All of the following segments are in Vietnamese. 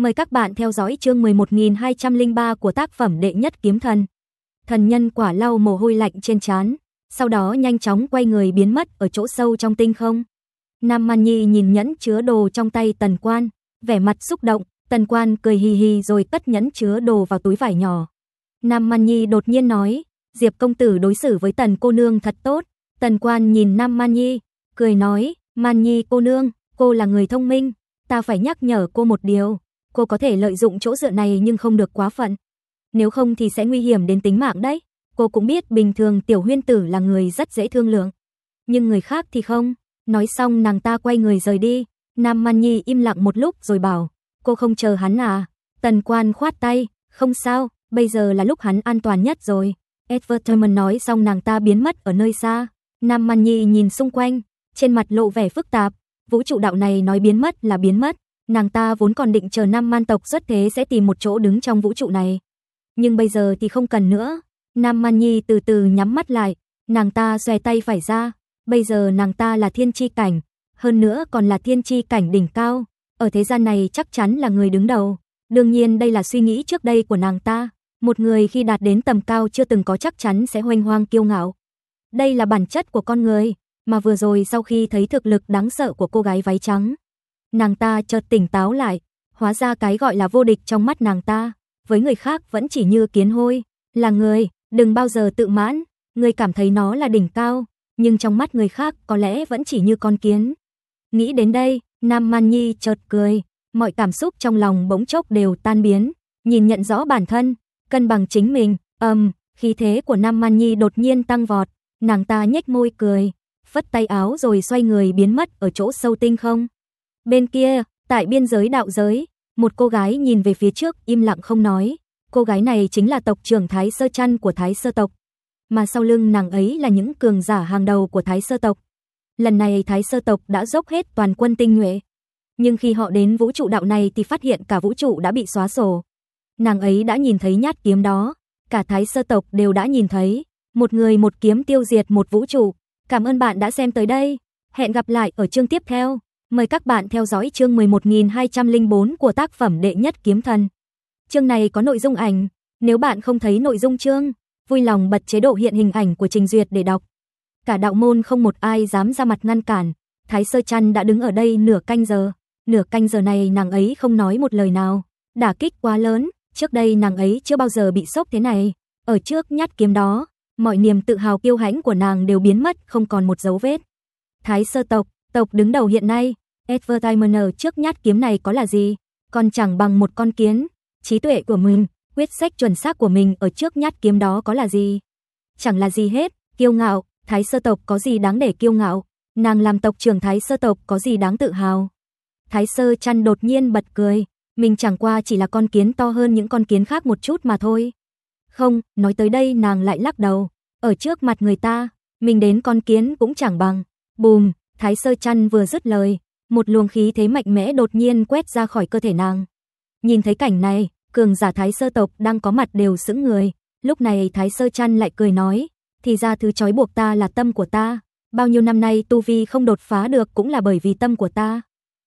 Mời các bạn theo dõi chương 11203 của tác phẩm Đệ nhất kiếm thần. Thần nhân quả lau mồ hôi lạnh trên trán, sau đó nhanh chóng quay người biến mất ở chỗ sâu trong tinh không. Nam Man Nhi nhìn nhẫn chứa đồ trong tay Tần Quan, vẻ mặt xúc động, Tần Quan cười hì hì rồi cất nhẫn chứa đồ vào túi vải nhỏ. Nam Man Nhi đột nhiên nói, Diệp công tử đối xử với Tần cô nương thật tốt. Tần Quan nhìn Nam Man Nhi, cười nói, Man Nhi cô nương, cô là người thông minh, ta phải nhắc nhở cô một điều, cô có thể lợi dụng chỗ dựa này nhưng không được quá phận. Nếu không thì sẽ nguy hiểm đến tính mạng đấy. Cô cũng biết bình thường tiểu huyên tử là người rất dễ thương lượng. Nhưng người khác thì không. Nói xong nàng ta quay người rời đi. Nam Man Nhi im lặng một lúc rồi bảo. Cô không chờ hắn à? Tần quan khoát tay. Không sao, bây giờ là lúc hắn an toàn nhất rồi. edward Advertisement nói xong nàng ta biến mất ở nơi xa. Nam Man Nhi nhìn xung quanh. Trên mặt lộ vẻ phức tạp. Vũ trụ đạo này nói biến mất là biến mất. Nàng ta vốn còn định chờ năm man tộc rất thế sẽ tìm một chỗ đứng trong vũ trụ này. Nhưng bây giờ thì không cần nữa. Nam Man Nhi từ từ nhắm mắt lại, nàng ta xòe tay phải ra, bây giờ nàng ta là thiên tri cảnh, hơn nữa còn là thiên tri cảnh đỉnh cao, ở thế gian này chắc chắn là người đứng đầu. Đương nhiên đây là suy nghĩ trước đây của nàng ta, một người khi đạt đến tầm cao chưa từng có chắc chắn sẽ hoành hoang kiêu ngạo. Đây là bản chất của con người, mà vừa rồi sau khi thấy thực lực đáng sợ của cô gái váy trắng, Nàng ta chợt tỉnh táo lại, hóa ra cái gọi là vô địch trong mắt nàng ta, với người khác vẫn chỉ như kiến hôi, là người, đừng bao giờ tự mãn, người cảm thấy nó là đỉnh cao, nhưng trong mắt người khác có lẽ vẫn chỉ như con kiến. Nghĩ đến đây, Nam Man Nhi chợt cười, mọi cảm xúc trong lòng bỗng chốc đều tan biến, nhìn nhận rõ bản thân, cân bằng chính mình, ầm, um, khí thế của Nam Man Nhi đột nhiên tăng vọt, nàng ta nhếch môi cười, phất tay áo rồi xoay người biến mất ở chỗ sâu tinh không. Bên kia, tại biên giới đạo giới, một cô gái nhìn về phía trước im lặng không nói. Cô gái này chính là tộc trưởng Thái Sơ Chăn của Thái Sơ Tộc. Mà sau lưng nàng ấy là những cường giả hàng đầu của Thái Sơ Tộc. Lần này Thái Sơ Tộc đã dốc hết toàn quân tinh nhuệ. Nhưng khi họ đến vũ trụ đạo này thì phát hiện cả vũ trụ đã bị xóa sổ. Nàng ấy đã nhìn thấy nhát kiếm đó. Cả Thái Sơ Tộc đều đã nhìn thấy. Một người một kiếm tiêu diệt một vũ trụ. Cảm ơn bạn đã xem tới đây. Hẹn gặp lại ở chương tiếp theo. Mời các bạn theo dõi chương 11204 của tác phẩm Đệ nhất kiếm thần. Chương này có nội dung ảnh, nếu bạn không thấy nội dung chương, vui lòng bật chế độ hiện hình ảnh của trình duyệt để đọc. Cả đạo môn không một ai dám ra mặt ngăn cản, Thái Sơ Chân đã đứng ở đây nửa canh giờ, nửa canh giờ này nàng ấy không nói một lời nào, đả kích quá lớn, trước đây nàng ấy chưa bao giờ bị sốc thế này, ở trước nhát kiếm đó, mọi niềm tự hào kiêu hãnh của nàng đều biến mất không còn một dấu vết. Thái Sơ tộc, tộc đứng đầu hiện nay, Advertiser trước nhát kiếm này có là gì? Còn chẳng bằng một con kiến. Trí tuệ của mình, quyết sách chuẩn xác của mình ở trước nhát kiếm đó có là gì? Chẳng là gì hết, kiêu ngạo, thái sơ tộc có gì đáng để kiêu ngạo? Nàng làm tộc trưởng thái sơ tộc có gì đáng tự hào? Thái sơ chăn đột nhiên bật cười, mình chẳng qua chỉ là con kiến to hơn những con kiến khác một chút mà thôi. Không, nói tới đây nàng lại lắc đầu, ở trước mặt người ta, mình đến con kiến cũng chẳng bằng. Bùm, thái sơ chăn vừa dứt lời, một luồng khí thế mạnh mẽ đột nhiên quét ra khỏi cơ thể nàng. Nhìn thấy cảnh này, cường giả thái sơ tộc đang có mặt đều sững người, lúc này thái sơ chăn lại cười nói, thì ra thứ trói buộc ta là tâm của ta, bao nhiêu năm nay tu vi không đột phá được cũng là bởi vì tâm của ta.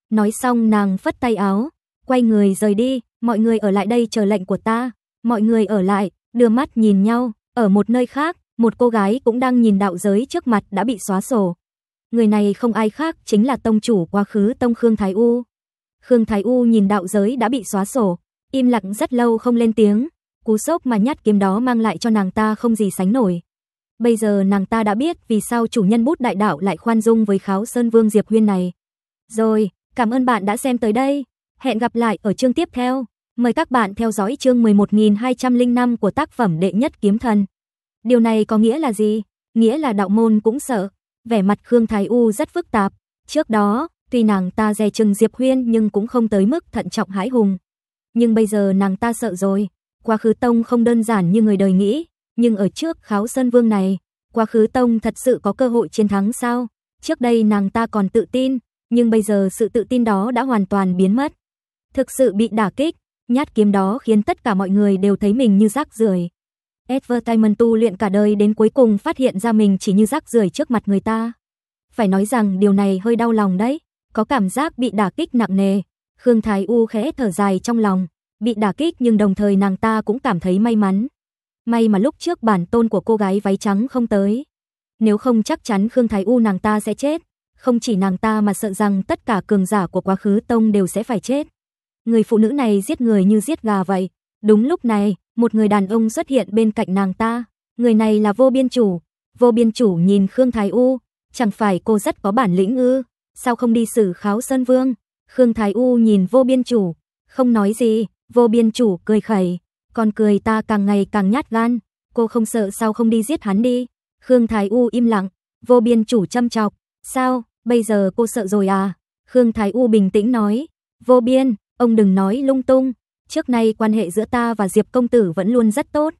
Nói xong nàng phất tay áo, quay người rời đi, mọi người ở lại đây chờ lệnh của ta, mọi người ở lại, đưa mắt nhìn nhau, ở một nơi khác, một cô gái cũng đang nhìn đạo giới trước mặt đã bị xóa sổ, người này không ai khác chính là tông chủ quá khứ Tông Khương Thái U. Khương Thái U nhìn đạo giới đã bị xóa sổ, im lặng rất lâu không lên tiếng, cú sốc mà nhát kiếm đó mang lại cho nàng ta không gì sánh nổi. Bây giờ nàng ta đã biết vì sao chủ nhân bút đại đạo lại khoan dung với Kháo Sơn Vương Diệp Huyên này. Rồi, cảm ơn bạn đã xem tới đây. Hẹn gặp lại ở chương tiếp theo. Mời các bạn theo dõi chương 11205 của tác phẩm Đệ Nhất Kiếm Thần. Điều này có nghĩa là gì? Nghĩa là đạo môn cũng sợ, vẻ mặt Khương Thái U rất phức tạp. Trước đó, tuy nàng ta dè chừng Diệp Huyên nhưng cũng không tới mức thận trọng hãi hùng. Nhưng bây giờ nàng ta sợ rồi. Quá khứ tông không đơn giản như người đời nghĩ, nhưng ở trước Kháo Sơn Vương này, quá khứ tông thật sự có cơ hội chiến thắng sao? Trước đây nàng ta còn tự tin, nhưng bây giờ sự tự tin đó đã hoàn toàn biến mất. Thực sự bị đả kích, nhát kiếm đó khiến tất cả mọi người đều thấy mình như rác rưởi. Advertisement tu luyện cả đời đến cuối cùng phát hiện ra mình chỉ như rác rưởi trước mặt người ta. Phải nói rằng điều này hơi đau lòng đấy, có cảm giác bị đả kích nặng nề. Khương Thái U khẽ thở dài trong lòng, bị đả kích nhưng đồng thời nàng ta cũng cảm thấy may mắn. May mà lúc trước bản tôn của cô gái váy trắng không tới. Nếu không chắc chắn Khương Thái U nàng ta sẽ chết. Không chỉ nàng ta mà sợ rằng tất cả cường giả của quá khứ tông đều sẽ phải chết. Người phụ nữ này giết người như giết gà vậy. Đúng lúc này, một người đàn ông xuất hiện bên cạnh nàng ta. Người này là vô biên chủ. Vô biên chủ nhìn Khương Thái U. Chẳng phải cô rất có bản lĩnh ư. Sao không đi xử kháo Sơn Vương? Khương Thái U nhìn vô biên chủ. Không nói gì, vô biên chủ cười khẩy. Còn cười ta càng ngày càng nhát gan. Cô không sợ sao không đi giết hắn đi. Khương Thái U im lặng. Vô biên chủ châm chọc. Sao, bây giờ cô sợ rồi à? Khương Thái U bình tĩnh nói. Vô biên, ông đừng nói lung tung. Trước nay quan hệ giữa ta và Diệp công tử vẫn luôn rất tốt.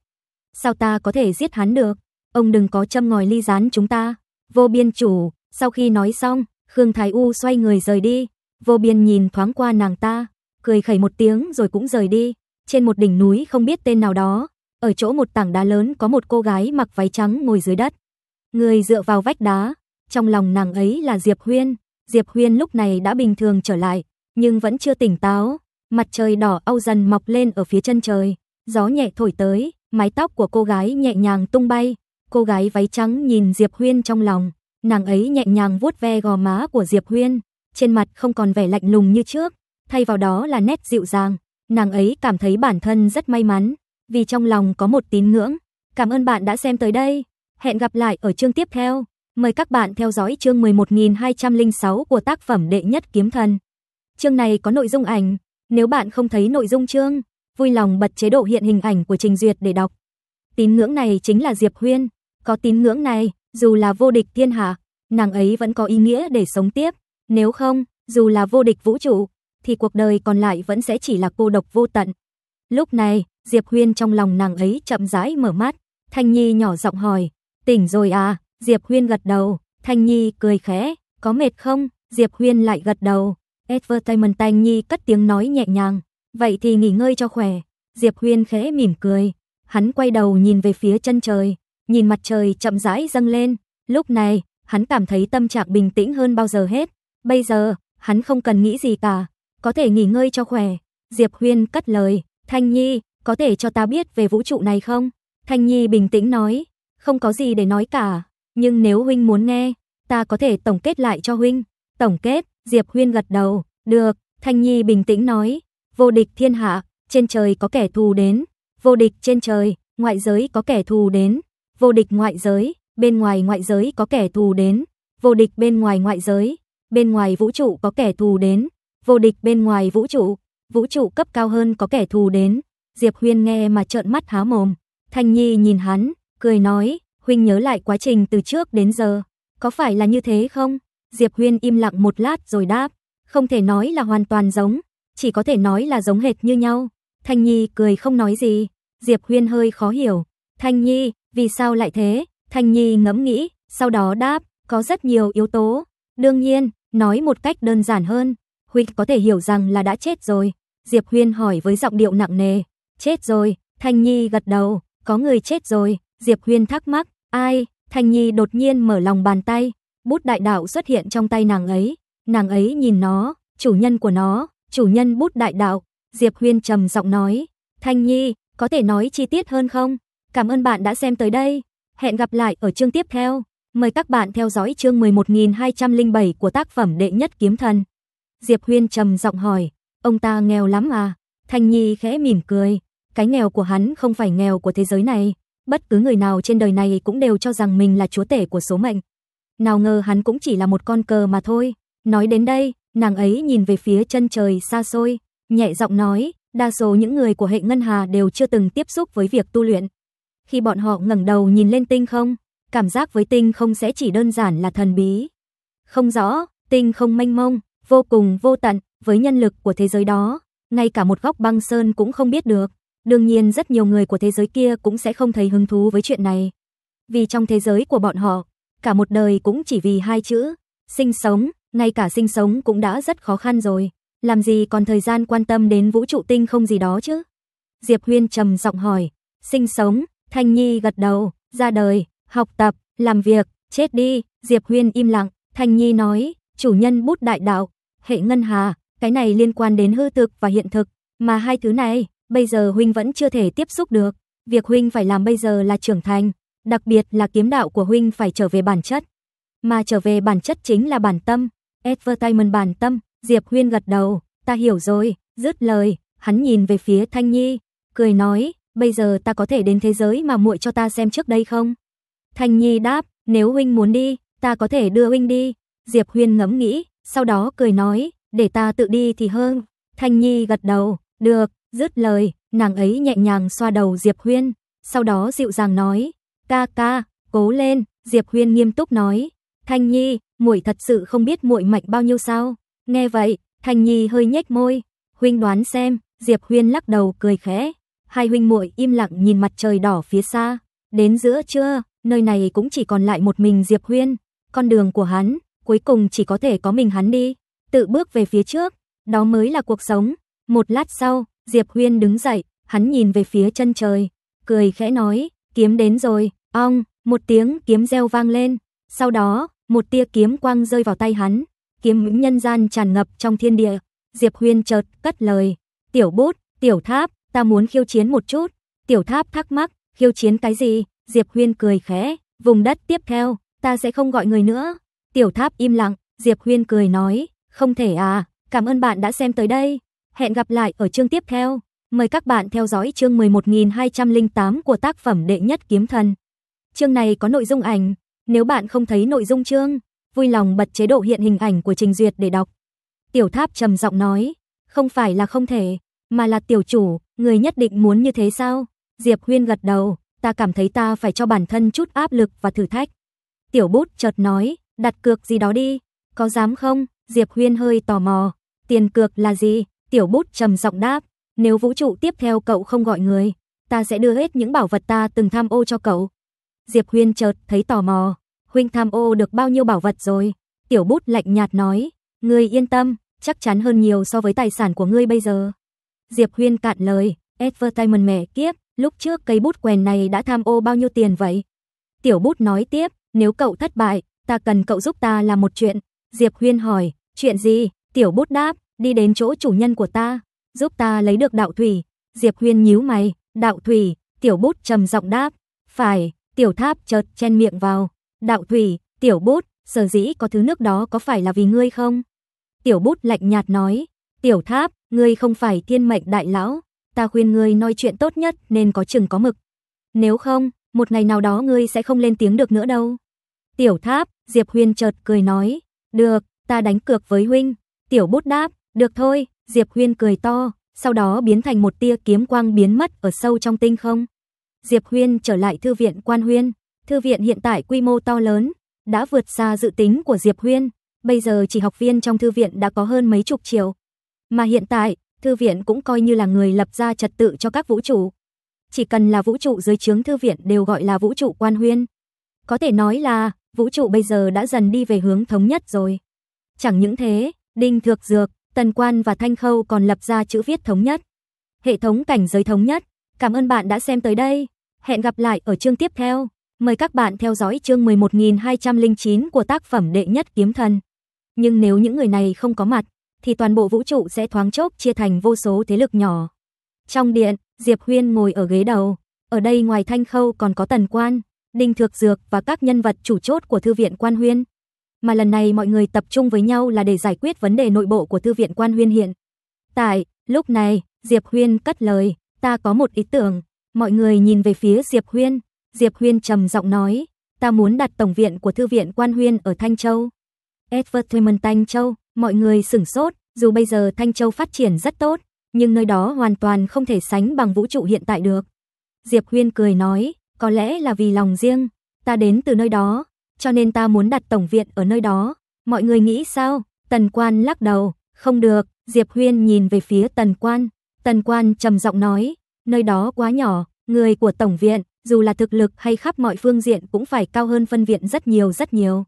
Sao ta có thể giết hắn được? Ông đừng có châm ngòi ly gián chúng ta. Vô biên chủ, sau khi nói xong, Khương Thái U xoay người rời đi. Vô biên nhìn thoáng qua nàng ta, cười khẩy một tiếng rồi cũng rời đi. Trên một đỉnh núi không biết tên nào đó, ở chỗ một tảng đá lớn có một cô gái mặc váy trắng ngồi dưới đất. Người dựa vào vách đá, trong lòng nàng ấy là Diệp Huyên. Diệp Huyên lúc này đã bình thường trở lại, nhưng vẫn chưa tỉnh táo mặt trời đỏ au dần mọc lên ở phía chân trời, gió nhẹ thổi tới, mái tóc của cô gái nhẹ nhàng tung bay. Cô gái váy trắng nhìn Diệp Huyên trong lòng, nàng ấy nhẹ nhàng vuốt ve gò má của Diệp Huyên, trên mặt không còn vẻ lạnh lùng như trước, thay vào đó là nét dịu dàng. Nàng ấy cảm thấy bản thân rất may mắn, vì trong lòng có một tín ngưỡng. Cảm ơn bạn đã xem tới đây. Hẹn gặp lại ở chương tiếp theo. Mời các bạn theo dõi chương 11206 của tác phẩm Đệ nhất kiếm thần. Chương này có nội dung ảnh nếu bạn không thấy nội dung chương, vui lòng bật chế độ hiện hình ảnh của trình duyệt để đọc. Tín ngưỡng này chính là Diệp Huyên, có tín ngưỡng này, dù là vô địch thiên hạ, nàng ấy vẫn có ý nghĩa để sống tiếp, nếu không, dù là vô địch vũ trụ, thì cuộc đời còn lại vẫn sẽ chỉ là cô độc vô tận. Lúc này, Diệp Huyên trong lòng nàng ấy chậm rãi mở mắt, Thanh Nhi nhỏ giọng hỏi, tỉnh rồi à, Diệp Huyên gật đầu, Thanh Nhi cười khẽ, có mệt không, Diệp Huyên lại gật đầu, Advertisement Tanh Nhi cất tiếng nói nhẹ nhàng, vậy thì nghỉ ngơi cho khỏe. Diệp Huyên khẽ mỉm cười, hắn quay đầu nhìn về phía chân trời, nhìn mặt trời chậm rãi dâng lên, lúc này, hắn cảm thấy tâm trạng bình tĩnh hơn bao giờ hết, bây giờ, hắn không cần nghĩ gì cả, có thể nghỉ ngơi cho khỏe. Diệp Huyên cất lời, Thanh Nhi, có thể cho ta biết về vũ trụ này không? Thanh Nhi bình tĩnh nói, không có gì để nói cả, nhưng nếu huynh muốn nghe, ta có thể tổng kết lại cho huynh. Tổng kết, Diệp Huyên gật đầu, được, Thanh Nhi bình tĩnh nói, vô địch thiên hạ, trên trời có kẻ thù đến, vô địch trên trời, ngoại giới có kẻ thù đến, vô địch ngoại giới, bên ngoài ngoại giới có kẻ thù đến, vô địch bên ngoài ngoại giới, bên ngoài vũ trụ có kẻ thù đến, vô địch bên ngoài vũ trụ, vũ trụ cấp cao hơn có kẻ thù đến. Diệp Huyên nghe mà trợn mắt há mồm, Thanh Nhi nhìn hắn, cười nói, huynh nhớ lại quá trình từ trước đến giờ, có phải là như thế không? Diệp Huyên im lặng một lát rồi đáp, không thể nói là hoàn toàn giống, chỉ có thể nói là giống hệt như nhau. Thanh Nhi cười không nói gì, Diệp Huyên hơi khó hiểu. Thanh Nhi, vì sao lại thế? Thanh Nhi ngẫm nghĩ, sau đó đáp, có rất nhiều yếu tố. Đương nhiên, nói một cách đơn giản hơn, Huynh có thể hiểu rằng là đã chết rồi. Diệp Huyên hỏi với giọng điệu nặng nề. Chết rồi, Thanh Nhi gật đầu, có người chết rồi. Diệp Huyên thắc mắc, ai? Thanh Nhi đột nhiên mở lòng bàn tay, bút đại đạo xuất hiện trong tay nàng ấy. Nàng ấy nhìn nó, chủ nhân của nó, chủ nhân bút đại đạo. Diệp Huyên trầm giọng nói, Thanh Nhi, có thể nói chi tiết hơn không? Cảm ơn bạn đã xem tới đây. Hẹn gặp lại ở chương tiếp theo. Mời các bạn theo dõi chương 11207 của tác phẩm Đệ Nhất Kiếm Thần. Diệp Huyên trầm giọng hỏi, ông ta nghèo lắm à? Thanh Nhi khẽ mỉm cười, cái nghèo của hắn không phải nghèo của thế giới này. Bất cứ người nào trên đời này cũng đều cho rằng mình là chúa tể của số mệnh nào ngờ hắn cũng chỉ là một con cờ mà thôi. Nói đến đây, nàng ấy nhìn về phía chân trời xa xôi, nhẹ giọng nói, đa số những người của hệ ngân hà đều chưa từng tiếp xúc với việc tu luyện. Khi bọn họ ngẩng đầu nhìn lên tinh không, cảm giác với tinh không sẽ chỉ đơn giản là thần bí. Không rõ, tinh không mênh mông, vô cùng vô tận, với nhân lực của thế giới đó, ngay cả một góc băng sơn cũng không biết được. Đương nhiên rất nhiều người của thế giới kia cũng sẽ không thấy hứng thú với chuyện này. Vì trong thế giới của bọn họ, cả một đời cũng chỉ vì hai chữ, sinh sống, ngay cả sinh sống cũng đã rất khó khăn rồi, làm gì còn thời gian quan tâm đến vũ trụ tinh không gì đó chứ? Diệp Huyên trầm giọng hỏi, sinh sống, Thanh Nhi gật đầu, ra đời, học tập, làm việc, chết đi, Diệp Huyên im lặng, Thanh Nhi nói, chủ nhân bút đại đạo, hệ ngân hà, cái này liên quan đến hư thực và hiện thực, mà hai thứ này, bây giờ Huynh vẫn chưa thể tiếp xúc được, việc Huynh phải làm bây giờ là trưởng thành, Đặc biệt là kiếm đạo của huynh phải trở về bản chất. Mà trở về bản chất chính là bản tâm. Advertisement bản tâm, Diệp Huyên gật đầu, ta hiểu rồi, dứt lời, hắn nhìn về phía Thanh Nhi, cười nói, bây giờ ta có thể đến thế giới mà muội cho ta xem trước đây không? Thanh Nhi đáp, nếu huynh muốn đi, ta có thể đưa huynh đi. Diệp Huyên ngẫm nghĩ, sau đó cười nói, để ta tự đi thì hơn. Thanh Nhi gật đầu, được, dứt lời, nàng ấy nhẹ nhàng xoa đầu Diệp Huyên, sau đó dịu dàng nói, Ca ca, cố lên, Diệp Huyên nghiêm túc nói. Thanh Nhi, muội thật sự không biết muội mạch bao nhiêu sao? Nghe vậy, Thanh Nhi hơi nhếch môi, huynh đoán xem, Diệp Huyên lắc đầu cười khẽ. Hai huynh muội im lặng nhìn mặt trời đỏ phía xa. Đến giữa trưa, nơi này cũng chỉ còn lại một mình Diệp Huyên, con đường của hắn cuối cùng chỉ có thể có mình hắn đi, tự bước về phía trước, đó mới là cuộc sống. Một lát sau, Diệp Huyên đứng dậy, hắn nhìn về phía chân trời, cười khẽ nói, kiếm đến rồi, Ong, một tiếng kiếm reo vang lên, sau đó, một tia kiếm quang rơi vào tay hắn, kiếm những nhân gian tràn ngập trong thiên địa. Diệp Huyên chợt cất lời, "Tiểu Bốt, Tiểu Tháp, ta muốn khiêu chiến một chút." Tiểu Tháp thắc mắc, "Khiêu chiến cái gì?" Diệp Huyên cười khẽ, "Vùng đất tiếp theo, ta sẽ không gọi người nữa." Tiểu Tháp im lặng, Diệp Huyên cười nói, "Không thể à, cảm ơn bạn đã xem tới đây. Hẹn gặp lại ở chương tiếp theo. Mời các bạn theo dõi chương 11208 của tác phẩm Đệ nhất kiếm thần." Chương này có nội dung ảnh, nếu bạn không thấy nội dung chương, vui lòng bật chế độ hiện hình ảnh của trình duyệt để đọc. Tiểu Tháp trầm giọng nói, không phải là không thể, mà là tiểu chủ, người nhất định muốn như thế sao? Diệp Huyên gật đầu, ta cảm thấy ta phải cho bản thân chút áp lực và thử thách. Tiểu Bút chợt nói, đặt cược gì đó đi, có dám không? Diệp Huyên hơi tò mò, tiền cược là gì? Tiểu Bút trầm giọng đáp, nếu vũ trụ tiếp theo cậu không gọi người, ta sẽ đưa hết những bảo vật ta từng tham ô cho cậu, Diệp Huyên chợt thấy tò mò, huynh tham ô được bao nhiêu bảo vật rồi? Tiểu bút lạnh nhạt nói, ngươi yên tâm, chắc chắn hơn nhiều so với tài sản của ngươi bây giờ. Diệp Huyên cạn lời, advertisement mẹ kiếp, lúc trước cây bút quèn này đã tham ô bao nhiêu tiền vậy? Tiểu bút nói tiếp, nếu cậu thất bại, ta cần cậu giúp ta làm một chuyện. Diệp Huyên hỏi, chuyện gì? Tiểu bút đáp, đi đến chỗ chủ nhân của ta, giúp ta lấy được đạo thủy. Diệp Huyên nhíu mày, đạo thủy, tiểu bút trầm giọng đáp, phải, Tiểu Tháp chợt chen miệng vào, "Đạo Thủy, tiểu Bút, sở dĩ có thứ nước đó có phải là vì ngươi không?" Tiểu Bút lạnh nhạt nói, "Tiểu Tháp, ngươi không phải thiên mệnh đại lão, ta khuyên ngươi nói chuyện tốt nhất nên có chừng có mực. Nếu không, một ngày nào đó ngươi sẽ không lên tiếng được nữa đâu." Tiểu Tháp, Diệp Huyên chợt cười nói, "Được, ta đánh cược với huynh." Tiểu Bút đáp, "Được thôi." Diệp Huyên cười to, sau đó biến thành một tia kiếm quang biến mất ở sâu trong tinh không. Diệp Huyên trở lại thư viện Quan Huyên. Thư viện hiện tại quy mô to lớn, đã vượt xa dự tính của Diệp Huyên. Bây giờ chỉ học viên trong thư viện đã có hơn mấy chục triệu. Mà hiện tại, thư viện cũng coi như là người lập ra trật tự cho các vũ trụ. Chỉ cần là vũ trụ dưới chướng thư viện đều gọi là vũ trụ quan huyên. Có thể nói là, vũ trụ bây giờ đã dần đi về hướng thống nhất rồi. Chẳng những thế, Đinh Thược Dược, Tần Quan và Thanh Khâu còn lập ra chữ viết thống nhất. Hệ thống cảnh giới thống nhất. Cảm ơn bạn đã xem tới đây. Hẹn gặp lại ở chương tiếp theo. Mời các bạn theo dõi chương 11209 của tác phẩm Đệ nhất kiếm thần. Nhưng nếu những người này không có mặt, thì toàn bộ vũ trụ sẽ thoáng chốc chia thành vô số thế lực nhỏ. Trong điện, Diệp Huyên ngồi ở ghế đầu. Ở đây ngoài Thanh Khâu còn có Tần Quan, Đinh Thược Dược và các nhân vật chủ chốt của Thư viện Quan Huyên. Mà lần này mọi người tập trung với nhau là để giải quyết vấn đề nội bộ của Thư viện Quan Huyên hiện. Tại, lúc này, Diệp Huyên cất lời, ta có một ý tưởng. Mọi người nhìn về phía Diệp Huyên, Diệp Huyên trầm giọng nói, ta muốn đặt tổng viện của thư viện Quan Huyên ở Thanh Châu. Advertisement Thanh Châu, mọi người sửng sốt, dù bây giờ Thanh Châu phát triển rất tốt, nhưng nơi đó hoàn toàn không thể sánh bằng vũ trụ hiện tại được. Diệp Huyên cười nói, có lẽ là vì lòng riêng, ta đến từ nơi đó, cho nên ta muốn đặt tổng viện ở nơi đó. Mọi người nghĩ sao? Tần Quan lắc đầu, không được, Diệp Huyên nhìn về phía Tần Quan, Tần Quan trầm giọng nói, Nơi đó quá nhỏ, người của tổng viện, dù là thực lực hay khắp mọi phương diện cũng phải cao hơn phân viện rất nhiều rất nhiều.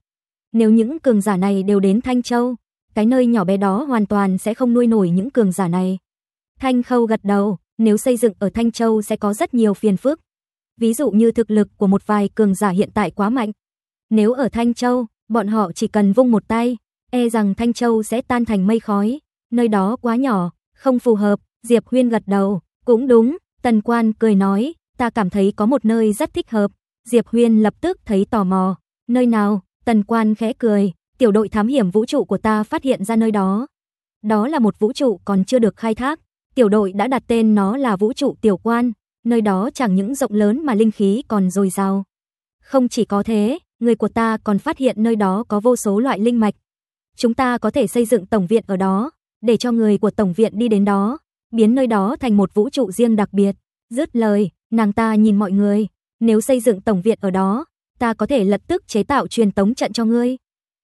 Nếu những cường giả này đều đến Thanh Châu, cái nơi nhỏ bé đó hoàn toàn sẽ không nuôi nổi những cường giả này. Thanh Khâu gật đầu, nếu xây dựng ở Thanh Châu sẽ có rất nhiều phiền phức. Ví dụ như thực lực của một vài cường giả hiện tại quá mạnh. Nếu ở Thanh Châu, bọn họ chỉ cần vung một tay, e rằng Thanh Châu sẽ tan thành mây khói, nơi đó quá nhỏ, không phù hợp, Diệp Huyên gật đầu, cũng đúng, Tần quan cười nói, ta cảm thấy có một nơi rất thích hợp. Diệp Huyên lập tức thấy tò mò. Nơi nào? Tần quan khẽ cười, tiểu đội thám hiểm vũ trụ của ta phát hiện ra nơi đó. Đó là một vũ trụ còn chưa được khai thác. Tiểu đội đã đặt tên nó là vũ trụ tiểu quan. Nơi đó chẳng những rộng lớn mà linh khí còn dồi dào. Không chỉ có thế, người của ta còn phát hiện nơi đó có vô số loại linh mạch. Chúng ta có thể xây dựng tổng viện ở đó, để cho người của tổng viện đi đến đó biến nơi đó thành một vũ trụ riêng đặc biệt. Dứt lời, nàng ta nhìn mọi người, nếu xây dựng tổng viện ở đó, ta có thể lập tức chế tạo truyền tống trận cho ngươi.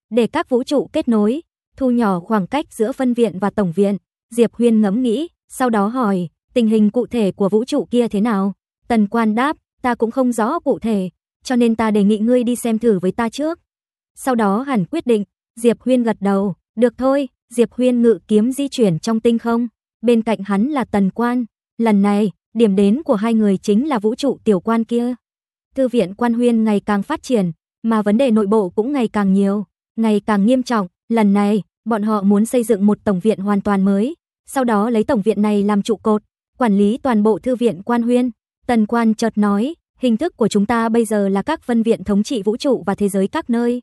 Để các vũ trụ kết nối, thu nhỏ khoảng cách giữa phân viện và tổng viện, Diệp Huyên ngẫm nghĩ, sau đó hỏi, tình hình cụ thể của vũ trụ kia thế nào? Tần Quan đáp, ta cũng không rõ cụ thể, cho nên ta đề nghị ngươi đi xem thử với ta trước. Sau đó hẳn quyết định, Diệp Huyên gật đầu, được thôi, Diệp Huyên ngự kiếm di chuyển trong tinh không bên cạnh hắn là Tần Quan. Lần này, điểm đến của hai người chính là vũ trụ tiểu quan kia. Thư viện quan huyên ngày càng phát triển, mà vấn đề nội bộ cũng ngày càng nhiều, ngày càng nghiêm trọng. Lần này, bọn họ muốn xây dựng một tổng viện hoàn toàn mới, sau đó lấy tổng viện này làm trụ cột, quản lý toàn bộ thư viện quan huyên. Tần quan chợt nói, hình thức của chúng ta bây giờ là các phân viện thống trị vũ trụ và thế giới các nơi.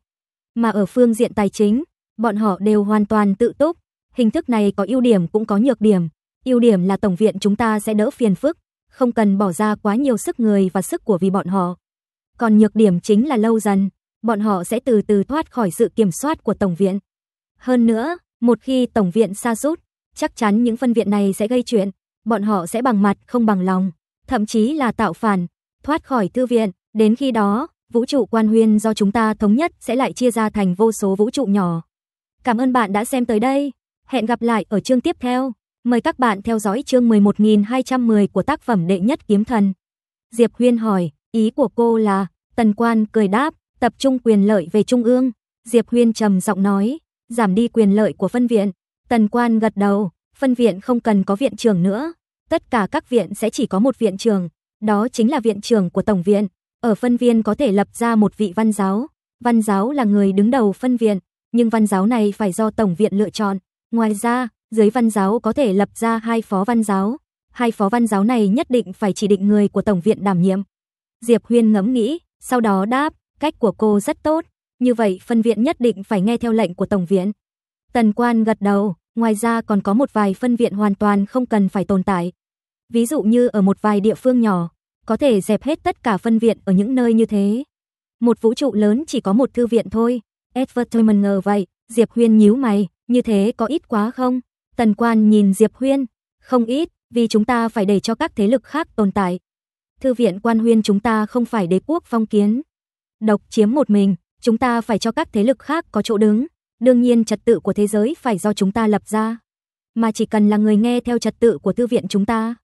Mà ở phương diện tài chính, bọn họ đều hoàn toàn tự túc, Hình thức này có ưu điểm cũng có nhược điểm. Ưu điểm là tổng viện chúng ta sẽ đỡ phiền phức, không cần bỏ ra quá nhiều sức người và sức của vì bọn họ. Còn nhược điểm chính là lâu dần, bọn họ sẽ từ từ thoát khỏi sự kiểm soát của tổng viện. Hơn nữa, một khi tổng viện sa sút, chắc chắn những phân viện này sẽ gây chuyện, bọn họ sẽ bằng mặt không bằng lòng, thậm chí là tạo phản, thoát khỏi thư viện, đến khi đó, vũ trụ quan huyên do chúng ta thống nhất sẽ lại chia ra thành vô số vũ trụ nhỏ. Cảm ơn bạn đã xem tới đây. Hẹn gặp lại ở chương tiếp theo. Mời các bạn theo dõi chương 11210 của tác phẩm Đệ nhất kiếm thần. Diệp Huyên hỏi, ý của cô là, Tần Quan cười đáp, tập trung quyền lợi về trung ương. Diệp Huyên trầm giọng nói, giảm đi quyền lợi của phân viện. Tần Quan gật đầu, phân viện không cần có viện trưởng nữa. Tất cả các viện sẽ chỉ có một viện trường đó chính là viện trưởng của tổng viện. Ở phân viên có thể lập ra một vị văn giáo. Văn giáo là người đứng đầu phân viện, nhưng văn giáo này phải do tổng viện lựa chọn. Ngoài ra, dưới văn giáo có thể lập ra hai phó văn giáo. Hai phó văn giáo này nhất định phải chỉ định người của Tổng viện đảm nhiệm. Diệp Huyên ngẫm nghĩ, sau đó đáp, cách của cô rất tốt. Như vậy phân viện nhất định phải nghe theo lệnh của Tổng viện. Tần quan gật đầu, ngoài ra còn có một vài phân viện hoàn toàn không cần phải tồn tại. Ví dụ như ở một vài địa phương nhỏ, có thể dẹp hết tất cả phân viện ở những nơi như thế. Một vũ trụ lớn chỉ có một thư viện thôi. Edward Toyman ngờ vậy, Diệp Huyên nhíu mày, như thế có ít quá không? Tần quan nhìn Diệp Huyên, không ít, vì chúng ta phải để cho các thế lực khác tồn tại. Thư viện quan huyên chúng ta không phải đế quốc phong kiến. Độc chiếm một mình, chúng ta phải cho các thế lực khác có chỗ đứng. Đương nhiên trật tự của thế giới phải do chúng ta lập ra. Mà chỉ cần là người nghe theo trật tự của thư viện chúng ta,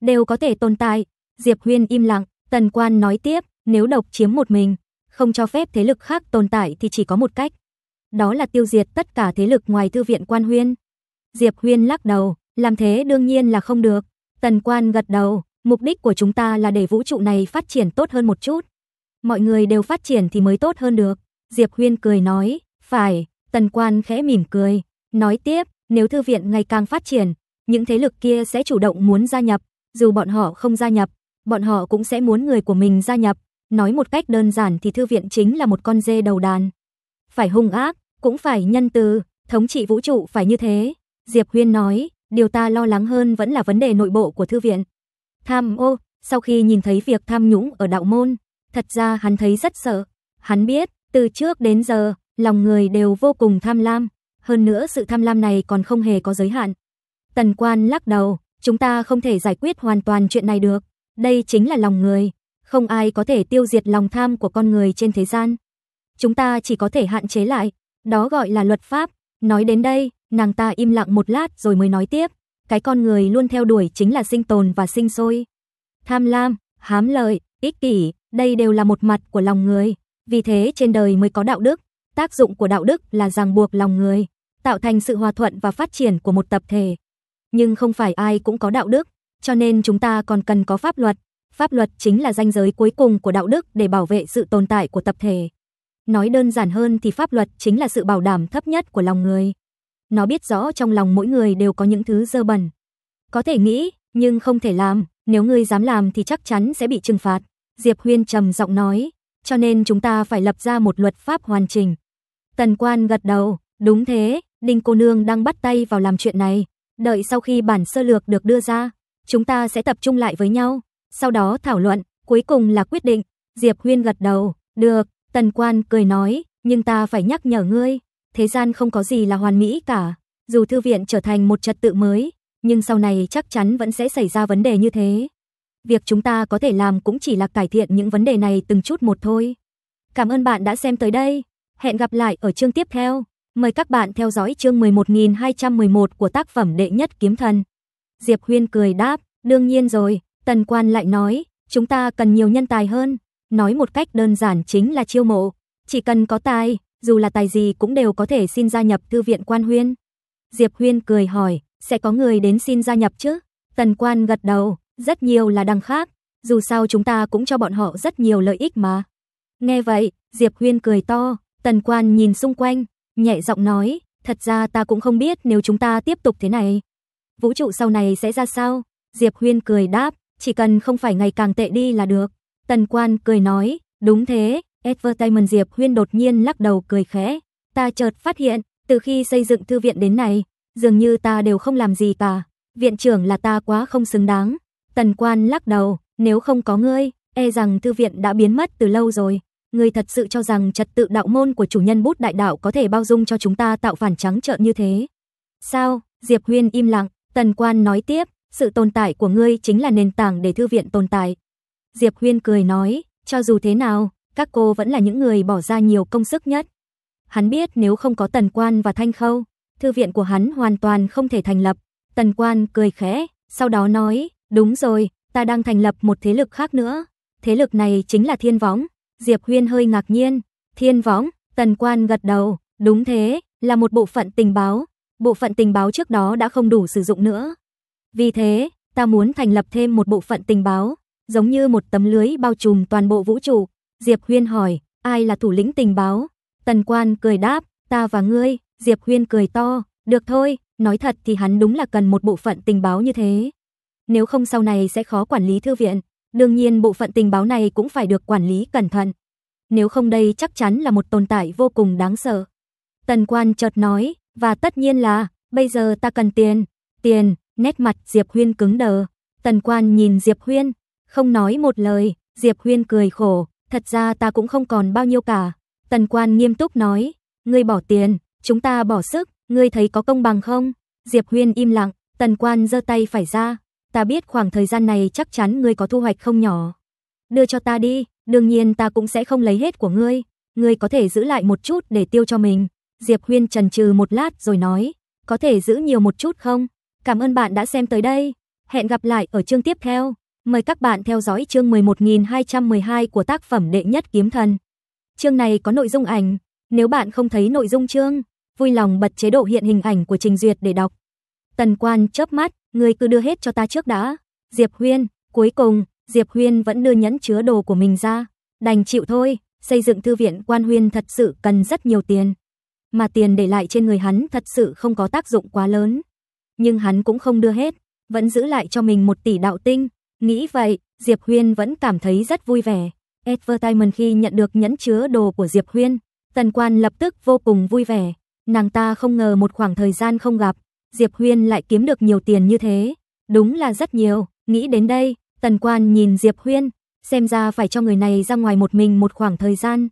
đều có thể tồn tại. Diệp Huyên im lặng, Tần Quan nói tiếp, nếu độc chiếm một mình, không cho phép thế lực khác tồn tại thì chỉ có một cách, đó là tiêu diệt tất cả thế lực ngoài thư viện quan huyên. Diệp Huyên lắc đầu, làm thế đương nhiên là không được. Tần quan gật đầu, mục đích của chúng ta là để vũ trụ này phát triển tốt hơn một chút. Mọi người đều phát triển thì mới tốt hơn được. Diệp Huyên cười nói, phải, tần quan khẽ mỉm cười, nói tiếp, nếu thư viện ngày càng phát triển, những thế lực kia sẽ chủ động muốn gia nhập, dù bọn họ không gia nhập, bọn họ cũng sẽ muốn người của mình gia nhập. Nói một cách đơn giản thì thư viện chính là một con dê đầu đàn. Phải hung ác, cũng phải nhân từ, thống trị vũ trụ phải như thế. Diệp Huyên nói, điều ta lo lắng hơn vẫn là vấn đề nội bộ của thư viện. Tham ô, sau khi nhìn thấy việc tham nhũng ở đạo môn, thật ra hắn thấy rất sợ. Hắn biết, từ trước đến giờ, lòng người đều vô cùng tham lam. Hơn nữa sự tham lam này còn không hề có giới hạn. Tần quan lắc đầu, chúng ta không thể giải quyết hoàn toàn chuyện này được. Đây chính là lòng người. Không ai có thể tiêu diệt lòng tham của con người trên thế gian. Chúng ta chỉ có thể hạn chế lại, đó gọi là luật pháp. Nói đến đây, nàng ta im lặng một lát rồi mới nói tiếp. Cái con người luôn theo đuổi chính là sinh tồn và sinh sôi. Tham lam, hám lợi, ích kỷ, đây đều là một mặt của lòng người. Vì thế trên đời mới có đạo đức. Tác dụng của đạo đức là ràng buộc lòng người, tạo thành sự hòa thuận và phát triển của một tập thể. Nhưng không phải ai cũng có đạo đức, cho nên chúng ta còn cần có pháp luật. Pháp luật chính là ranh giới cuối cùng của đạo đức để bảo vệ sự tồn tại của tập thể. Nói đơn giản hơn thì pháp luật chính là sự bảo đảm thấp nhất của lòng người. Nó biết rõ trong lòng mỗi người đều có những thứ dơ bẩn. Có thể nghĩ, nhưng không thể làm, nếu ngươi dám làm thì chắc chắn sẽ bị trừng phạt. Diệp Huyên trầm giọng nói, cho nên chúng ta phải lập ra một luật pháp hoàn chỉnh. Tần quan gật đầu, đúng thế, Đinh cô nương đang bắt tay vào làm chuyện này. Đợi sau khi bản sơ lược được đưa ra, chúng ta sẽ tập trung lại với nhau, sau đó thảo luận, cuối cùng là quyết định. Diệp Huyên gật đầu, được, Tần quan cười nói, nhưng ta phải nhắc nhở ngươi, thế gian không có gì là hoàn mỹ cả. Dù thư viện trở thành một trật tự mới, nhưng sau này chắc chắn vẫn sẽ xảy ra vấn đề như thế. Việc chúng ta có thể làm cũng chỉ là cải thiện những vấn đề này từng chút một thôi. Cảm ơn bạn đã xem tới đây. Hẹn gặp lại ở chương tiếp theo. Mời các bạn theo dõi chương 11.211 của tác phẩm Đệ nhất kiếm thần. Diệp Huyên cười đáp, đương nhiên rồi, Tần Quan lại nói, chúng ta cần nhiều nhân tài hơn. Nói một cách đơn giản chính là chiêu mộ, chỉ cần có tài, dù là tài gì cũng đều có thể xin gia nhập thư viện Quan Huyên. Diệp Huyên cười hỏi, sẽ có người đến xin gia nhập chứ? Tần Quan gật đầu, rất nhiều là đằng khác, dù sao chúng ta cũng cho bọn họ rất nhiều lợi ích mà. Nghe vậy, Diệp Huyên cười to, Tần Quan nhìn xung quanh, nhẹ giọng nói, thật ra ta cũng không biết nếu chúng ta tiếp tục thế này, vũ trụ sau này sẽ ra sao? Diệp Huyên cười đáp, chỉ cần không phải ngày càng tệ đi là được. Tần Quan cười nói, đúng thế, Advertisement Diệp Huyên đột nhiên lắc đầu cười khẽ. Ta chợt phát hiện, từ khi xây dựng thư viện đến này, dường như ta đều không làm gì cả. Viện trưởng là ta quá không xứng đáng. Tần Quan lắc đầu, nếu không có ngươi, e rằng thư viện đã biến mất từ lâu rồi. Ngươi thật sự cho rằng trật tự đạo môn của chủ nhân bút đại đạo có thể bao dung cho chúng ta tạo phản trắng trợn như thế? Sao? Diệp Huyên im lặng, Tần Quan nói tiếp, sự tồn tại của ngươi chính là nền tảng để thư viện tồn tại. Diệp Huyên cười nói, cho dù thế nào, các cô vẫn là những người bỏ ra nhiều công sức nhất. Hắn biết nếu không có Tần Quan và Thanh Khâu, thư viện của hắn hoàn toàn không thể thành lập. Tần Quan cười khẽ, sau đó nói, đúng rồi, ta đang thành lập một thế lực khác nữa. Thế lực này chính là Thiên Võng. Diệp Huyên hơi ngạc nhiên. Thiên Võng, Tần Quan gật đầu, đúng thế, là một bộ phận tình báo. Bộ phận tình báo trước đó đã không đủ sử dụng nữa. Vì thế, ta muốn thành lập thêm một bộ phận tình báo giống như một tấm lưới bao trùm toàn bộ vũ trụ. Diệp Huyên hỏi, ai là thủ lĩnh tình báo? Tần Quan cười đáp, ta và ngươi. Diệp Huyên cười to, được thôi, nói thật thì hắn đúng là cần một bộ phận tình báo như thế. Nếu không sau này sẽ khó quản lý thư viện. Đương nhiên bộ phận tình báo này cũng phải được quản lý cẩn thận. Nếu không đây chắc chắn là một tồn tại vô cùng đáng sợ. Tần Quan chợt nói, và tất nhiên là, bây giờ ta cần tiền. Tiền, nét mặt Diệp Huyên cứng đờ. Tần Quan nhìn Diệp Huyên, không nói một lời, Diệp Huyên cười khổ, thật ra ta cũng không còn bao nhiêu cả. Tần quan nghiêm túc nói, ngươi bỏ tiền, chúng ta bỏ sức, ngươi thấy có công bằng không? Diệp Huyên im lặng, tần quan giơ tay phải ra, ta biết khoảng thời gian này chắc chắn ngươi có thu hoạch không nhỏ. Đưa cho ta đi, đương nhiên ta cũng sẽ không lấy hết của ngươi, ngươi có thể giữ lại một chút để tiêu cho mình. Diệp Huyên trần trừ một lát rồi nói, có thể giữ nhiều một chút không? Cảm ơn bạn đã xem tới đây, hẹn gặp lại ở chương tiếp theo. Mời các bạn theo dõi chương 11212 của tác phẩm Đệ nhất kiếm thần. Chương này có nội dung ảnh, nếu bạn không thấy nội dung chương, vui lòng bật chế độ hiện hình ảnh của trình duyệt để đọc. Tần Quan chớp mắt, người cứ đưa hết cho ta trước đã. Diệp Huyên, cuối cùng, Diệp Huyên vẫn đưa nhẫn chứa đồ của mình ra, đành chịu thôi, xây dựng thư viện Quan Huyên thật sự cần rất nhiều tiền. Mà tiền để lại trên người hắn thật sự không có tác dụng quá lớn. Nhưng hắn cũng không đưa hết, vẫn giữ lại cho mình một tỷ đạo tinh Nghĩ vậy, Diệp Huyên vẫn cảm thấy rất vui vẻ. Advertisement khi nhận được nhẫn chứa đồ của Diệp Huyên, Tần Quan lập tức vô cùng vui vẻ. Nàng ta không ngờ một khoảng thời gian không gặp, Diệp Huyên lại kiếm được nhiều tiền như thế. Đúng là rất nhiều, nghĩ đến đây, Tần Quan nhìn Diệp Huyên, xem ra phải cho người này ra ngoài một mình một khoảng thời gian.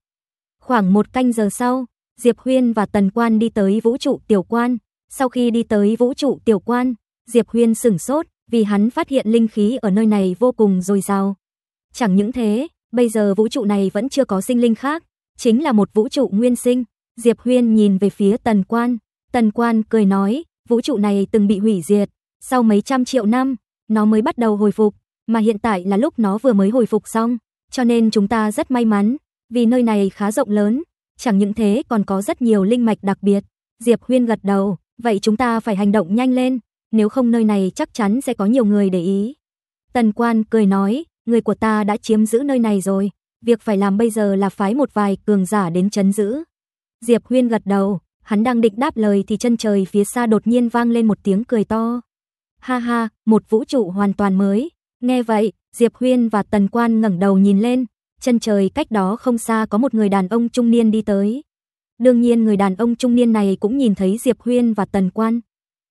Khoảng một canh giờ sau, Diệp Huyên và Tần Quan đi tới vũ trụ tiểu quan. Sau khi đi tới vũ trụ tiểu quan, Diệp Huyên sửng sốt, vì hắn phát hiện linh khí ở nơi này vô cùng dồi dào. Chẳng những thế, bây giờ vũ trụ này vẫn chưa có sinh linh khác, chính là một vũ trụ nguyên sinh. Diệp Huyên nhìn về phía Tần Quan, Tần Quan cười nói, vũ trụ này từng bị hủy diệt, sau mấy trăm triệu năm, nó mới bắt đầu hồi phục, mà hiện tại là lúc nó vừa mới hồi phục xong, cho nên chúng ta rất may mắn, vì nơi này khá rộng lớn, chẳng những thế còn có rất nhiều linh mạch đặc biệt. Diệp Huyên gật đầu, vậy chúng ta phải hành động nhanh lên, nếu không nơi này chắc chắn sẽ có nhiều người để ý. Tần quan cười nói, người của ta đã chiếm giữ nơi này rồi, việc phải làm bây giờ là phái một vài cường giả đến chấn giữ. Diệp Huyên gật đầu, hắn đang định đáp lời thì chân trời phía xa đột nhiên vang lên một tiếng cười to. Ha ha, một vũ trụ hoàn toàn mới. Nghe vậy, Diệp Huyên và Tần Quan ngẩng đầu nhìn lên, chân trời cách đó không xa có một người đàn ông trung niên đi tới. Đương nhiên người đàn ông trung niên này cũng nhìn thấy Diệp Huyên và Tần Quan.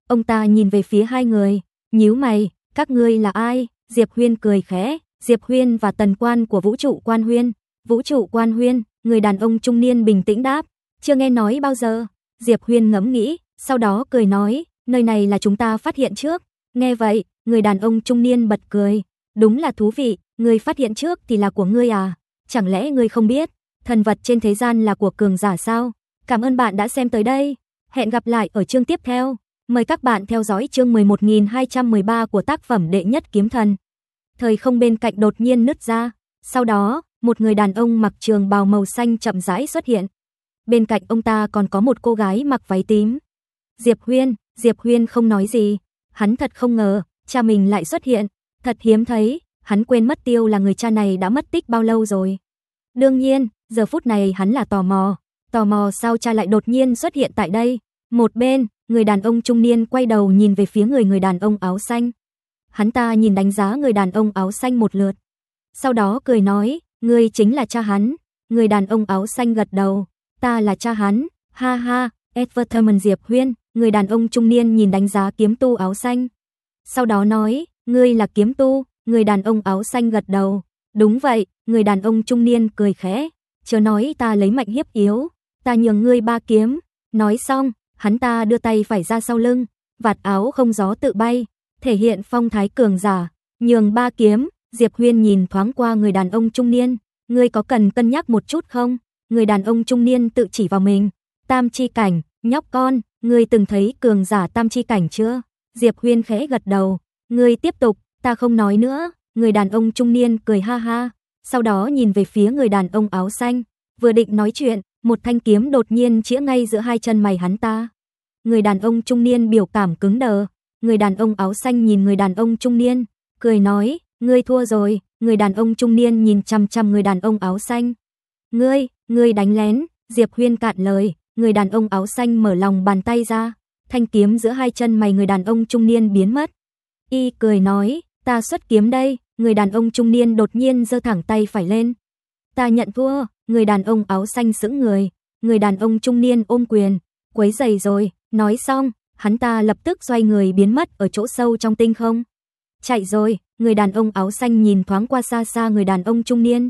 Ông ta nhìn về phía hai người, nhíu mày, các ngươi là ai? Diệp Huyên cười khẽ, Diệp Huyên và tần quan của vũ trụ quan huyên. Vũ trụ quan huyên, người đàn ông trung niên bình tĩnh đáp, chưa nghe nói bao giờ. Diệp Huyên ngẫm nghĩ, sau đó cười nói, nơi này là chúng ta phát hiện trước. Nghe vậy, người đàn ông trung niên bật cười, đúng là thú vị, người phát hiện trước thì là của ngươi à? Chẳng lẽ ngươi không biết, thần vật trên thế gian là của cường giả sao? Cảm ơn bạn đã xem tới đây. Hẹn gặp lại ở chương tiếp theo. Mời các bạn theo dõi chương 11213 của tác phẩm Đệ nhất kiếm thần. Thời không bên cạnh đột nhiên nứt ra, sau đó, một người đàn ông mặc trường bào màu xanh chậm rãi xuất hiện. Bên cạnh ông ta còn có một cô gái mặc váy tím. Diệp Huyên, Diệp Huyên không nói gì, hắn thật không ngờ, cha mình lại xuất hiện, thật hiếm thấy, hắn quên mất tiêu là người cha này đã mất tích bao lâu rồi. Đương nhiên, giờ phút này hắn là tò mò, tò mò sao cha lại đột nhiên xuất hiện tại đây. Một bên, người đàn ông trung niên quay đầu nhìn về phía người người đàn ông áo xanh. Hắn ta nhìn đánh giá người đàn ông áo xanh một lượt. Sau đó cười nói, người chính là cha hắn. Người đàn ông áo xanh gật đầu, ta là cha hắn, ha ha, Advertisement Diệp Huyên, người đàn ông trung niên nhìn đánh giá kiếm tu áo xanh. Sau đó nói, ngươi là kiếm tu, người đàn ông áo xanh gật đầu. Đúng vậy, người đàn ông trung niên cười khẽ, chờ nói ta lấy mạnh hiếp yếu, ta nhường ngươi ba kiếm. Nói xong, hắn ta đưa tay phải ra sau lưng, vạt áo không gió tự bay, thể hiện phong thái cường giả, nhường ba kiếm, Diệp Huyên nhìn thoáng qua người đàn ông trung niên, ngươi có cần cân nhắc một chút không? Người đàn ông trung niên tự chỉ vào mình, tam chi cảnh, nhóc con, ngươi từng thấy cường giả tam chi cảnh chưa? Diệp Huyên khẽ gật đầu, ngươi tiếp tục, ta không nói nữa, người đàn ông trung niên cười ha ha, sau đó nhìn về phía người đàn ông áo xanh, vừa định nói chuyện, một thanh kiếm đột nhiên chĩa ngay giữa hai chân mày hắn ta. Người đàn ông trung niên biểu cảm cứng đờ, người đàn ông áo xanh nhìn người đàn ông trung niên, cười nói, ngươi thua rồi, người đàn ông trung niên nhìn chăm chăm người đàn ông áo xanh. Ngươi, ngươi đánh lén, Diệp Huyên cạn lời, người đàn ông áo xanh mở lòng bàn tay ra, thanh kiếm giữa hai chân mày người đàn ông trung niên biến mất. Y cười nói, ta xuất kiếm đây, người đàn ông trung niên đột nhiên giơ thẳng tay phải lên. Ta nhận thua, Người đàn ông áo xanh sững người, người đàn ông trung niên ôm quyền, quấy giày rồi, nói xong, hắn ta lập tức xoay người biến mất ở chỗ sâu trong tinh không. Chạy rồi, người đàn ông áo xanh nhìn thoáng qua xa xa người đàn ông trung niên.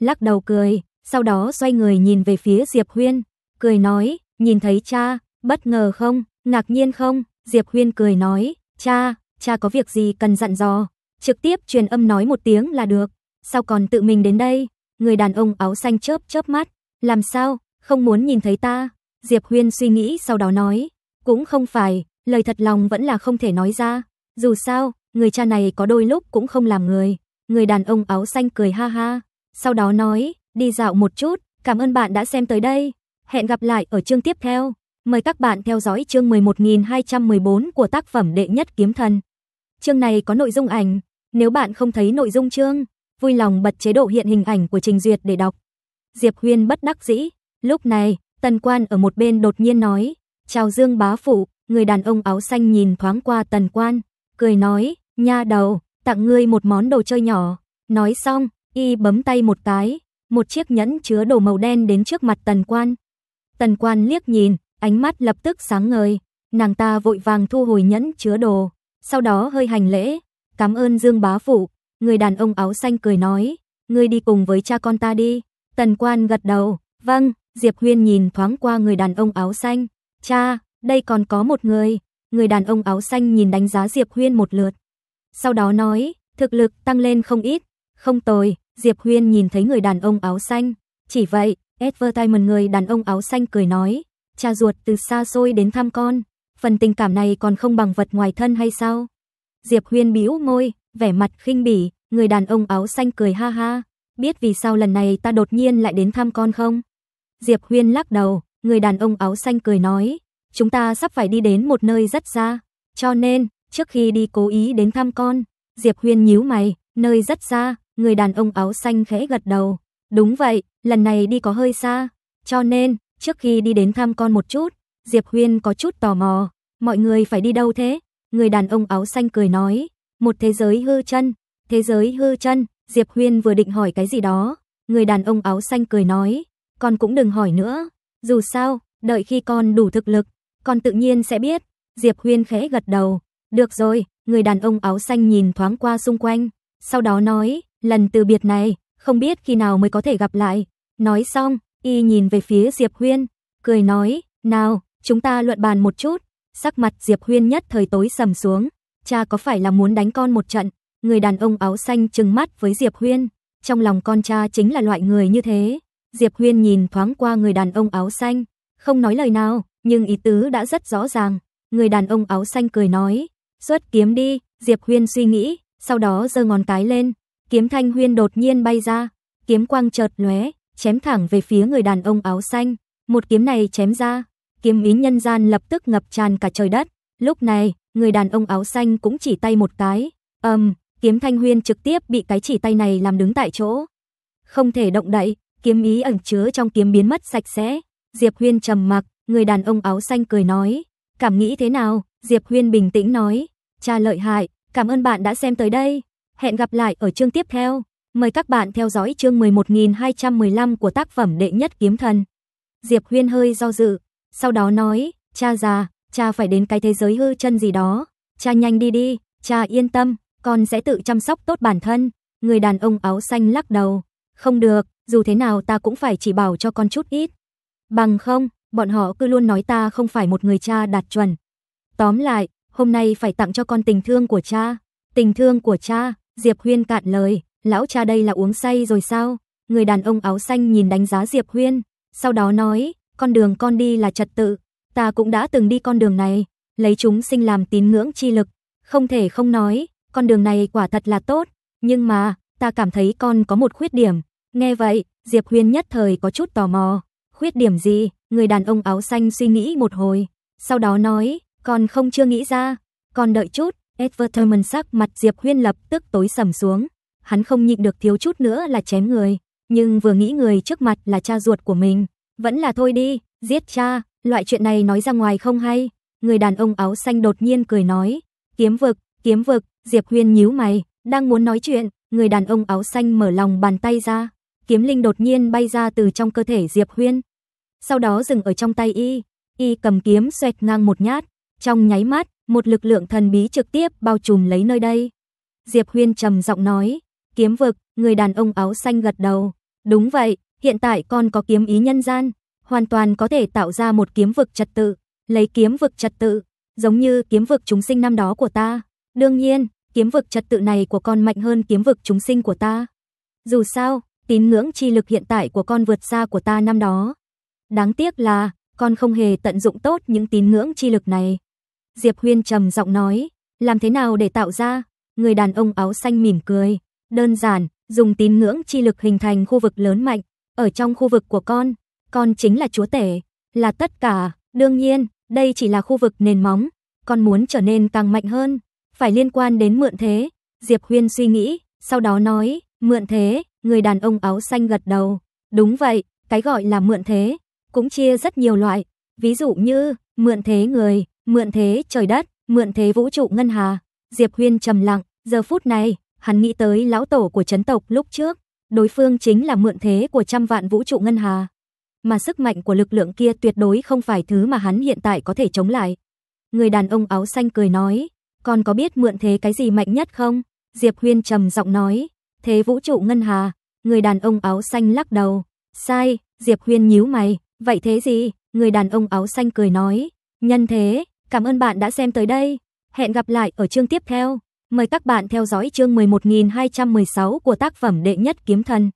Lắc đầu cười, sau đó xoay người nhìn về phía Diệp Huyên, cười nói, nhìn thấy cha, bất ngờ không, ngạc nhiên không, Diệp Huyên cười nói, cha, cha có việc gì cần dặn dò, trực tiếp truyền âm nói một tiếng là được, sao còn tự mình đến đây? Người đàn ông áo xanh chớp chớp mắt, làm sao, không muốn nhìn thấy ta? Diệp Huyên suy nghĩ sau đó nói, cũng không phải, lời thật lòng vẫn là không thể nói ra. Dù sao, người cha này có đôi lúc cũng không làm người. Người đàn ông áo xanh cười ha ha, sau đó nói, đi dạo một chút, cảm ơn bạn đã xem tới đây. Hẹn gặp lại ở chương tiếp theo. Mời các bạn theo dõi chương 11214 của tác phẩm Đệ nhất kiếm thần. Chương này có nội dung ảnh, nếu bạn không thấy nội dung chương vui lòng bật chế độ hiện hình ảnh của Trình Duyệt để đọc. Diệp Huyên bất đắc dĩ, lúc này, Tần Quan ở một bên đột nhiên nói, "Chào Dương bá phụ." Người đàn ông áo xanh nhìn thoáng qua Tần Quan, cười nói, "Nha đầu, tặng ngươi một món đồ chơi nhỏ." Nói xong, y bấm tay một cái, một chiếc nhẫn chứa đồ màu đen đến trước mặt Tần Quan. Tần Quan liếc nhìn, ánh mắt lập tức sáng ngời, nàng ta vội vàng thu hồi nhẫn chứa đồ, sau đó hơi hành lễ, "Cảm ơn Dương bá phụ." Người đàn ông áo xanh cười nói, ngươi đi cùng với cha con ta đi. Tần quan gật đầu, vâng, Diệp Huyên nhìn thoáng qua người đàn ông áo xanh. Cha, đây còn có một người. Người đàn ông áo xanh nhìn đánh giá Diệp Huyên một lượt. Sau đó nói, thực lực tăng lên không ít. Không tồi, Diệp Huyên nhìn thấy người đàn ông áo xanh. Chỉ vậy, advertisement người đàn ông áo xanh cười nói, cha ruột từ xa xôi đến thăm con. Phần tình cảm này còn không bằng vật ngoài thân hay sao? Diệp Huyên bĩu môi, vẻ mặt khinh bỉ, người đàn ông áo xanh cười ha ha, biết vì sao lần này ta đột nhiên lại đến thăm con không? Diệp Huyên lắc đầu, người đàn ông áo xanh cười nói, chúng ta sắp phải đi đến một nơi rất xa, cho nên, trước khi đi cố ý đến thăm con, Diệp Huyên nhíu mày, nơi rất xa, người đàn ông áo xanh khẽ gật đầu, đúng vậy, lần này đi có hơi xa, cho nên, trước khi đi đến thăm con một chút, Diệp Huyên có chút tò mò, mọi người phải đi đâu thế? Người đàn ông áo xanh cười nói, một thế giới hư chân, thế giới hư chân, Diệp Huyên vừa định hỏi cái gì đó, người đàn ông áo xanh cười nói, con cũng đừng hỏi nữa, dù sao, đợi khi con đủ thực lực, con tự nhiên sẽ biết. Diệp Huyên khẽ gật đầu, được rồi, người đàn ông áo xanh nhìn thoáng qua xung quanh, sau đó nói, lần từ biệt này, không biết khi nào mới có thể gặp lại. Nói xong, y nhìn về phía Diệp Huyên, cười nói, nào, chúng ta luận bàn một chút. Sắc mặt Diệp Huyên nhất thời tối sầm xuống, cha có phải là muốn đánh con một trận? Người đàn ông áo xanh trừng mắt với Diệp Huyên, trong lòng con cha chính là loại người như thế. Diệp Huyên nhìn thoáng qua người đàn ông áo xanh, không nói lời nào, nhưng ý tứ đã rất rõ ràng. Người đàn ông áo xanh cười nói, xuất kiếm đi, Diệp Huyên suy nghĩ, sau đó giơ ngón cái lên, kiếm thanh Huyên đột nhiên bay ra, kiếm quang chợt lóe, chém thẳng về phía người đàn ông áo xanh. Một kiếm này chém ra, kiếm ý nhân gian lập tức ngập tràn cả trời đất. Lúc này, người đàn ông áo xanh cũng chỉ tay một cái. Ầm, um, kiếm Thanh Huyên trực tiếp bị cái chỉ tay này làm đứng tại chỗ. Không thể động đậy, kiếm ý ẩn chứa trong kiếm biến mất sạch sẽ. Diệp Huyên trầm mặc, người đàn ông áo xanh cười nói, "Cảm nghĩ thế nào?" Diệp Huyên bình tĩnh nói, "Cha lợi hại, cảm ơn bạn đã xem tới đây. Hẹn gặp lại ở chương tiếp theo." Mời các bạn theo dõi chương 11215 của tác phẩm Đệ nhất kiếm thần. Diệp Huyên hơi do dự, sau đó nói, cha già, cha phải đến cái thế giới hư chân gì đó. Cha nhanh đi đi, cha yên tâm, con sẽ tự chăm sóc tốt bản thân. Người đàn ông áo xanh lắc đầu. Không được, dù thế nào ta cũng phải chỉ bảo cho con chút ít. Bằng không, bọn họ cứ luôn nói ta không phải một người cha đạt chuẩn. Tóm lại, hôm nay phải tặng cho con tình thương của cha. Tình thương của cha, Diệp Huyên cạn lời, lão cha đây là uống say rồi sao? Người đàn ông áo xanh nhìn đánh giá Diệp Huyên, sau đó nói, con đường con đi là trật tự, ta cũng đã từng đi con đường này, lấy chúng sinh làm tín ngưỡng chi lực, không thể không nói, con đường này quả thật là tốt, nhưng mà, ta cảm thấy con có một khuyết điểm. Nghe vậy, Diệp Huyên nhất thời có chút tò mò. Khuyết điểm gì? Người đàn ông áo xanh suy nghĩ một hồi, sau đó nói, con không chưa nghĩ ra, con đợi chút. Edverterman sắc mặt Diệp Huyên lập tức tối sầm xuống, hắn không nhịn được thiếu chút nữa là chém người, nhưng vừa nghĩ người trước mặt là cha ruột của mình, vẫn là thôi đi, giết cha, loại chuyện này nói ra ngoài không hay. Người đàn ông áo xanh đột nhiên cười nói, kiếm vực, kiếm vực, Diệp Huyên nhíu mày, đang muốn nói chuyện, người đàn ông áo xanh mở lòng bàn tay ra, kiếm linh đột nhiên bay ra từ trong cơ thể Diệp Huyên. Sau đó dừng ở trong tay y, y cầm kiếm xoẹt ngang một nhát, trong nháy mắt, một lực lượng thần bí trực tiếp bao trùm lấy nơi đây. Diệp Huyên trầm giọng nói, kiếm vực, người đàn ông áo xanh gật đầu, đúng vậy, hiện tại con có kiếm ý nhân gian, hoàn toàn có thể tạo ra một kiếm vực trật tự, lấy kiếm vực trật tự, giống như kiếm vực chúng sinh năm đó của ta. Đương nhiên, kiếm vực trật tự này của con mạnh hơn kiếm vực chúng sinh của ta. Dù sao, tín ngưỡng chi lực hiện tại của con vượt xa của ta năm đó. Đáng tiếc là, con không hề tận dụng tốt những tín ngưỡng chi lực này. Diệp Huyên trầm giọng nói, làm thế nào để tạo ra? Người đàn ông áo xanh mỉm cười, đơn giản, dùng tín ngưỡng chi lực hình thành khu vực lớn mạnh, ở trong khu vực của con, con chính là chúa tể, là tất cả, đương nhiên, đây chỉ là khu vực nền móng, con muốn trở nên càng mạnh hơn, phải liên quan đến mượn thế. Diệp Huyên suy nghĩ, sau đó nói, mượn thế, người đàn ông áo xanh gật đầu. Đúng vậy, cái gọi là mượn thế, cũng chia rất nhiều loại, ví dụ như mượn thế người, mượn thế trời đất, mượn thế vũ trụ ngân hà. Diệp Huyên trầm lặng, giờ phút này, hắn nghĩ tới lão tổ của chấn tộc lúc trước, đối phương chính là mượn thế của trăm vạn vũ trụ ngân hà mà sức mạnh của lực lượng kia tuyệt đối không phải thứ mà hắn hiện tại có thể chống lại. Người đàn ông áo xanh cười nói, "Con có biết mượn thế cái gì mạnh nhất không?" Diệp Huyên trầm giọng nói, "Thế vũ trụ ngân hà." Người đàn ông áo xanh lắc đầu, "Sai." Diệp Huyên nhíu mày, "Vậy thế gì?" Người đàn ông áo xanh cười nói, "Nhân thế, cảm ơn bạn đã xem tới đây. Hẹn gặp lại ở chương tiếp theo." Mời các bạn theo dõi chương 11216 của tác phẩm Đệ nhất kiếm thần.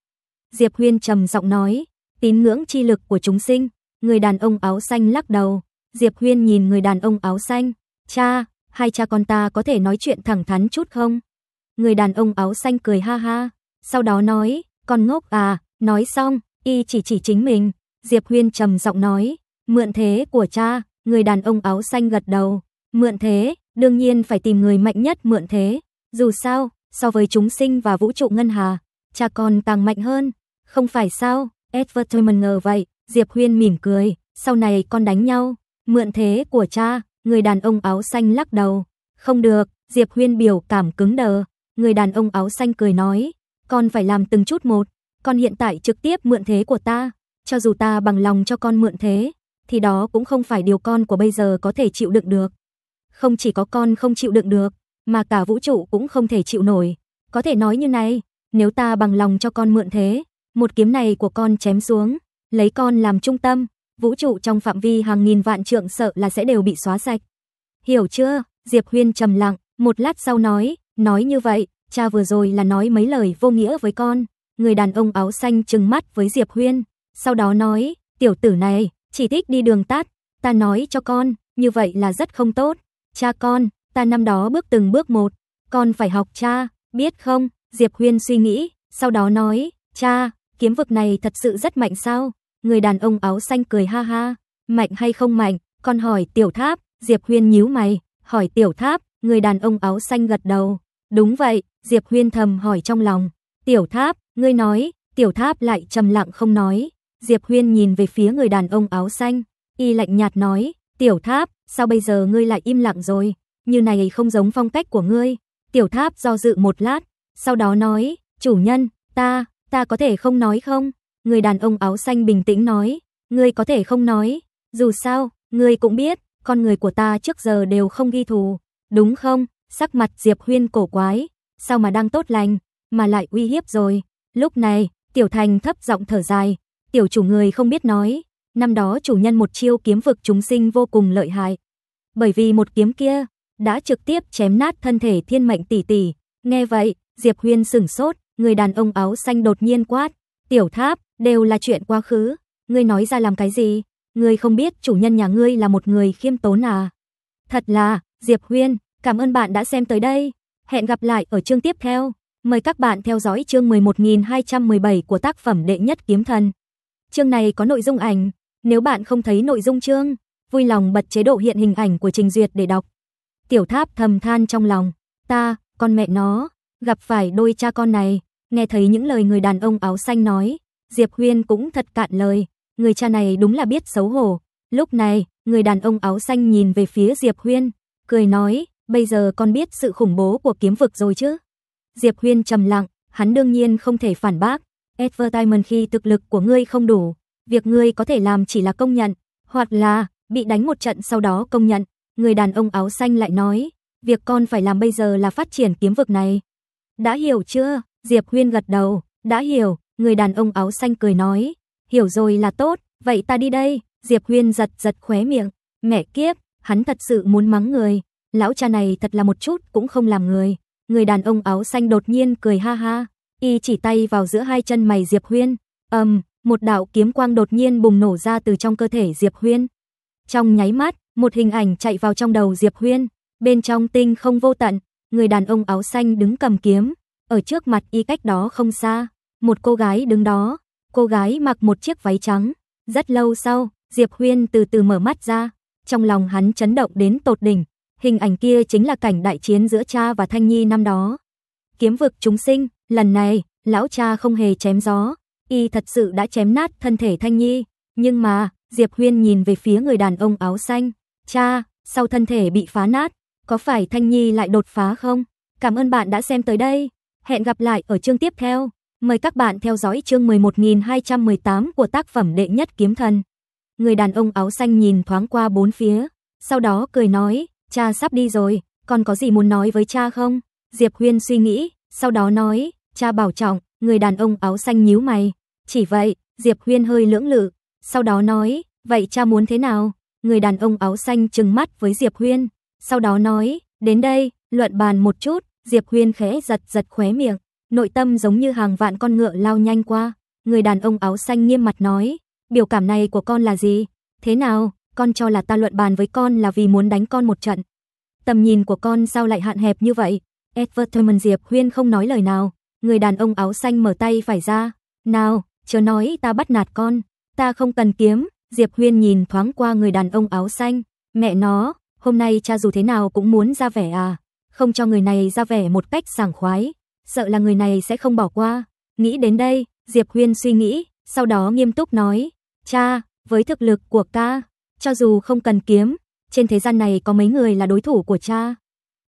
Diệp Huyên trầm giọng nói, tín ngưỡng chi lực của chúng sinh. Người đàn ông áo xanh lắc đầu, Diệp Huyên nhìn người đàn ông áo xanh, "Cha, hai cha con ta có thể nói chuyện thẳng thắn chút không?" Người đàn ông áo xanh cười ha ha, sau đó nói, "Con ngốc à." Nói xong, y chỉ chỉ chính mình, Diệp Huyên trầm giọng nói, "Mượn thế của cha." Người đàn ông áo xanh gật đầu, "Mượn thế, đương nhiên phải tìm người mạnh nhất mượn thế, dù sao, so với chúng sinh và vũ trụ ngân hà, cha con càng mạnh hơn, không phải sao? Advertisement ngờ vậy, Diệp Huyên mỉm cười, sau này con đánh nhau, mượn thế của cha, người đàn ông áo xanh lắc đầu. Không được, Diệp Huyên biểu cảm cứng đờ, người đàn ông áo xanh cười nói, con phải làm từng chút một, con hiện tại trực tiếp mượn thế của ta, cho dù ta bằng lòng cho con mượn thế, thì đó cũng không phải điều con của bây giờ có thể chịu đựng được. Không chỉ có con không chịu đựng được, mà cả vũ trụ cũng không thể chịu nổi. Có thể nói như này, nếu ta bằng lòng cho con mượn thế, một kiếm này của con chém xuống, lấy con làm trung tâm, vũ trụ trong phạm vi hàng nghìn vạn trượng sợ là sẽ đều bị xóa sạch. Hiểu chưa? Diệp Huyên trầm lặng, một lát sau nói, nói như vậy, cha vừa rồi là nói mấy lời vô nghĩa với con. Người đàn ông áo xanh trừng mắt với Diệp Huyên, sau đó nói, tiểu tử này, chỉ thích đi đường tắt ta nói cho con, như vậy là rất không tốt. Cha con, ta năm đó bước từng bước một, con phải học cha, biết không? Diệp Huyên suy nghĩ, sau đó nói, cha, kiếm vực này thật sự rất mạnh sao? Người đàn ông áo xanh cười ha ha, mạnh hay không mạnh, con hỏi tiểu tháp, Diệp Huyên nhíu mày, hỏi tiểu tháp, người đàn ông áo xanh gật đầu. Đúng vậy, Diệp Huyên thầm hỏi trong lòng, tiểu tháp, ngươi nói, tiểu tháp lại trầm lặng không nói. Diệp Huyên nhìn về phía người đàn ông áo xanh, y lạnh nhạt nói, tiểu tháp, sao bây giờ ngươi lại im lặng rồi, như này không giống phong cách của ngươi. Tiểu tháp do dự một lát, sau đó nói, chủ nhân, ta, Ta có thể không nói không? Người đàn ông áo xanh bình tĩnh nói. Ngươi có thể không nói. Dù sao, ngươi cũng biết, con người của ta trước giờ đều không ghi thù. Đúng không? Sắc mặt Diệp Huyên cổ quái. Sao mà đang tốt lành, mà lại uy hiếp rồi. Lúc này, Tiểu Thành thấp giọng thở dài. Tiểu chủ người không biết nói. Năm đó chủ nhân một chiêu kiếm vực chúng sinh vô cùng lợi hại. Bởi vì một kiếm kia, đã trực tiếp chém nát thân thể thiên mệnh tỷ tỷ. Nghe vậy, Diệp Huyên sửng sốt, Người đàn ông áo xanh đột nhiên quát, "Tiểu Tháp, đều là chuyện quá khứ, ngươi nói ra làm cái gì? Ngươi không biết chủ nhân nhà ngươi là một người khiêm tốn à?" Thật là, Diệp Huyên, cảm ơn bạn đã xem tới đây. Hẹn gặp lại ở chương tiếp theo. Mời các bạn theo dõi chương 11217 của tác phẩm Đệ nhất kiếm thần. Chương này có nội dung ảnh, nếu bạn không thấy nội dung chương, vui lòng bật chế độ hiện hình ảnh của trình duyệt để đọc. Tiểu Tháp thầm than trong lòng, ta, con mẹ nó, gặp phải đôi cha con này, Nghe thấy những lời người đàn ông áo xanh nói, Diệp Huyên cũng thật cạn lời, người cha này đúng là biết xấu hổ. Lúc này, người đàn ông áo xanh nhìn về phía Diệp Huyên, cười nói, bây giờ con biết sự khủng bố của kiếm vực rồi chứ. Diệp Huyên trầm lặng, hắn đương nhiên không thể phản bác. Advertisement khi thực lực của ngươi không đủ, việc ngươi có thể làm chỉ là công nhận, hoặc là bị đánh một trận sau đó công nhận. Người đàn ông áo xanh lại nói, việc con phải làm bây giờ là phát triển kiếm vực này. Đã hiểu chưa? Diệp Huyên gật đầu, đã hiểu, người đàn ông áo xanh cười nói, hiểu rồi là tốt, vậy ta đi đây. Diệp Huyên giật giật khóe miệng, mẹ kiếp, hắn thật sự muốn mắng người, lão cha này thật là một chút cũng không làm người. Người đàn ông áo xanh đột nhiên cười ha ha, y chỉ tay vào giữa hai chân mày Diệp Huyên, ầm, um, một đạo kiếm quang đột nhiên bùng nổ ra từ trong cơ thể Diệp Huyên. Trong nháy mắt, một hình ảnh chạy vào trong đầu Diệp Huyên, bên trong tinh không vô tận, người đàn ông áo xanh đứng cầm kiếm, ở trước mặt y cách đó không xa, một cô gái đứng đó, cô gái mặc một chiếc váy trắng. Rất lâu sau, Diệp Huyên từ từ mở mắt ra, trong lòng hắn chấn động đến tột đỉnh. Hình ảnh kia chính là cảnh đại chiến giữa cha và Thanh Nhi năm đó. Kiếm vực chúng sinh, lần này, lão cha không hề chém gió, y thật sự đã chém nát thân thể Thanh Nhi. Nhưng mà, Diệp Huyên nhìn về phía người đàn ông áo xanh. Cha, sau thân thể bị phá nát, có phải Thanh Nhi lại đột phá không? Cảm ơn bạn đã xem tới đây. Hẹn gặp lại ở chương tiếp theo. Mời các bạn theo dõi chương 11218 của tác phẩm Đệ nhất kiếm thần. Người đàn ông áo xanh nhìn thoáng qua bốn phía, sau đó cười nói, cha sắp đi rồi, còn có gì muốn nói với cha không? Diệp Huyên suy nghĩ, sau đó nói, cha bảo trọng, người đàn ông áo xanh nhíu mày. Chỉ vậy, Diệp Huyên hơi lưỡng lự, sau đó nói, vậy cha muốn thế nào? Người đàn ông áo xanh trừng mắt với Diệp Huyên, sau đó nói, đến đây, luận bàn một chút, Diệp Huyên khẽ giật giật khóe miệng, nội tâm giống như hàng vạn con ngựa lao nhanh qua. Người đàn ông áo xanh nghiêm mặt nói, biểu cảm này của con là gì? Thế nào, con cho là ta luận bàn với con là vì muốn đánh con một trận. Tầm nhìn của con sao lại hạn hẹp như vậy? Advertisement Diệp Huyên không nói lời nào. Người đàn ông áo xanh mở tay phải ra. Nào, chớ nói ta bắt nạt con. Ta không cần kiếm. Diệp Huyên nhìn thoáng qua người đàn ông áo xanh. Mẹ nó, hôm nay cha dù thế nào cũng muốn ra vẻ à không cho người này ra vẻ một cách sảng khoái, sợ là người này sẽ không bỏ qua. Nghĩ đến đây, Diệp Huyên suy nghĩ, sau đó nghiêm túc nói, cha, với thực lực của ca, cho dù không cần kiếm, trên thế gian này có mấy người là đối thủ của cha.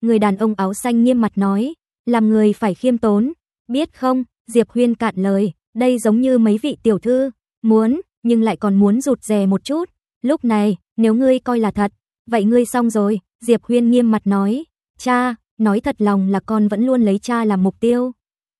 Người đàn ông áo xanh nghiêm mặt nói, làm người phải khiêm tốn, biết không, Diệp Huyên cạn lời, đây giống như mấy vị tiểu thư, muốn, nhưng lại còn muốn rụt rè một chút. Lúc này, nếu ngươi coi là thật, vậy ngươi xong rồi, Diệp Huyên nghiêm mặt nói, Cha, nói thật lòng là con vẫn luôn lấy cha làm mục tiêu.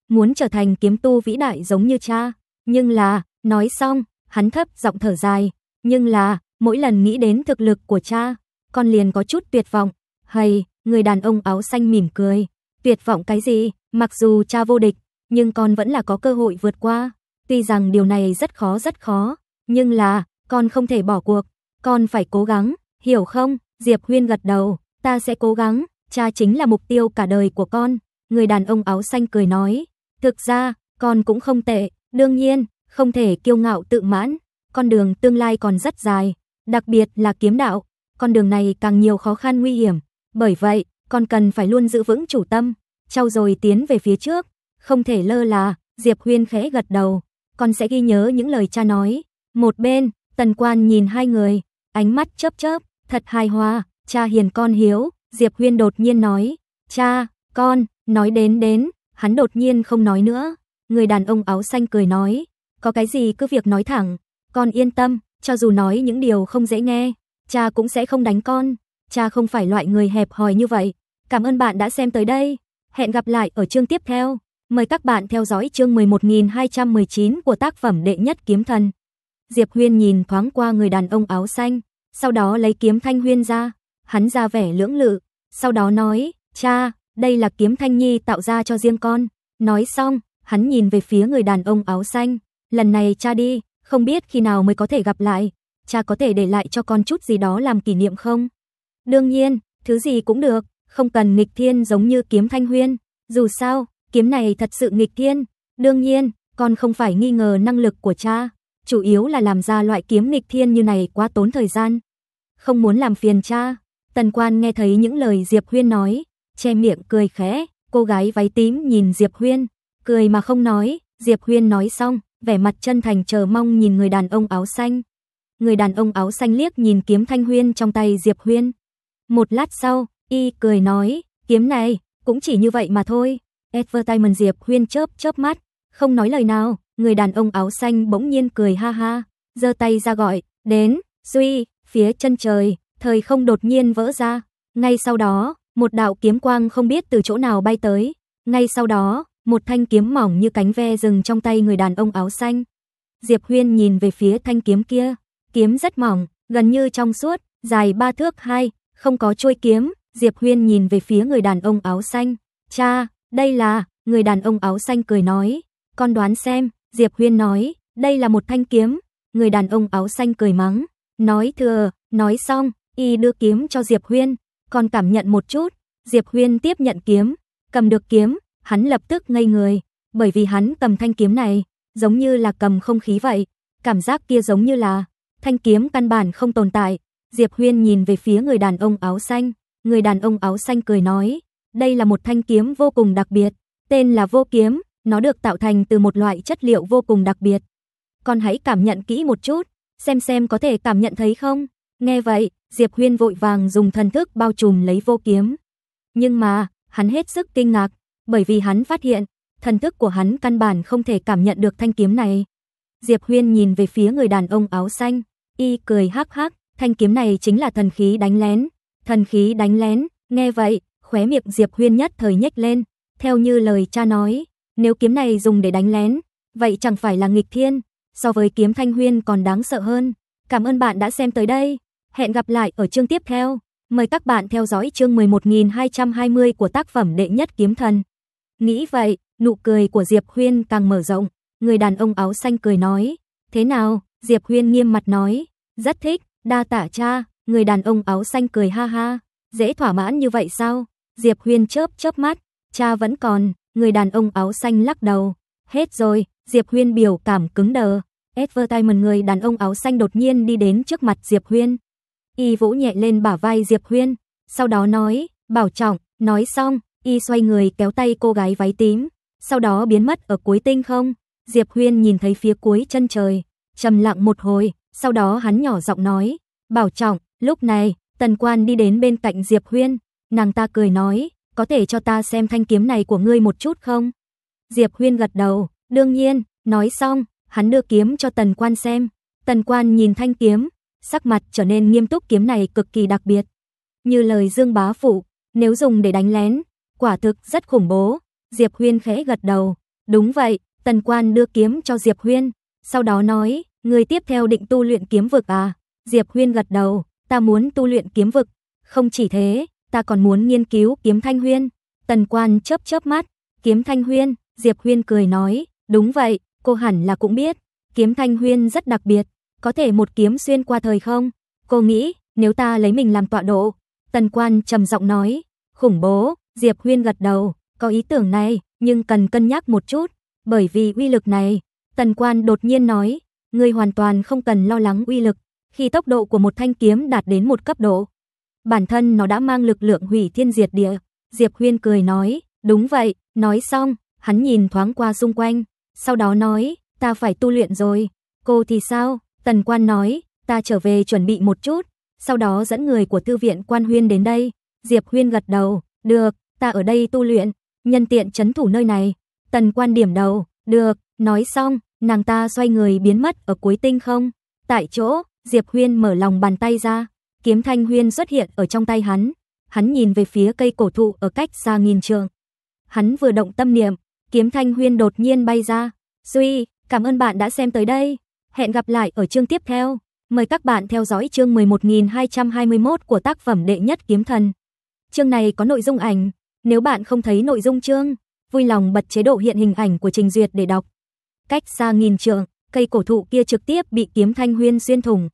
Muốn trở thành kiếm tu vĩ đại giống như cha, nhưng là, nói xong, hắn thấp giọng thở dài, nhưng là, mỗi lần nghĩ đến thực lực của cha, con liền có chút tuyệt vọng. Hay, người đàn ông áo xanh mỉm cười, tuyệt vọng cái gì, mặc dù cha vô địch, nhưng con vẫn là có cơ hội vượt qua. Tuy rằng điều này rất khó rất khó, nhưng là, con không thể bỏ cuộc, con phải cố gắng, hiểu không? Diệp Huyên gật đầu, ta sẽ cố gắng, cha chính là mục tiêu cả đời của con. Người đàn ông áo xanh cười nói, thực ra, con cũng không tệ, đương nhiên, không thể kiêu ngạo tự mãn, con đường tương lai còn rất dài, đặc biệt là kiếm đạo, con đường này càng nhiều khó khăn nguy hiểm, bởi vậy, con cần phải luôn giữ vững chủ tâm, trau dồi tiến về phía trước, không thể lơ là, Diệp Huyên khẽ gật đầu, con sẽ ghi nhớ những lời cha nói. Một bên, Tần Quan nhìn hai người, ánh mắt chớp chớp, thật hài hòa, cha hiền con hiếu, Diệp Huyên đột nhiên nói, cha, con, nói đến đến, hắn đột nhiên không nói nữa. Người đàn ông áo xanh cười nói, có cái gì cứ việc nói thẳng, con yên tâm, cho dù nói những điều không dễ nghe, cha cũng sẽ không đánh con. Cha không phải loại người hẹp hòi như vậy. Cảm ơn bạn đã xem tới đây. Hẹn gặp lại ở chương tiếp theo. Mời các bạn theo dõi chương 11219 của tác phẩm Đệ nhất kiếm thần. Diệp Huyên nhìn thoáng qua người đàn ông áo xanh, sau đó lấy kiếm thanh huyên ra hắn ra vẻ lưỡng lự, sau đó nói, cha, đây là kiếm thanh nhi tạo ra cho riêng con. Nói xong, hắn nhìn về phía người đàn ông áo xanh, lần này cha đi, không biết khi nào mới có thể gặp lại, cha có thể để lại cho con chút gì đó làm kỷ niệm không? Đương nhiên, thứ gì cũng được, không cần nghịch thiên giống như kiếm thanh huyên, dù sao, kiếm này thật sự nghịch thiên, đương nhiên, con không phải nghi ngờ năng lực của cha, chủ yếu là làm ra loại kiếm nghịch thiên như này quá tốn thời gian. Không muốn làm phiền cha, Tần quan nghe thấy những lời Diệp Huyên nói, che miệng cười khẽ, cô gái váy tím nhìn Diệp Huyên, cười mà không nói, Diệp Huyên nói xong, vẻ mặt chân thành chờ mong nhìn người đàn ông áo xanh. Người đàn ông áo xanh liếc nhìn kiếm Thanh Huyên trong tay Diệp Huyên. Một lát sau, y cười nói, kiếm này, cũng chỉ như vậy mà thôi. Advertisement Diệp Huyên chớp chớp mắt, không nói lời nào, người đàn ông áo xanh bỗng nhiên cười ha ha, giơ tay ra gọi, đến, suy, phía chân trời, thời không đột nhiên vỡ ra, ngay sau đó, một đạo kiếm quang không biết từ chỗ nào bay tới, ngay sau đó, một thanh kiếm mỏng như cánh ve dừng trong tay người đàn ông áo xanh. Diệp Huyên nhìn về phía thanh kiếm kia, kiếm rất mỏng, gần như trong suốt, dài ba thước hai, không có chuôi kiếm, Diệp Huyên nhìn về phía người đàn ông áo xanh. Cha, đây là, người đàn ông áo xanh cười nói, con đoán xem, Diệp Huyên nói, đây là một thanh kiếm, người đàn ông áo xanh cười mắng, nói thừa, nói xong, y đưa kiếm cho Diệp Huyên, còn cảm nhận một chút, Diệp Huyên tiếp nhận kiếm, cầm được kiếm, hắn lập tức ngây người, bởi vì hắn cầm thanh kiếm này, giống như là cầm không khí vậy, cảm giác kia giống như là thanh kiếm căn bản không tồn tại. Diệp Huyên nhìn về phía người đàn ông áo xanh, người đàn ông áo xanh cười nói, đây là một thanh kiếm vô cùng đặc biệt, tên là vô kiếm, nó được tạo thành từ một loại chất liệu vô cùng đặc biệt. Con hãy cảm nhận kỹ một chút, xem xem có thể cảm nhận thấy không? Nghe vậy, Diệp Huyên vội vàng dùng thần thức bao trùm lấy vô kiếm. Nhưng mà, hắn hết sức kinh ngạc, bởi vì hắn phát hiện, thần thức của hắn căn bản không thể cảm nhận được thanh kiếm này. Diệp Huyên nhìn về phía người đàn ông áo xanh, y cười hắc hắc, thanh kiếm này chính là thần khí đánh lén. Thần khí đánh lén, nghe vậy, khóe miệng Diệp Huyên nhất thời nhếch lên, theo như lời cha nói, nếu kiếm này dùng để đánh lén, vậy chẳng phải là nghịch thiên, so với kiếm thanh huyên còn đáng sợ hơn. Cảm ơn bạn đã xem tới đây. Hẹn gặp lại ở chương tiếp theo. Mời các bạn theo dõi chương 11220 của tác phẩm Đệ nhất kiếm thần. Nghĩ vậy, nụ cười của Diệp Huyên càng mở rộng, người đàn ông áo xanh cười nói, "Thế nào?" Diệp Huyên nghiêm mặt nói, "Rất thích, đa tả cha." Người đàn ông áo xanh cười ha ha, "Dễ thỏa mãn như vậy sao?" Diệp Huyên chớp chớp mắt, "Cha vẫn còn." Người đàn ông áo xanh lắc đầu, "Hết rồi." Diệp Huyên biểu cảm cứng đờ. Advertisement người đàn ông áo xanh đột nhiên đi đến trước mặt Diệp Huyên, Y vỗ nhẹ lên bả vai Diệp Huyên, sau đó nói, bảo trọng, nói xong, Y xoay người kéo tay cô gái váy tím, sau đó biến mất ở cuối tinh không. Diệp Huyên nhìn thấy phía cuối chân trời, trầm lặng một hồi, sau đó hắn nhỏ giọng nói, bảo trọng, lúc này, tần quan đi đến bên cạnh Diệp Huyên, nàng ta cười nói, có thể cho ta xem thanh kiếm này của ngươi một chút không? Diệp Huyên gật đầu, đương nhiên, nói xong, hắn đưa kiếm cho tần quan xem, tần quan nhìn thanh kiếm, sắc mặt trở nên nghiêm túc kiếm này cực kỳ đặc biệt. Như lời Dương Bá Phụ, nếu dùng để đánh lén, quả thực rất khủng bố. Diệp Huyên khẽ gật đầu. Đúng vậy, Tần Quan đưa kiếm cho Diệp Huyên, sau đó nói, người tiếp theo định tu luyện kiếm vực à? Diệp Huyên gật đầu, ta muốn tu luyện kiếm vực. Không chỉ thế, ta còn muốn nghiên cứu kiếm thanh huyên. Tần Quan chớp chớp mắt, kiếm thanh huyên, Diệp Huyên cười nói, đúng vậy, cô hẳn là cũng biết, kiếm thanh huyên rất đặc biệt, có thể một kiếm xuyên qua thời không? Cô nghĩ, nếu ta lấy mình làm tọa độ. Tần quan trầm giọng nói, khủng bố, Diệp Huyên gật đầu, có ý tưởng này, nhưng cần cân nhắc một chút, bởi vì uy lực này. Tần quan đột nhiên nói, người hoàn toàn không cần lo lắng uy lực, khi tốc độ của một thanh kiếm đạt đến một cấp độ. Bản thân nó đã mang lực lượng hủy thiên diệt địa. Diệp Huyên cười nói, đúng vậy, nói xong, hắn nhìn thoáng qua xung quanh, sau đó nói, ta phải tu luyện rồi, cô thì sao? Tần quan nói, ta trở về chuẩn bị một chút, sau đó dẫn người của thư viện quan huyên đến đây. Diệp huyên gật đầu, được, ta ở đây tu luyện, nhân tiện chấn thủ nơi này. Tần quan điểm đầu, được, nói xong, nàng ta xoay người biến mất ở cuối tinh không. Tại chỗ, Diệp huyên mở lòng bàn tay ra, kiếm thanh huyên xuất hiện ở trong tay hắn. Hắn nhìn về phía cây cổ thụ ở cách xa nghìn trường. Hắn vừa động tâm niệm, kiếm thanh huyên đột nhiên bay ra. Suy, cảm ơn bạn đã xem tới đây. Hẹn gặp lại ở chương tiếp theo. Mời các bạn theo dõi chương 11221 của tác phẩm Đệ nhất kiếm thần. Chương này có nội dung ảnh, nếu bạn không thấy nội dung chương, vui lòng bật chế độ hiện hình ảnh của trình duyệt để đọc. Cách xa nghìn trượng, cây cổ thụ kia trực tiếp bị kiếm Thanh Huyên xuyên thủng.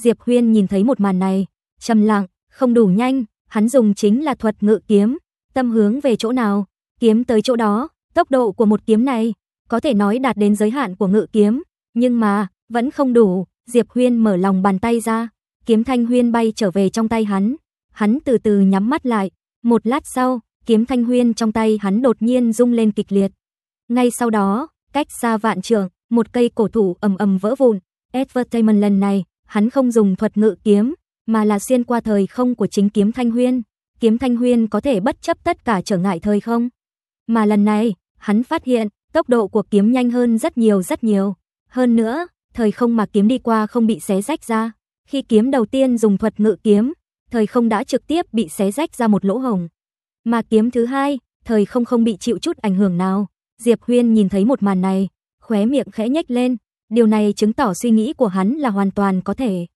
Diệp Huyên nhìn thấy một màn này, trầm lặng, không đủ nhanh, hắn dùng chính là thuật ngự kiếm, tâm hướng về chỗ nào, kiếm tới chỗ đó, tốc độ của một kiếm này có thể nói đạt đến giới hạn của ngự kiếm, nhưng mà vẫn không đủ, Diệp Huyên mở lòng bàn tay ra, kiếm Thanh Huyên bay trở về trong tay hắn. Hắn từ từ nhắm mắt lại, một lát sau, kiếm Thanh Huyên trong tay hắn đột nhiên rung lên kịch liệt. Ngay sau đó, cách xa vạn trường, một cây cổ thụ ầm ầm vỡ vụn. Advertainment lần này, hắn không dùng thuật ngự kiếm, mà là xuyên qua thời không của chính kiếm Thanh Huyên. Kiếm Thanh Huyên có thể bất chấp tất cả trở ngại thời không. Mà lần này, hắn phát hiện, tốc độ của kiếm nhanh hơn rất nhiều rất nhiều. Hơn nữa, thời không mà kiếm đi qua không bị xé rách ra. Khi kiếm đầu tiên dùng thuật ngự kiếm, thời không đã trực tiếp bị xé rách ra một lỗ hồng. Mà kiếm thứ hai, thời không không bị chịu chút ảnh hưởng nào. Diệp Huyên nhìn thấy một màn này, khóe miệng khẽ nhếch lên, điều này chứng tỏ suy nghĩ của hắn là hoàn toàn có thể.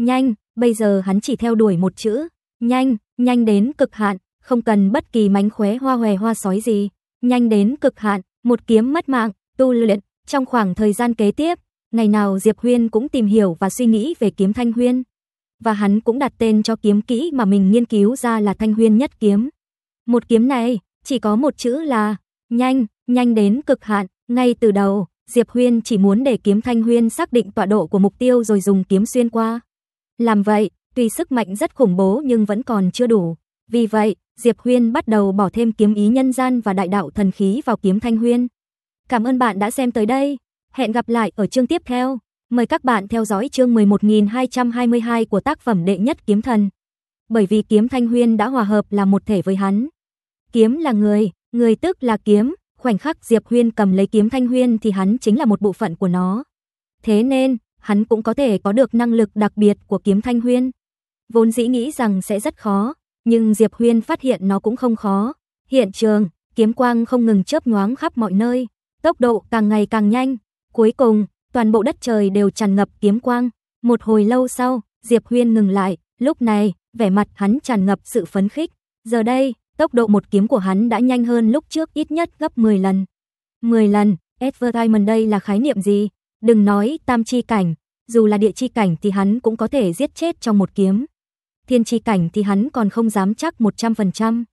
Nhanh, bây giờ hắn chỉ theo đuổi một chữ, nhanh, nhanh đến cực hạn, không cần bất kỳ mánh khóe hoa hòe hoa sói gì, nhanh đến cực hạn, một kiếm mất mạng, tu luyện, trong khoảng thời gian kế tiếp, Ngày nào Diệp Huyên cũng tìm hiểu và suy nghĩ về kiếm Thanh Huyên. Và hắn cũng đặt tên cho kiếm kỹ mà mình nghiên cứu ra là Thanh Huyên nhất kiếm. Một kiếm này chỉ có một chữ là nhanh, nhanh đến cực hạn. Ngay từ đầu, Diệp Huyên chỉ muốn để kiếm Thanh Huyên xác định tọa độ của mục tiêu rồi dùng kiếm xuyên qua. Làm vậy, tuy sức mạnh rất khủng bố nhưng vẫn còn chưa đủ. Vì vậy, Diệp Huyên bắt đầu bỏ thêm kiếm ý nhân gian và đại đạo thần khí vào kiếm Thanh Huyên. Cảm ơn bạn đã xem tới đây. Hẹn gặp lại ở chương tiếp theo. Mời các bạn theo dõi chương 11222 của tác phẩm Đệ nhất kiếm thần. Bởi vì kiếm Thanh Huyên đã hòa hợp là một thể với hắn. Kiếm là người, người tức là kiếm, khoảnh khắc Diệp Huyên cầm lấy kiếm Thanh Huyên thì hắn chính là một bộ phận của nó. Thế nên, hắn cũng có thể có được năng lực đặc biệt của kiếm Thanh Huyên. Vốn dĩ nghĩ rằng sẽ rất khó, nhưng Diệp Huyên phát hiện nó cũng không khó. Hiện trường, kiếm quang không ngừng chớp nhoáng khắp mọi nơi, tốc độ càng ngày càng nhanh, Cuối cùng, toàn bộ đất trời đều tràn ngập kiếm quang. Một hồi lâu sau, Diệp Huyên ngừng lại, lúc này, vẻ mặt hắn tràn ngập sự phấn khích. Giờ đây, tốc độ một kiếm của hắn đã nhanh hơn lúc trước ít nhất gấp 10 lần. 10 lần, advertisement đây là khái niệm gì? Đừng nói tam chi cảnh, dù là địa chi cảnh thì hắn cũng có thể giết chết trong một kiếm. Thiên chi cảnh thì hắn còn không dám chắc 100%.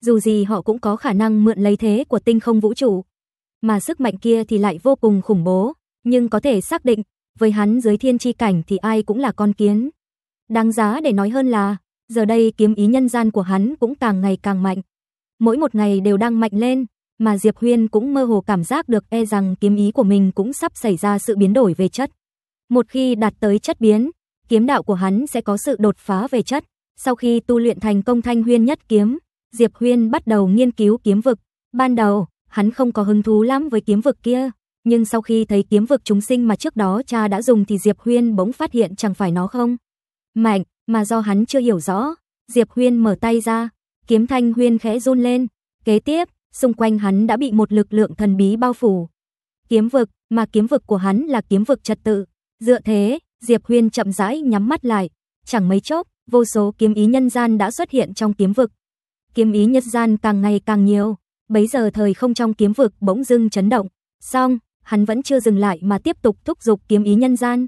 Dù gì họ cũng có khả năng mượn lấy thế của tinh không vũ trụ, mà sức mạnh kia thì lại vô cùng khủng bố, nhưng có thể xác định, với hắn dưới thiên chi cảnh thì ai cũng là con kiến. Đáng giá để nói hơn là, giờ đây kiếm ý nhân gian của hắn cũng càng ngày càng mạnh. Mỗi một ngày đều đang mạnh lên, mà Diệp Huyên cũng mơ hồ cảm giác được e rằng kiếm ý của mình cũng sắp xảy ra sự biến đổi về chất. Một khi đạt tới chất biến, kiếm đạo của hắn sẽ có sự đột phá về chất. Sau khi tu luyện thành công thanh huyên nhất kiếm, Diệp Huyên bắt đầu nghiên cứu kiếm vực. Ban đầu, hắn không có hứng thú lắm với kiếm vực kia. Nhưng sau khi thấy kiếm vực chúng sinh mà trước đó cha đã dùng thì Diệp Huyên bỗng phát hiện chẳng phải nó không. Mạnh, mà do hắn chưa hiểu rõ, Diệp Huyên mở tay ra, kiếm thanh Huyên khẽ run lên. Kế tiếp, xung quanh hắn đã bị một lực lượng thần bí bao phủ. Kiếm vực, mà kiếm vực của hắn là kiếm vực trật tự. Dựa thế, Diệp Huyên chậm rãi nhắm mắt lại. Chẳng mấy chốc, vô số kiếm ý nhân gian đã xuất hiện trong kiếm vực. Kiếm ý nhân gian càng ngày càng nhiều, Bấy giờ thời không trong kiếm vực bỗng dưng chấn động, song, hắn vẫn chưa dừng lại mà tiếp tục thúc giục kiếm ý nhân gian.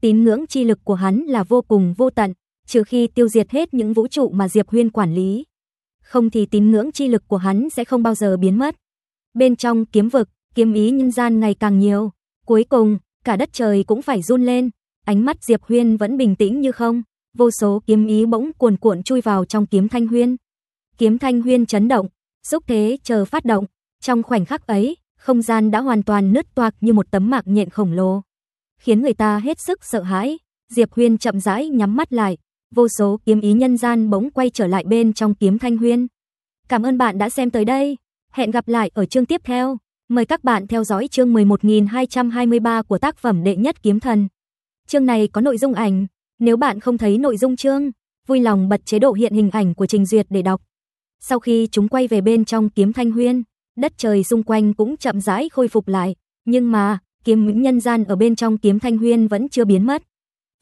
Tín ngưỡng chi lực của hắn là vô cùng vô tận, trừ khi tiêu diệt hết những vũ trụ mà Diệp Huyên quản lý. Không thì tín ngưỡng chi lực của hắn sẽ không bao giờ biến mất. Bên trong kiếm vực, kiếm ý nhân gian ngày càng nhiều. Cuối cùng, cả đất trời cũng phải run lên. Ánh mắt Diệp Huyên vẫn bình tĩnh như không. Vô số kiếm ý bỗng cuồn cuộn chui vào trong kiếm thanh huyên. Kiếm thanh huyên chấn động, xúc thế chờ phát động. Trong khoảnh khắc ấy, không gian đã hoàn toàn nứt toạc như một tấm mạc nhện khổng lồ, khiến người ta hết sức sợ hãi. Diệp Huyên chậm rãi nhắm mắt lại, vô số kiếm ý nhân gian bỗng quay trở lại bên trong kiếm Thanh Huyên. Cảm ơn bạn đã xem tới đây, hẹn gặp lại ở chương tiếp theo. Mời các bạn theo dõi chương 11223 của tác phẩm Đệ nhất kiếm thần. Chương này có nội dung ảnh, nếu bạn không thấy nội dung chương, vui lòng bật chế độ hiện hình ảnh của trình duyệt để đọc. Sau khi chúng quay về bên trong kiếm thanh huyên, đất trời xung quanh cũng chậm rãi khôi phục lại, nhưng mà, kiếm mỹ nhân gian ở bên trong kiếm thanh huyên vẫn chưa biến mất.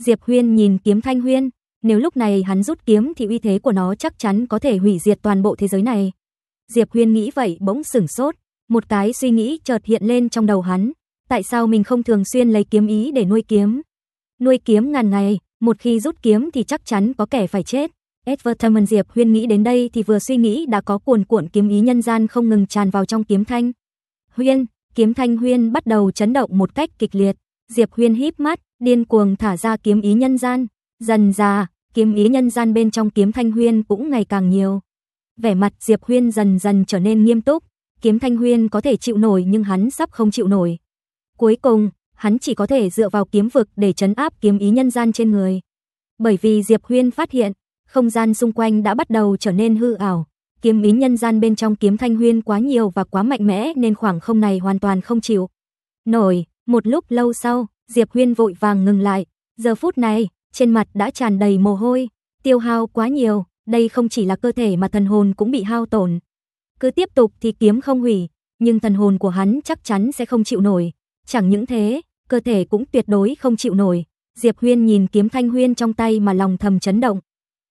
Diệp Huyên nhìn kiếm thanh huyên, nếu lúc này hắn rút kiếm thì uy thế của nó chắc chắn có thể hủy diệt toàn bộ thế giới này. Diệp Huyên nghĩ vậy bỗng sửng sốt, một cái suy nghĩ chợt hiện lên trong đầu hắn, tại sao mình không thường xuyên lấy kiếm ý để nuôi kiếm? Nuôi kiếm ngàn ngày, một khi rút kiếm thì chắc chắn có kẻ phải chết. Advertisement Diệp Huyên nghĩ đến đây thì vừa suy nghĩ đã có cuồn cuộn kiếm ý nhân gian không ngừng tràn vào trong kiếm thanh. Huyên, kiếm thanh Huyên bắt đầu chấn động một cách kịch liệt. Diệp Huyên híp mắt, điên cuồng thả ra kiếm ý nhân gian. Dần già, kiếm ý nhân gian bên trong kiếm thanh Huyên cũng ngày càng nhiều. Vẻ mặt Diệp Huyên dần dần trở nên nghiêm túc. Kiếm thanh Huyên có thể chịu nổi nhưng hắn sắp không chịu nổi. Cuối cùng, hắn chỉ có thể dựa vào kiếm vực để chấn áp kiếm ý nhân gian trên người. Bởi vì Diệp Huyên phát hiện, không gian xung quanh đã bắt đầu trở nên hư ảo. Kiếm ý nhân gian bên trong kiếm thanh huyên quá nhiều và quá mạnh mẽ nên khoảng không này hoàn toàn không chịu. Nổi, một lúc lâu sau, Diệp Huyên vội vàng ngừng lại. Giờ phút này, trên mặt đã tràn đầy mồ hôi, tiêu hao quá nhiều, đây không chỉ là cơ thể mà thần hồn cũng bị hao tổn. Cứ tiếp tục thì kiếm không hủy, nhưng thần hồn của hắn chắc chắn sẽ không chịu nổi. Chẳng những thế, cơ thể cũng tuyệt đối không chịu nổi. Diệp Huyên nhìn kiếm thanh huyên trong tay mà lòng thầm chấn động.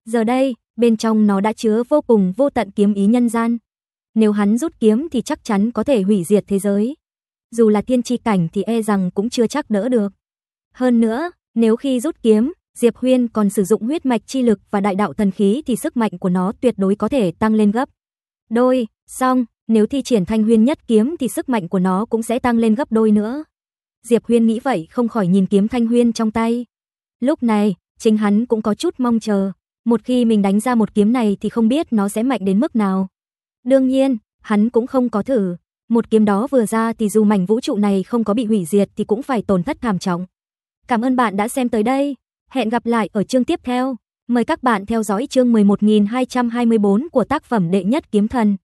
Giờ đây, bên trong nó đã chứa vô cùng vô tận kiếm ý nhân gian. Nếu hắn rút kiếm thì chắc chắn có thể hủy diệt thế giới. Dù là thiên tri cảnh thì e rằng cũng chưa chắc đỡ được. Hơn nữa, nếu khi rút kiếm, Diệp Huyên còn sử dụng huyết mạch chi lực và đại đạo thần khí thì sức mạnh của nó tuyệt đối có thể tăng lên gấp. Đôi, xong, nếu thi triển thanh huyên nhất kiếm thì sức mạnh của nó cũng sẽ tăng lên gấp đôi nữa. Diệp Huyên nghĩ vậy không khỏi nhìn kiếm thanh huyên trong tay. Lúc này, chính hắn cũng có chút mong chờ. Một khi mình đánh ra một kiếm này thì không biết nó sẽ mạnh đến mức nào. Đương nhiên, hắn cũng không có thử. Một kiếm đó vừa ra thì dù mảnh vũ trụ này không có bị hủy diệt thì cũng phải tổn thất thảm trọng. Cảm ơn bạn đã xem tới đây. Hẹn gặp lại ở chương tiếp theo. Mời các bạn theo dõi chương 11224 của tác phẩm Đệ nhất kiếm thần.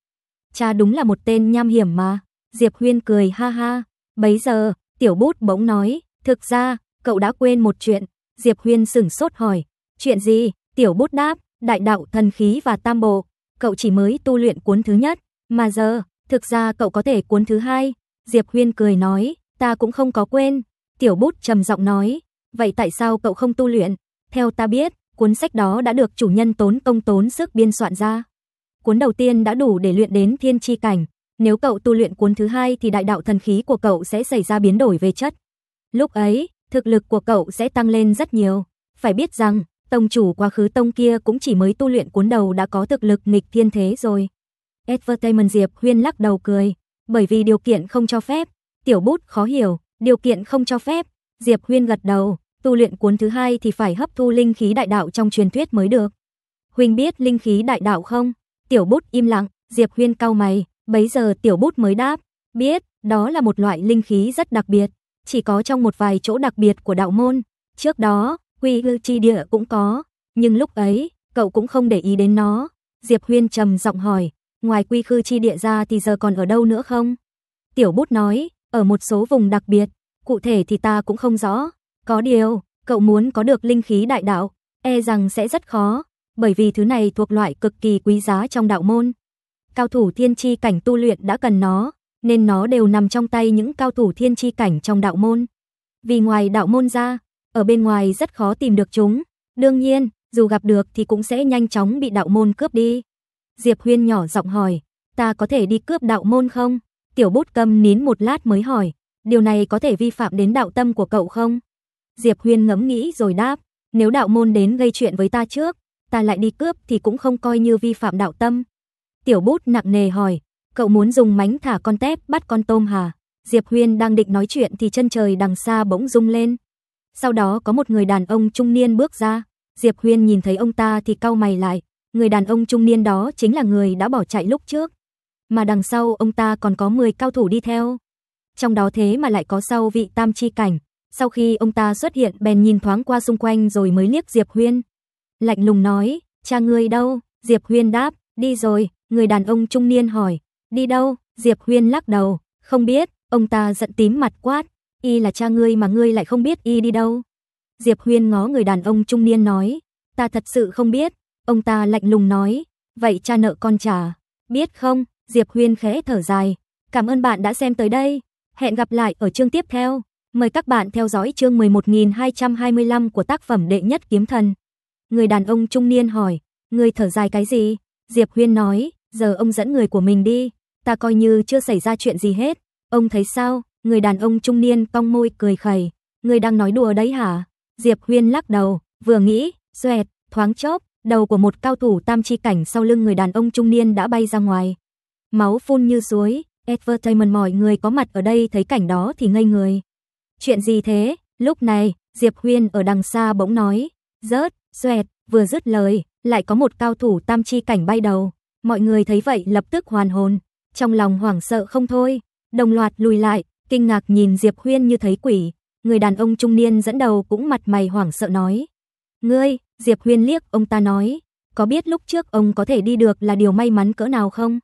Cha đúng là một tên nham hiểm mà. Diệp Huyên cười ha ha. Bấy giờ, tiểu bút bỗng nói, thực ra, cậu đã quên một chuyện. Diệp Huyên sửng sốt hỏi, chuyện gì? Tiểu bút đáp, đại đạo thần khí và tam bộ, cậu chỉ mới tu luyện cuốn thứ nhất, mà giờ, thực ra cậu có thể cuốn thứ hai. Diệp Huyên cười nói, ta cũng không có quên. Tiểu bút trầm giọng nói, vậy tại sao cậu không tu luyện? Theo ta biết, cuốn sách đó đã được chủ nhân tốn công tốn sức biên soạn ra. Cuốn đầu tiên đã đủ để luyện đến thiên chi cảnh. Nếu cậu tu luyện cuốn thứ hai thì đại đạo thần khí của cậu sẽ xảy ra biến đổi về chất. Lúc ấy, thực lực của cậu sẽ tăng lên rất nhiều. Phải biết rằng, tông chủ quá khứ tông kia cũng chỉ mới tu luyện cuốn đầu đã có thực lực nghịch thiên thế rồi. Advertainment Diệp Huyên lắc đầu cười, bởi vì điều kiện không cho phép, tiểu bút khó hiểu, điều kiện không cho phép, Diệp Huyên gật đầu, tu luyện cuốn thứ hai thì phải hấp thu linh khí đại đạo trong truyền thuyết mới được. Huynh biết linh khí đại đạo không? Tiểu bút im lặng, Diệp Huyên cau mày, bấy giờ tiểu bút mới đáp, biết, đó là một loại linh khí rất đặc biệt, chỉ có trong một vài chỗ đặc biệt của đạo môn. Trước đó, Quy ư chi địa cũng có, nhưng lúc ấy, cậu cũng không để ý đến nó. Diệp Huyên trầm giọng hỏi, ngoài quy khư chi địa ra thì giờ còn ở đâu nữa không? Tiểu bút nói, ở một số vùng đặc biệt, cụ thể thì ta cũng không rõ. Có điều, cậu muốn có được linh khí đại đạo, e rằng sẽ rất khó, bởi vì thứ này thuộc loại cực kỳ quý giá trong đạo môn. Cao thủ thiên chi cảnh tu luyện đã cần nó, nên nó đều nằm trong tay những cao thủ thiên chi cảnh trong đạo môn. Vì ngoài đạo môn ra, ở bên ngoài rất khó tìm được chúng. Đương nhiên, dù gặp được thì cũng sẽ nhanh chóng bị đạo môn cướp đi. Diệp Huyên nhỏ giọng hỏi, ta có thể đi cướp đạo môn không? Tiểu bút Cầm nín một lát mới hỏi, điều này có thể vi phạm đến đạo tâm của cậu không? Diệp Huyên ngẫm nghĩ rồi đáp, nếu đạo môn đến gây chuyện với ta trước, ta lại đi cướp thì cũng không coi như vi phạm đạo tâm. Tiểu bút nặng nề hỏi, cậu muốn dùng mánh thả con tép bắt con tôm hả? Diệp Huyên đang định nói chuyện thì chân trời đằng xa bỗng rung lên. Sau đó có một người đàn ông trung niên bước ra, Diệp Huyên nhìn thấy ông ta thì cau mày lại, người đàn ông trung niên đó chính là người đã bỏ chạy lúc trước. Mà đằng sau ông ta còn có 10 cao thủ đi theo. Trong đó thế mà lại có sau vị tam chi cảnh. Sau khi ông ta xuất hiện bèn nhìn thoáng qua xung quanh rồi mới liếc Diệp Huyên. Lạnh lùng nói, cha ngươi đâu? Diệp Huyên đáp, đi rồi. Người đàn ông trung niên hỏi, đi đâu? Diệp Huyên lắc đầu, không biết. Ông ta giận tím mặt quát, y là cha ngươi mà ngươi lại không biết y đi đâu. Diệp Huyên ngó người đàn ông trung niên nói, ta thật sự không biết, ông ta lạnh lùng nói, vậy cha nợ con trả, biết không, Diệp Huyên khẽ thở dài, cảm ơn bạn đã xem tới đây, hẹn gặp lại ở chương tiếp theo, mời các bạn theo dõi chương 11225 của tác phẩm đệ nhất kiếm thần. Người đàn ông trung niên hỏi, Ngươi thở dài cái gì? Diệp Huyên nói, giờ ông dẫn người của mình đi, ta coi như chưa xảy ra chuyện gì hết, ông thấy sao? Người đàn ông trung niên cong môi cười khẩy, người đang nói đùa đấy hả? Diệp Huyên lắc đầu, vừa nghĩ, xoẹt, thoáng chốc, đầu của một cao thủ tam chi cảnh sau lưng người đàn ông trung niên đã bay ra ngoài. Máu phun như suối, Advertainment mọi người có mặt ở đây thấy cảnh đó thì ngây người. Chuyện gì thế? Lúc này, Diệp Huyên ở đằng xa bỗng nói, rớt, xoẹt, vừa dứt lời, lại có một cao thủ tam chi cảnh bay đầu. Mọi người thấy vậy lập tức hoàn hồn, trong lòng hoảng sợ không thôi, đồng loạt lùi lại, kinh ngạc nhìn Diệp Huyên như thấy quỷ, người đàn ông trung niên dẫn đầu cũng mặt mày hoảng sợ nói. Ngươi, Diệp Huyên liếc ông ta nói, có biết lúc trước ông có thể đi được là điều may mắn cỡ nào không?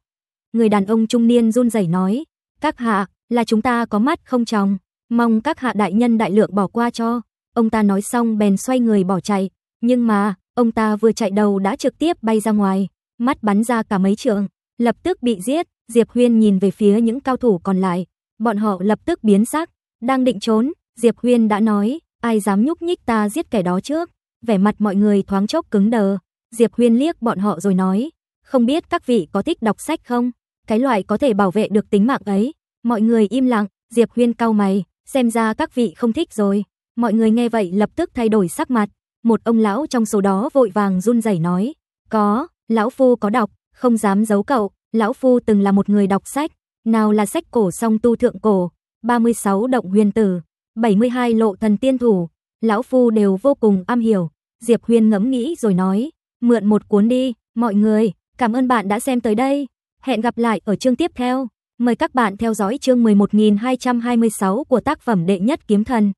Người đàn ông trung niên run rẩy nói, các hạ, là chúng ta có mắt không chồng, mong các hạ đại nhân đại lượng bỏ qua cho. Ông ta nói xong bèn xoay người bỏ chạy, nhưng mà, ông ta vừa chạy đầu đã trực tiếp bay ra ngoài, mắt bắn ra cả mấy trường, lập tức bị giết. Diệp Huyên nhìn về phía những cao thủ còn lại, Bọn họ lập tức biến sắc, đang định trốn, Diệp Huyên đã nói, ai dám nhúc nhích ta giết kẻ đó trước. Vẻ mặt mọi người thoáng chốc cứng đờ, Diệp Huyên liếc bọn họ rồi nói, không biết các vị có thích đọc sách không? Cái loại có thể bảo vệ được tính mạng ấy. Mọi người im lặng, Diệp Huyên cau mày, xem ra các vị không thích rồi. Mọi người nghe vậy lập tức thay đổi sắc mặt, một ông lão trong số đó vội vàng run rẩy nói, "Có, lão phu có đọc, không dám giấu cậu, lão phu từng là một người đọc sách, nào là sách cổ song tu thượng cổ, 36 động huyền tử, 72 lộ thần tiên thủ, lão phu đều vô cùng am hiểu. Diệp Huyền ngẫm nghĩ rồi nói, mượn một cuốn đi, mọi người, cảm ơn bạn đã xem tới đây. Hẹn gặp lại ở chương tiếp theo. Mời các bạn theo dõi chương 11226 của tác phẩm Đệ nhất kiếm thần.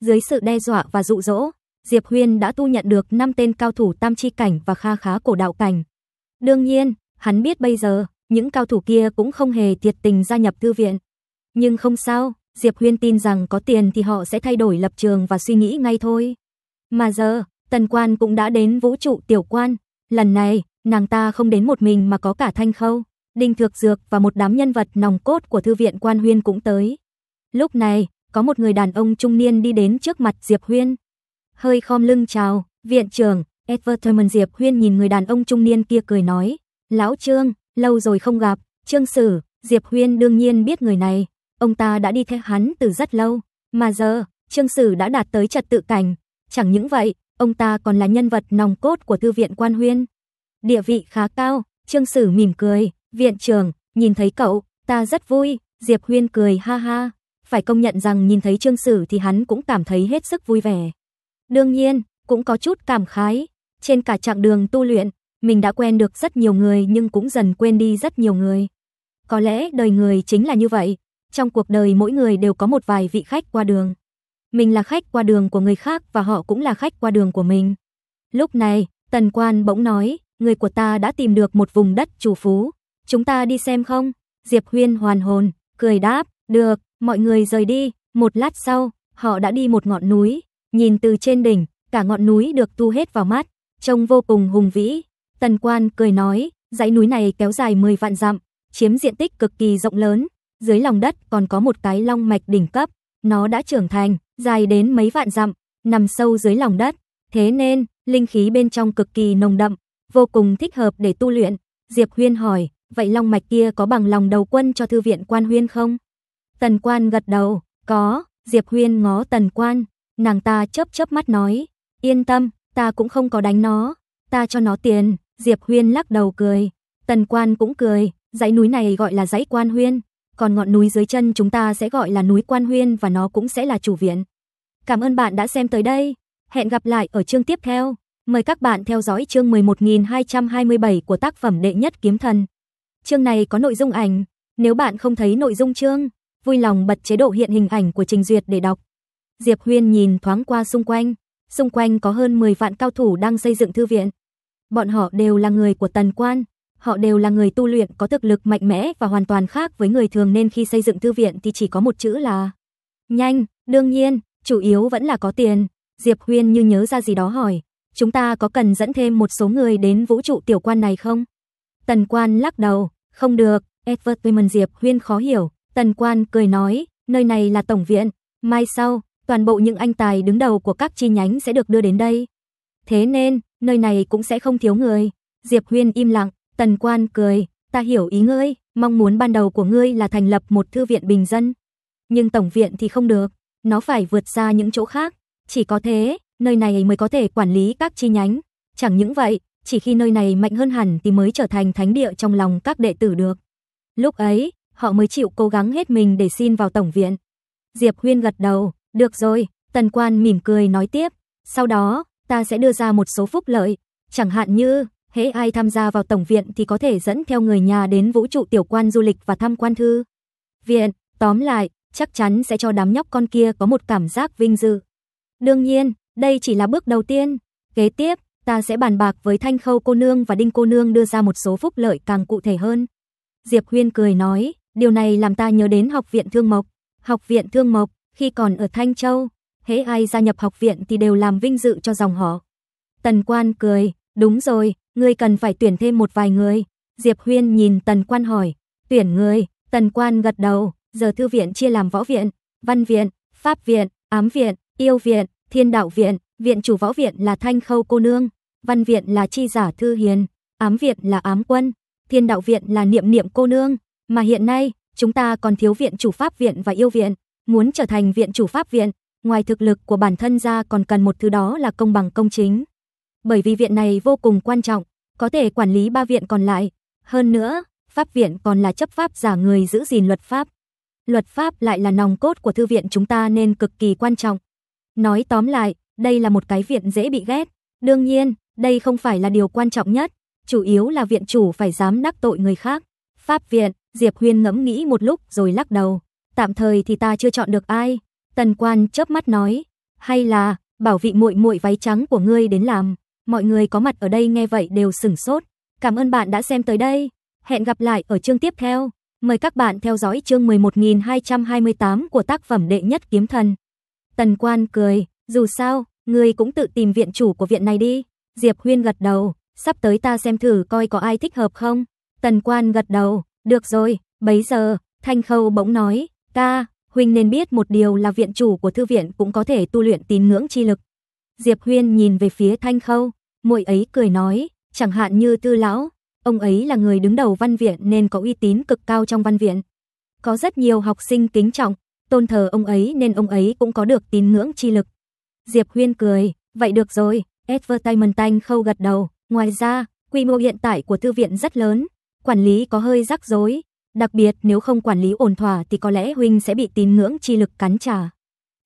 Dưới sự đe dọa và dụ dỗ, Diệp Huyên đã tu nhận được 5 tên cao thủ tam chi cảnh và kha khá cổ đạo cảnh. Đương nhiên, hắn biết bây giờ, những cao thủ kia cũng không hề thiệt tình gia nhập thư viện. Nhưng không sao, Diệp Huyên tin rằng có tiền thì họ sẽ thay đổi lập trường và suy nghĩ ngay thôi. Mà giờ, Tần Quan cũng đã đến vũ trụ tiểu quan. Lần này, nàng ta không đến một mình mà có cả Thanh Khâu, Đinh Thược Dược và một đám nhân vật nòng cốt của thư viện quan huyên cũng tới. Lúc này, có một người đàn ông trung niên đi đến trước mặt Diệp Huyên. Hơi khom lưng chào, viện trưởng, Advertisement Diệp Huyên nhìn người đàn ông trung niên kia cười nói. Lão Trương, lâu rồi không gặp, Trương Sử, Diệp Huyên đương nhiên biết người này, ông ta đã đi theo hắn từ rất lâu, mà giờ, Trương Sử đã đạt tới trật tự cảnh, chẳng những vậy, ông ta còn là nhân vật nòng cốt của thư viện Quan Huyên. Địa vị khá cao, Trương Sử mỉm cười, "Viện trưởng, nhìn thấy cậu, ta rất vui." Diệp Huyên cười ha ha, phải công nhận rằng nhìn thấy Trương Sử thì hắn cũng cảm thấy hết sức vui vẻ. Đương nhiên, cũng có chút cảm khái, trên cả chặng đường tu luyện, mình đã quen được rất nhiều người nhưng cũng dần quên đi rất nhiều người. Có lẽ đời người chính là như vậy, trong cuộc đời mỗi người đều có một vài vị khách qua đường. Mình là khách qua đường của người khác và họ cũng là khách qua đường của mình. Lúc này, Tần Quan bỗng nói, người của ta đã tìm được một vùng đất chủ phú, chúng ta đi xem không? Diệp Huyên hoàn hồn, cười đáp, được, mọi người rời đi. Một lát sau, họ đã đi một ngọn núi, nhìn từ trên đỉnh, cả ngọn núi được tu hết vào mắt, trông vô cùng hùng vĩ, Tần quan cười nói, dãy núi này kéo dài 10 vạn dặm, chiếm diện tích cực kỳ rộng lớn, dưới lòng đất còn có một cái long mạch đỉnh cấp, nó đã trưởng thành, dài đến mấy vạn dặm, nằm sâu dưới lòng đất, thế nên linh khí bên trong cực kỳ nồng đậm, vô cùng thích hợp để tu luyện. Diệp Huyên hỏi, vậy long mạch kia có bằng lòng đầu quân cho thư viện Quan Huyên không? Tần Quan gật đầu, có, Diệp Huyên ngó Tần Quan, nàng ta chớp chớp mắt nói, yên tâm, ta cũng không có đánh nó, ta cho nó tiền, Diệp Huyên lắc đầu cười, Tần Quan cũng cười, dãy núi này gọi là dãy Quan Huyên, còn ngọn núi dưới chân chúng ta sẽ gọi là núi Quan Huyên và nó cũng sẽ là chủ viện. Cảm ơn bạn đã xem tới đây, hẹn gặp lại ở chương tiếp theo. Mời các bạn theo dõi chương 11.227 của tác phẩm Đệ nhất kiếm thần. Chương này có nội dung ảnh, nếu bạn không thấy nội dung chương, vui lòng bật chế độ hiện hình ảnh của trình duyệt để đọc. Diệp Huyên nhìn thoáng qua xung quanh, xung quanh có hơn 10 vạn cao thủ đang xây dựng thư viện. Bọn họ đều là người của tần quan, họ đều là người tu luyện có thực lực mạnh mẽ và hoàn toàn khác với người thường nên khi xây dựng thư viện thì chỉ có một chữ là nhanh, đương nhiên, chủ yếu vẫn là có tiền. Diệp Huyên như nhớ ra gì đó hỏi, chúng ta có cần dẫn thêm một số người đến vũ trụ tiểu quan này không? Tần quan lắc đầu, không được, Edward Diệp Huyên khó hiểu, tần quan cười nói, nơi này là tổng viện, mai sau, toàn bộ những anh tài đứng đầu của các chi nhánh sẽ được đưa đến đây. Thế nên, nơi này cũng sẽ không thiếu người. Diệp Huyên im lặng, Tần Quan cười, ta hiểu ý ngươi, mong muốn ban đầu của ngươi là thành lập một thư viện bình dân. Nhưng tổng viện thì không được, nó phải vượt ra những chỗ khác. Chỉ có thế, nơi này mới có thể quản lý các chi nhánh. Chẳng những vậy, chỉ khi nơi này mạnh hơn hẳn thì mới trở thành thánh địa trong lòng các đệ tử được. Lúc ấy, họ mới chịu cố gắng hết mình để xin vào tổng viện. Diệp Huyên gật đầu, được rồi, Tần Quan mỉm cười nói tiếp. Sau đó, ta sẽ đưa ra một số phúc lợi, chẳng hạn như hễ ai tham gia vào tổng viện thì có thể dẫn theo người nhà đến vũ trụ tiểu quan du lịch và tham quan thư viện, tóm lại, chắc chắn sẽ cho đám nhóc con kia có một cảm giác vinh dự. Đương nhiên, đây chỉ là bước đầu tiên, kế tiếp ta sẽ bàn bạc với Thanh Khâu cô nương và Đinh cô nương đưa ra một số phúc lợi càng cụ thể hơn. Diệp Huyên cười nói, điều này làm ta nhớ đến học viện Thương Mộc. Học viện Thương Mộc, khi còn ở Thanh Châu, hễ ai gia nhập học viện thì đều làm vinh dự cho dòng họ. Tần Quan cười, đúng rồi, ngươi cần phải tuyển thêm một vài người. Diệp Huyên nhìn Tần Quan hỏi, tuyển người, Tần Quan gật đầu, giờ thư viện chia làm võ viện, văn viện, pháp viện, ám viện, yêu viện, thiên đạo viện, viện chủ võ viện là Thanh Khâu cô nương, văn viện là chi giả thư hiền, ám viện là ám quân, thiên đạo viện là niệm niệm cô nương, mà hiện nay, chúng ta còn thiếu viện chủ pháp viện và yêu viện, muốn trở thành viện chủ pháp viện, ngoài thực lực của bản thân ra còn cần một thứ đó là công bằng công chính. Bởi vì viện này vô cùng quan trọng, có thể quản lý ba viện còn lại. Hơn nữa, pháp viện còn là chấp pháp giả người giữ gìn luật pháp. Luật pháp lại là nòng cốt của thư viện chúng ta nên cực kỳ quan trọng. Nói tóm lại, đây là một cái viện dễ bị ghét. Đương nhiên, đây không phải là điều quan trọng nhất, chủ yếu là viện chủ phải dám đắc tội người khác. Pháp viện, Diệp Huyên ngẫm nghĩ một lúc rồi lắc đầu. Tạm thời thì ta chưa chọn được ai, Tần Quan chớp mắt nói, hay là bảo vị muội muội váy trắng của ngươi đến làm. Mọi người có mặt ở đây nghe vậy đều sửng sốt. Cảm ơn bạn đã xem tới đây. Hẹn gặp lại ở chương tiếp theo. Mời các bạn theo dõi chương 11228 của tác phẩm Đệ nhất kiếm thần. Tần Quan cười, dù sao, ngươi cũng tự tìm viện chủ của viện này đi. Diệp Huyên gật đầu, sắp tới ta xem thử coi có ai thích hợp không. Tần Quan gật đầu, được rồi, bấy giờ, Thanh Khâu bỗng nói, ca, huynh nên biết một điều là viện chủ của thư viện cũng có thể tu luyện tín ngưỡng chi lực. Diệp Huyên nhìn về phía Thanh Khâu, muội ấy cười nói, chẳng hạn như Tư lão, ông ấy là người đứng đầu văn viện nên có uy tín cực cao trong văn viện. Có rất nhiều học sinh kính trọng, tôn thờ ông ấy nên ông ấy cũng có được tín ngưỡng chi lực. Diệp Huyên cười, vậy được rồi, Advertisement Thanh Khâu gật đầu, ngoài ra, quy mô hiện tại của thư viện rất lớn, quản lý có hơi rắc rối, Đặc biệt nếu không quản lý ổn thỏa thì có lẽ huynh sẽ bị tín ngưỡng chi lực cắn trả.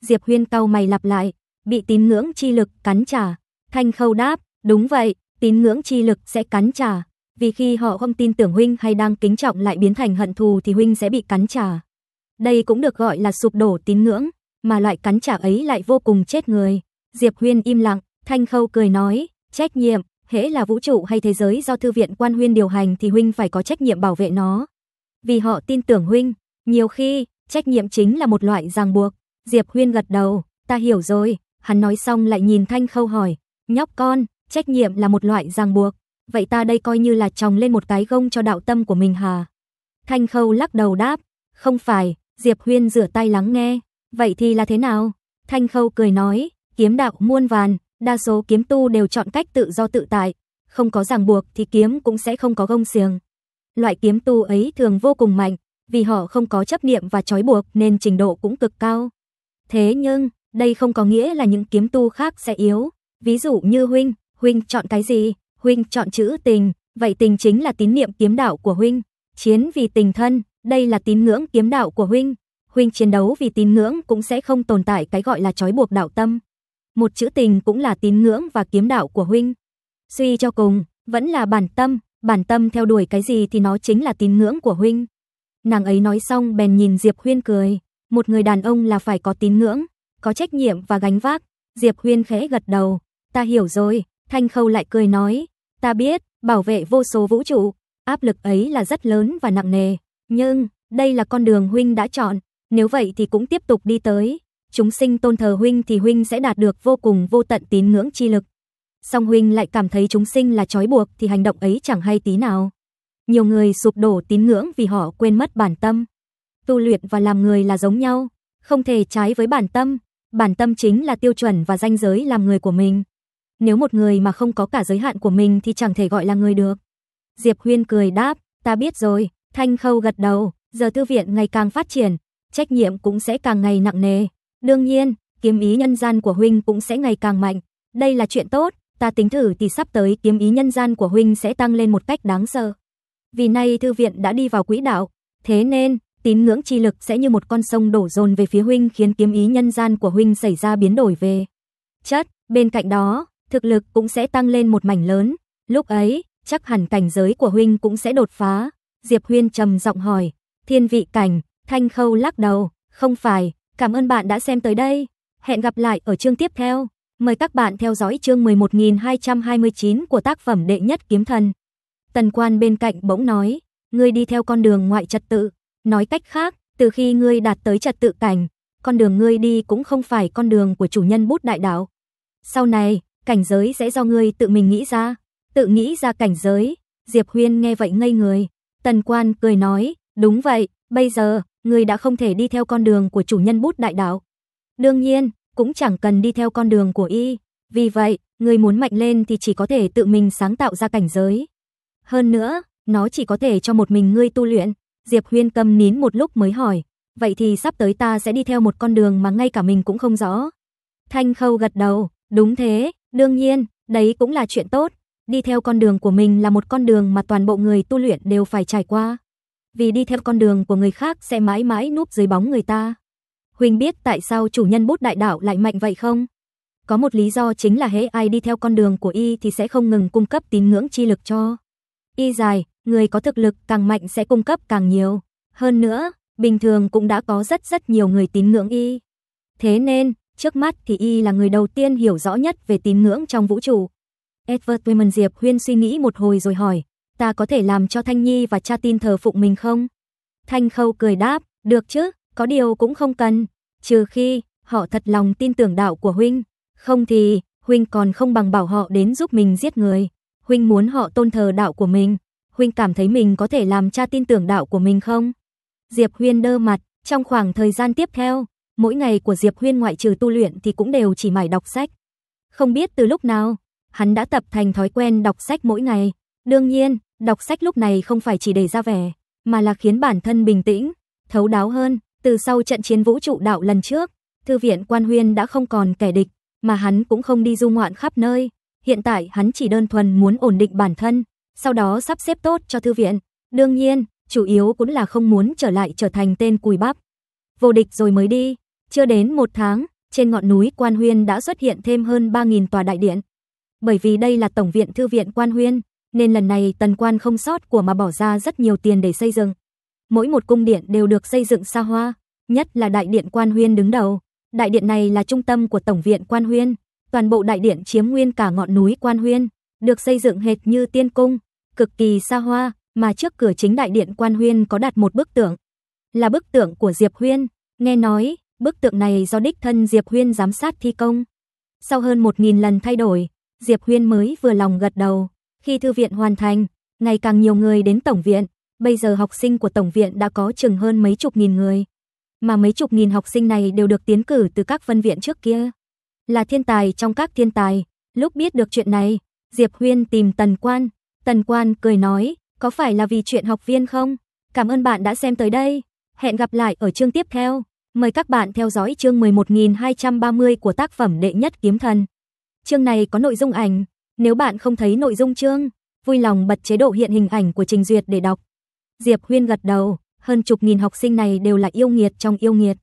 Diệp Huyên cau mày lặp lại, bị tín ngưỡng chi lực cắn trả. Thanh Khâu đáp, đúng vậy, tín ngưỡng chi lực sẽ cắn trả. Vì khi họ không tin tưởng huynh hay đang kính trọng lại biến thành hận thù thì huynh sẽ bị cắn trả. Đây cũng được gọi là sụp đổ tín ngưỡng, mà loại cắn trả ấy lại vô cùng chết người. Diệp Huyên im lặng, Thanh Khâu cười nói, trách nhiệm, hễ là vũ trụ hay thế giới do thư viện quan huyên điều hành thì huynh phải có trách nhiệm bảo vệ nó vì họ tin tưởng huynh, nhiều khi trách nhiệm chính là một loại ràng buộc. Diệp Huyên gật đầu, ta hiểu rồi, hắn nói xong lại nhìn Thanh Khâu hỏi, nhóc con, trách nhiệm là một loại ràng buộc, vậy ta đây coi như là trồng lên một cái gông cho đạo tâm của mình hà. Thanh Khâu lắc đầu đáp, không phải, Diệp Huyên rửa tay lắng nghe, vậy thì là thế nào? Thanh Khâu cười nói, kiếm đạo muôn vàn, đa số kiếm tu đều chọn cách tự do tự tại, không có ràng buộc thì kiếm cũng sẽ không có gông xiềng. Loại kiếm tu ấy thường vô cùng mạnh, vì họ không có chấp niệm và trói buộc nên trình độ cũng cực cao. Thế nhưng, đây không có nghĩa là những kiếm tu khác sẽ yếu. Ví dụ như huynh, huynh chọn cái gì? Huynh chọn chữ tình, vậy tình chính là tín niệm kiếm đạo của huynh. Chiến vì tình thân, đây là tín ngưỡng kiếm đạo của huynh. Huynh chiến đấu vì tín ngưỡng cũng sẽ không tồn tại cái gọi là trói buộc đạo tâm. Một chữ tình cũng là tín ngưỡng và kiếm đạo của huynh. Suy cho cùng, vẫn là bản tâm, bản tâm theo đuổi cái gì thì nó chính là tín ngưỡng của huynh. Nàng ấy nói xong bèn nhìn Diệp Huyên cười, một người đàn ông là phải có tín ngưỡng, có trách nhiệm và gánh vác. Diệp Huyên khẽ gật đầu, ta hiểu rồi, Thanh Khâu lại cười nói, ta biết, bảo vệ vô số vũ trụ, áp lực ấy là rất lớn và nặng nề, nhưng đây là con đường huynh đã chọn, nếu vậy thì cũng tiếp tục đi tới. Chúng sinh tôn thờ huynh thì huynh sẽ đạt được vô cùng vô tận tín ngưỡng chi lực. Song huynh lại cảm thấy chúng sinh là trói buộc thì hành động ấy chẳng hay tí nào. Nhiều người sụp đổ tín ngưỡng vì họ quên mất bản tâm. Tu luyện và làm người là giống nhau, không thể trái với bản tâm. Bản tâm chính là tiêu chuẩn và danh giới làm người của mình. Nếu một người mà không có cả giới hạn của mình thì chẳng thể gọi là người được. Diệp Huyên cười đáp, ta biết rồi, Thanh Khâu gật đầu, giờ thư viện ngày càng phát triển, trách nhiệm cũng sẽ càng ngày nặng nề. Đương nhiên, kiếm ý nhân gian của huynh cũng sẽ ngày càng mạnh, đây là chuyện tốt ta tính thử thì sắp tới kiếm ý nhân gian của huynh sẽ tăng lên một cách đáng sợ. Vì nay thư viện đã đi vào quỹ đạo, thế nên tín ngưỡng chi lực sẽ như một con sông đổ dồn về phía huynh khiến kiếm ý nhân gian của huynh xảy ra biến đổi về chất, bên cạnh đó, thực lực cũng sẽ tăng lên một mảnh lớn, lúc ấy, chắc hẳn cảnh giới của huynh cũng sẽ đột phá. Diệp Huyên trầm giọng hỏi, thiên vị cảnh, Thanh Khâu lắc đầu, không phải, cảm ơn bạn đã xem tới đây, hẹn gặp lại ở chương tiếp theo. Mời các bạn theo dõi chương 11229 của tác phẩm Đệ nhất kiếm thần. Tần quan bên cạnh bỗng nói, ngươi đi theo con đường ngoại trật tự, nói cách khác, từ khi ngươi đạt tới trật tự cảnh, con đường ngươi đi cũng không phải con đường của chủ nhân bút đại đạo. Sau này, cảnh giới sẽ do ngươi tự mình nghĩ ra, tự nghĩ ra cảnh giới. Diệp Huyên nghe vậy ngây người, Tần Quan cười nói, đúng vậy, bây giờ, ngươi đã không thể đi theo con đường của chủ nhân bút đại đạo. Đương nhiên, cũng chẳng cần đi theo con đường của y. Vì vậy, người muốn mạnh lên thì chỉ có thể tự mình sáng tạo ra cảnh giới. Hơn nữa, nó chỉ có thể cho một mình ngươi tu luyện. Diệp Huyên cầm nín một lúc mới hỏi, vậy thì sắp tới ta sẽ đi theo một con đường mà ngay cả mình cũng không rõ. Thanh Khâu gật đầu, đúng thế, đương nhiên, đấy cũng là chuyện tốt. Đi theo con đường của mình là một con đường mà toàn bộ người tu luyện đều phải trải qua. Vì đi theo con đường của người khác sẽ mãi mãi núp dưới bóng người ta. Huynh biết tại sao chủ nhân bút đại đảo lại mạnh vậy không? Có một lý do chính là hễ ai đi theo con đường của y thì sẽ không ngừng cung cấp tín ngưỡng chi lực cho. Y dài, người có thực lực càng mạnh sẽ cung cấp càng nhiều. Hơn nữa, bình thường cũng đã có rất rất nhiều người tín ngưỡng y. Thế nên, trước mắt thì y là người đầu tiên hiểu rõ nhất về tín ngưỡng trong vũ trụ. Edward Wayman Diệp Huyên suy nghĩ một hồi rồi hỏi, ta có thể làm cho Thanh Nhi và cha tin thờ phụng mình không? Thanh Khâu cười đáp, được chứ, có điều cũng không cần, trừ khi họ thật lòng tin tưởng đạo của huynh, không thì huynh còn không bằng bảo họ đến giúp mình giết người. Huynh muốn họ tôn thờ đạo của mình, huynh cảm thấy mình có thể làm cha tin tưởng đạo của mình không? Diệp Huyên đơ mặt, trong khoảng thời gian tiếp theo, mỗi ngày của Diệp Huyên ngoại trừ tu luyện thì cũng đều chỉ mải đọc sách. Không biết từ lúc nào, hắn đã tập thành thói quen đọc sách mỗi ngày. Đương nhiên, đọc sách lúc này không phải chỉ để ra vẻ, mà là khiến bản thân bình tĩnh, thấu đáo hơn, từ sau trận chiến vũ trụ đảo lần trước, thư viện Quan Huyên đã không còn kẻ địch, mà hắn cũng không đi du ngoạn khắp nơi. Hiện tại hắn chỉ đơn thuần muốn ổn định bản thân, sau đó sắp xếp tốt cho thư viện. Đương nhiên, chủ yếu cũng là không muốn trở lại trở thành tên cùi bắp. Vô địch rồi mới đi, chưa đến một tháng, trên ngọn núi Quan Huyên đã xuất hiện thêm hơn 3.000 tòa đại điện. Bởi vì đây là Tổng viện Thư viện Quan Huyên, nên lần này tần quan không sót của mà bỏ ra rất nhiều tiền để xây dựng mỗi một cung điện đều được xây dựng xa hoa, nhất là đại điện Quan Huyên đứng đầu. Đại điện này là trung tâm của tổng viện Quan Huyên, toàn bộ đại điện chiếm nguyên cả ngọn núi Quan Huyên, được xây dựng hệt như tiên cung, cực kỳ xa hoa, mà trước cửa chính đại điện Quan Huyên có đặt một bức tượng, là bức tượng của Diệp Huyên, nghe nói bức tượng này do đích thân Diệp Huyên giám sát thi công. Sau hơn 1000 lần thay đổi, Diệp Huyên mới vừa lòng gật đầu. Khi thư viện hoàn thành, ngày càng nhiều người đến tổng viện, bây giờ học sinh của Tổng viện đã có chừng hơn mấy chục nghìn người. Mà mấy chục nghìn học sinh này đều được tiến cử từ các phân viện trước kia. Là thiên tài trong các thiên tài. Lúc biết được chuyện này, Diệp Huyên tìm Tần Quan. Tần Quan cười nói, có phải là vì chuyện học viên không? Cảm ơn bạn đã xem tới đây. Hẹn gặp lại ở chương tiếp theo. Mời các bạn theo dõi chương 11230 của tác phẩm Đệ nhất kiếm thần. Chương này có nội dung ảnh. Nếu bạn không thấy nội dung chương, vui lòng bật chế độ hiện hình ảnh của trình duyệt để đọc. Diệp Huyên gật đầu, hơn chục nghìn học sinh này đều là yêu nghiệt trong yêu nghiệt.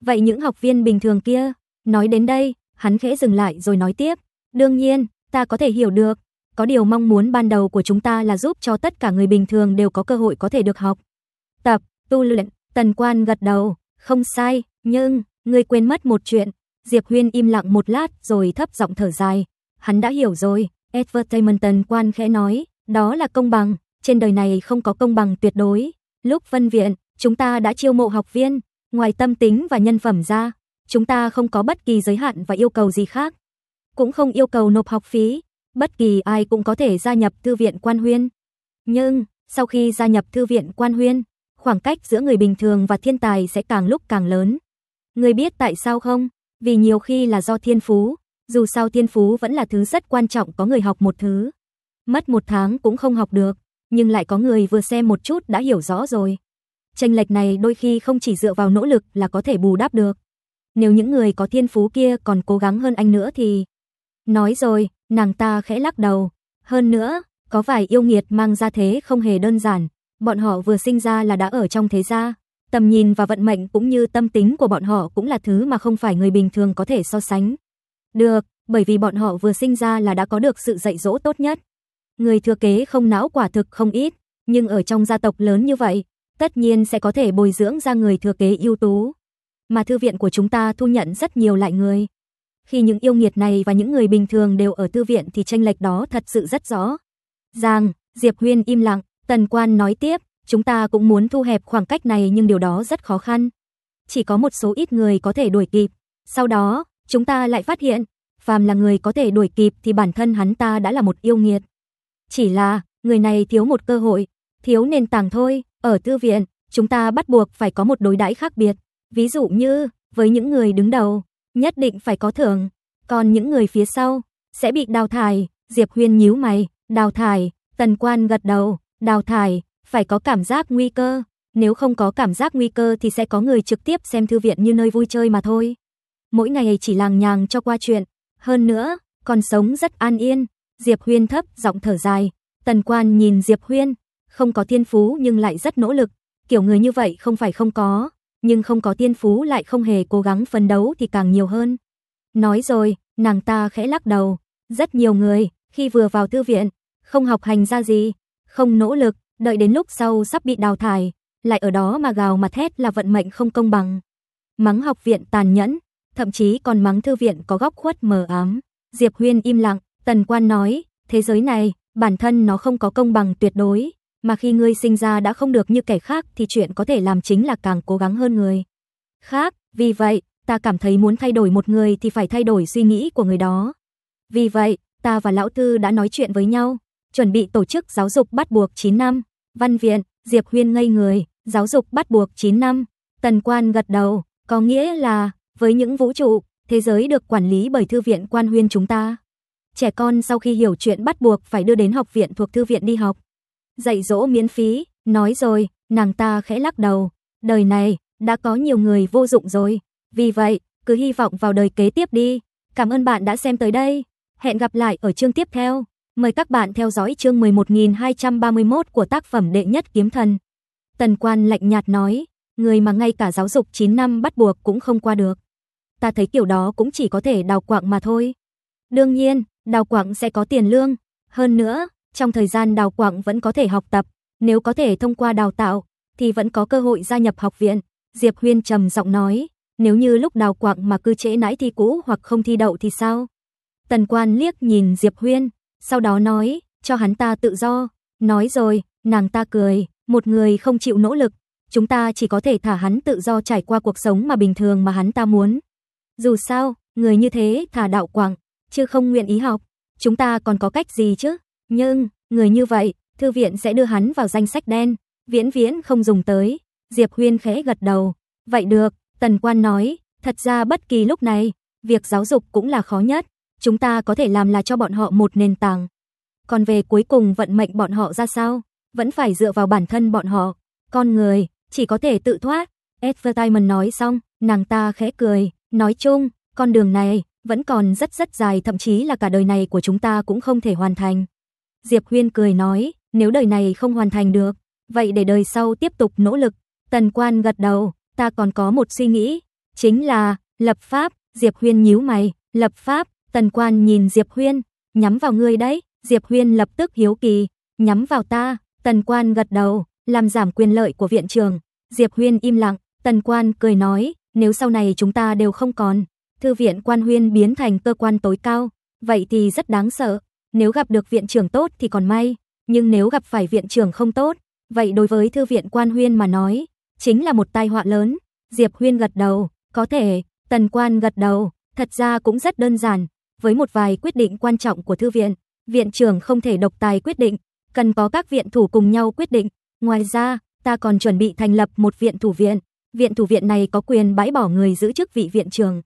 Vậy những học viên bình thường kia, nói đến đây, hắn khẽ dừng lại rồi nói tiếp, đương nhiên, ta có thể hiểu được, có điều mong muốn ban đầu của chúng ta là giúp cho tất cả người bình thường đều có cơ hội có thể được học. Tập, tu luyện, tần quan gật đầu, không sai, nhưng, ngươi quên mất một chuyện. Diệp Huyên im lặng một lát rồi thấp giọng thở dài. Hắn đã hiểu rồi, Edvertainment tần quan khẽ nói, đó là công bằng, trên đời này không có công bằng tuyệt đối. Lúc phân viện, chúng ta đã chiêu mộ học viên, ngoài tâm tính và nhân phẩm ra, chúng ta không có bất kỳ giới hạn và yêu cầu gì khác. Cũng không yêu cầu nộp học phí, bất kỳ ai cũng có thể gia nhập thư viện quan huyên. Nhưng, sau khi gia nhập thư viện quan huyên, khoảng cách giữa người bình thường và thiên tài sẽ càng lúc càng lớn. Người biết tại sao không? Vì nhiều khi là do thiên phú, dù sao thiên phú vẫn là thứ rất quan trọng có người học một thứ. Mất một tháng cũng không học được, nhưng lại có người vừa xem một chút đã hiểu rõ rồi. tranh lệch này đôi khi không chỉ dựa vào nỗ lực là có thể bù đắp được. Nếu những người có thiên phú kia còn cố gắng hơn anh nữa thì... Nói rồi, nàng ta khẽ lắc đầu. Hơn nữa, có vài yêu nghiệt mang ra thế không hề đơn giản. Bọn họ vừa sinh ra là đã ở trong thế gia. Tầm nhìn và vận mệnh cũng như tâm tính của bọn họ cũng là thứ mà không phải người bình thường có thể so sánh. Được, bởi vì bọn họ vừa sinh ra là đã có được sự dạy dỗ tốt nhất người thừa kế không não quả thực không ít, nhưng ở trong gia tộc lớn như vậy, tất nhiên sẽ có thể bồi dưỡng ra người thừa kế ưu tú. Mà thư viện của chúng ta thu nhận rất nhiều lại người. Khi những yêu nghiệt này và những người bình thường đều ở thư viện thì tranh lệch đó thật sự rất rõ. Giang, Diệp Huyên im lặng, Tần Quan nói tiếp, chúng ta cũng muốn thu hẹp khoảng cách này nhưng điều đó rất khó khăn. Chỉ có một số ít người có thể đuổi kịp. Sau đó, chúng ta lại phát hiện, phàm là người có thể đuổi kịp thì bản thân hắn ta đã là một yêu nghiệt. Chỉ là, người này thiếu một cơ hội, thiếu nền tảng thôi. Ở thư viện, chúng ta bắt buộc phải có một đối đãi khác biệt. Ví dụ như, với những người đứng đầu, nhất định phải có thưởng. Còn những người phía sau, sẽ bị đào thải. Diệp Huyên nhíu mày, đào thải. Tần quan gật đầu, đào thải. Phải có cảm giác nguy cơ. Nếu không có cảm giác nguy cơ thì sẽ có người trực tiếp xem thư viện như nơi vui chơi mà thôi. Mỗi ngày chỉ làng nhàng cho qua chuyện. Hơn nữa, còn sống rất an yên, Diệp Huyên thấp, giọng thở dài. Tần quan nhìn Diệp Huyên, không có thiên phú nhưng lại rất nỗ lực. Kiểu người như vậy không phải không có, nhưng không có thiên phú lại không hề cố gắng phấn đấu thì càng nhiều hơn. Nói rồi, nàng ta khẽ lắc đầu. Rất nhiều người, khi vừa vào thư viện, không học hành ra gì, không nỗ lực, đợi đến lúc sau sắp bị đào thải, lại ở đó mà gào mà thét là vận mệnh không công bằng. Mắng học viện tàn nhẫn, thậm chí còn mắng thư viện có góc khuất mờ ám. Diệp Huyên im lặng, Tần Quan nói, thế giới này, bản thân nó không có công bằng tuyệt đối, mà khi ngươi sinh ra đã không được như kẻ khác thì chuyện có thể làm chính là càng cố gắng hơn người. Khác, vì vậy, ta cảm thấy muốn thay đổi một người thì phải thay đổi suy nghĩ của người đó. Vì vậy, ta và Lão thư đã nói chuyện với nhau, chuẩn bị tổ chức giáo dục bắt buộc 9 năm. Văn viện, Diệp Huyên ngây người, giáo dục bắt buộc 9 năm. Tần quan gật đầu, có nghĩa là, với những vũ trụ, thế giới được quản lý bởi thư viện quan huyên chúng ta trẻ con sau khi hiểu chuyện bắt buộc phải đưa đến học viện thuộc thư viện đi học. Dạy dỗ miễn phí, nói rồi, nàng ta khẽ lắc đầu, đời này đã có nhiều người vô dụng rồi, vì vậy, cứ hy vọng vào đời kế tiếp đi. Cảm ơn bạn đã xem tới đây. Hẹn gặp lại ở chương tiếp theo. Mời các bạn theo dõi chương 11231 của tác phẩm Đệ nhất kiếm thần. Tần Quan lạnh nhạt nói, người mà ngay cả giáo dục 9 năm bắt buộc cũng không qua được. Ta thấy kiểu đó cũng chỉ có thể đào quạng mà thôi. Đương nhiên, Đào Quảng sẽ có tiền lương. Hơn nữa, trong thời gian Đào Quảng vẫn có thể học tập, nếu có thể thông qua đào tạo, thì vẫn có cơ hội gia nhập học viện. Diệp Huyên trầm giọng nói, nếu như lúc Đào Quảng mà cứ trễ nãy thi cũ hoặc không thi đậu thì sao? Tần quan liếc nhìn Diệp Huyên, sau đó nói, cho hắn ta tự do. Nói rồi, nàng ta cười, một người không chịu nỗ lực, chúng ta chỉ có thể thả hắn tự do trải qua cuộc sống mà bình thường mà hắn ta muốn. Dù sao, người như thế thả đạo quảng, chứ không nguyện ý học, chúng ta còn có cách gì chứ? Nhưng, người như vậy, thư viện sẽ đưa hắn vào danh sách đen, viễn viễn không dùng tới. Diệp Huyên khẽ gật đầu. Vậy được, Tần Quan nói, thật ra bất kỳ lúc này, việc giáo dục cũng là khó nhất, chúng ta có thể làm là cho bọn họ một nền tảng. Còn về cuối cùng vận mệnh bọn họ ra sao, vẫn phải dựa vào bản thân bọn họ. Con người, chỉ có thể tự thoát. Advertisement nói xong, nàng ta khẽ cười, nói chung, con đường này, vẫn còn rất rất dài thậm chí là cả đời này của chúng ta cũng không thể hoàn thành. Diệp Huyên cười nói, nếu đời này không hoàn thành được, vậy để đời sau tiếp tục nỗ lực. Tần Quan gật đầu, ta còn có một suy nghĩ, chính là lập pháp, Diệp Huyên nhíu mày, lập pháp, Tần Quan nhìn Diệp Huyên, nhắm vào người đấy, Diệp Huyên lập tức hiếu kỳ, nhắm vào ta, Tần Quan gật đầu, làm giảm quyền lợi của viện trường. Diệp Huyên im lặng, Tần Quan cười nói, nếu sau này chúng ta đều không còn thư viện quan huyên biến thành cơ quan tối cao, vậy thì rất đáng sợ. Nếu gặp được viện trưởng tốt thì còn may, nhưng nếu gặp phải viện trưởng không tốt, vậy đối với thư viện quan huyên mà nói, chính là một tai họa lớn. Diệp Huyên gật đầu, có thể, Tần Quan gật đầu, thật ra cũng rất đơn giản, với một vài quyết định quan trọng của thư viện, viện trưởng không thể độc tài quyết định, cần có các viện thủ cùng nhau quyết định. Ngoài ra, ta còn chuẩn bị thành lập một viện thủ viện, viện thủ viện này có quyền bãi bỏ người giữ chức vị viện trưởng.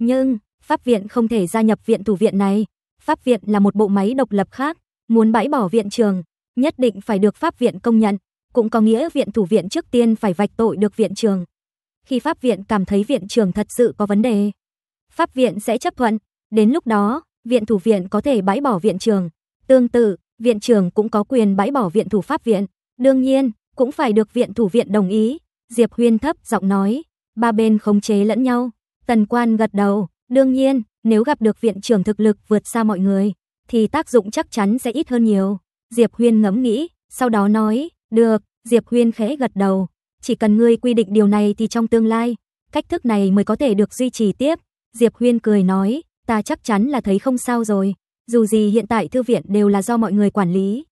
Nhưng, pháp viện không thể gia nhập viện thủ viện này. Pháp viện là một bộ máy độc lập khác, muốn bãi bỏ viện trường, nhất định phải được pháp viện công nhận, cũng có nghĩa viện thủ viện trước tiên phải vạch tội được viện trường. Khi pháp viện cảm thấy viện trường thật sự có vấn đề, pháp viện sẽ chấp thuận, đến lúc đó, viện thủ viện có thể bãi bỏ viện trường. Tương tự, viện trường cũng có quyền bãi bỏ viện thủ pháp viện, đương nhiên, cũng phải được viện thủ viện đồng ý. Diệp Huyên thấp giọng nói, ba bên khống chế lẫn nhau. Tần quan gật đầu, đương nhiên, nếu gặp được viện trưởng thực lực vượt xa mọi người, thì tác dụng chắc chắn sẽ ít hơn nhiều. Diệp Huyên ngẫm nghĩ, sau đó nói, được, Diệp Huyên khẽ gật đầu, chỉ cần ngươi quy định điều này thì trong tương lai, cách thức này mới có thể được duy trì tiếp. Diệp Huyên cười nói, ta chắc chắn là thấy không sao rồi, dù gì hiện tại thư viện đều là do mọi người quản lý.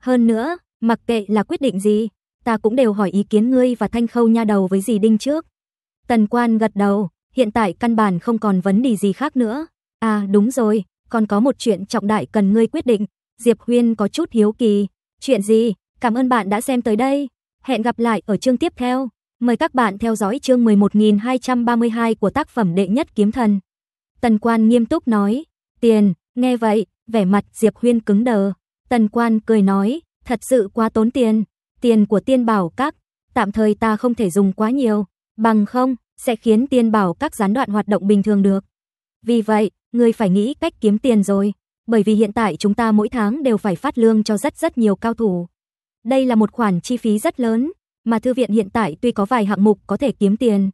Hơn nữa, mặc kệ là quyết định gì, ta cũng đều hỏi ý kiến ngươi và Thanh Khâu nha đầu với dì Đinh trước. Tần Quan gật đầu, hiện tại căn bản không còn vấn đề gì khác nữa. À đúng rồi, còn có một chuyện trọng đại cần ngươi quyết định. Diệp Huyên có chút hiếu kỳ. Chuyện gì? Cảm ơn bạn đã xem tới đây. Hẹn gặp lại ở chương tiếp theo. Mời các bạn theo dõi chương 11232 của tác phẩm Đệ nhất kiếm thần. Tần Quan nghiêm túc nói, "Tiền." Nghe vậy, vẻ mặt Diệp Huyên cứng đờ. Tần Quan cười nói, "Thật sự quá tốn tiền, tiền của Tiên Bảo Các, tạm thời ta không thể dùng quá nhiều, bằng không sẽ khiến tiền bảo các gián đoạn hoạt động bình thường được. Vì vậy, người phải nghĩ cách kiếm tiền rồi, bởi vì hiện tại chúng ta mỗi tháng đều phải phát lương cho rất rất nhiều cao thủ. Đây là một khoản chi phí rất lớn, mà thư viện hiện tại tuy có vài hạng mục có thể kiếm tiền,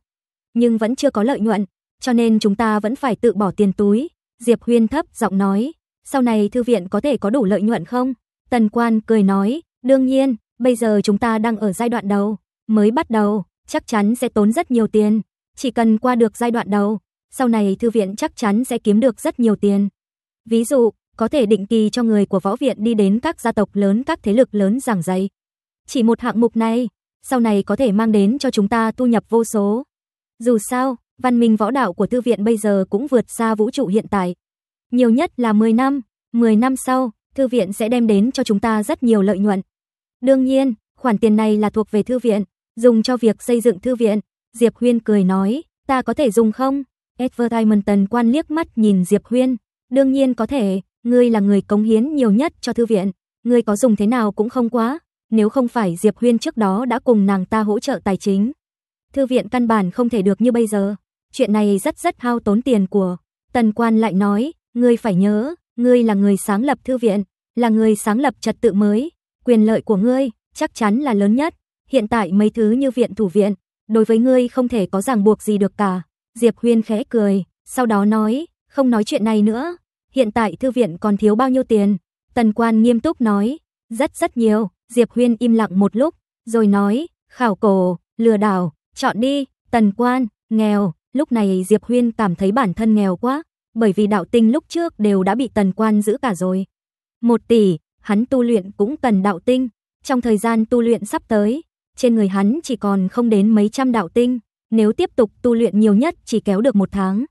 nhưng vẫn chưa có lợi nhuận, cho nên chúng ta vẫn phải tự bỏ tiền túi. Diệp Huyên thấp giọng nói, sau này thư viện có thể có đủ lợi nhuận không? Tần Quan cười nói, đương nhiên, bây giờ chúng ta đang ở giai đoạn đầu, mới bắt đầu, chắc chắn sẽ tốn rất nhiều tiền, chỉ cần qua được giai đoạn đầu, sau này thư viện chắc chắn sẽ kiếm được rất nhiều tiền. Ví dụ, có thể định kỳ cho người của võ viện đi đến các gia tộc lớn, các thế lực lớn giảng dạy. Chỉ một hạng mục này, sau này có thể mang đến cho chúng ta thu nhập vô số. Dù sao, văn minh võ đạo của thư viện bây giờ cũng vượt xa vũ trụ hiện tại. Nhiều nhất là 10 năm, 10 năm sau, thư viện sẽ đem đến cho chúng ta rất nhiều lợi nhuận. Đương nhiên, khoản tiền này là thuộc về thư viện, dùng cho việc xây dựng thư viện, Diệp Huyên cười nói, ta có thể dùng không? Advertisement tần quan liếc mắt nhìn Diệp Huyên. Đương nhiên có thể, ngươi là người cống hiến nhiều nhất cho thư viện. Ngươi có dùng thế nào cũng không quá. Nếu không phải Diệp Huyên trước đó đã cùng nàng ta hỗ trợ tài chính. Thư viện căn bản không thể được như bây giờ. Chuyện này rất rất hao tốn tiền của. Tần quan lại nói, ngươi phải nhớ, ngươi là người sáng lập thư viện, là người sáng lập trật tự mới. Quyền lợi của ngươi chắc chắn là lớn nhất. Hiện tại mấy thứ như viện thủ viện, đối với ngươi không thể có ràng buộc gì được cả. Diệp Huyên khẽ cười, sau đó nói, không nói chuyện này nữa. Hiện tại thư viện còn thiếu bao nhiêu tiền? Tần quan nghiêm túc nói, rất rất nhiều. Diệp Huyên im lặng một lúc, rồi nói, khảo cổ, lừa đảo, chọn đi, tần quan, nghèo. Lúc này Diệp Huyên cảm thấy bản thân nghèo quá, bởi vì đạo tinh lúc trước đều đã bị tần quan giữ cả rồi. Một tỷ, hắn tu luyện cũng cần đạo tinh. Trong thời gian tu luyện sắp tới, trên người hắn chỉ còn không đến mấy trăm đạo tinh, nếu tiếp tục tu luyện nhiều nhất chỉ kéo được một tháng.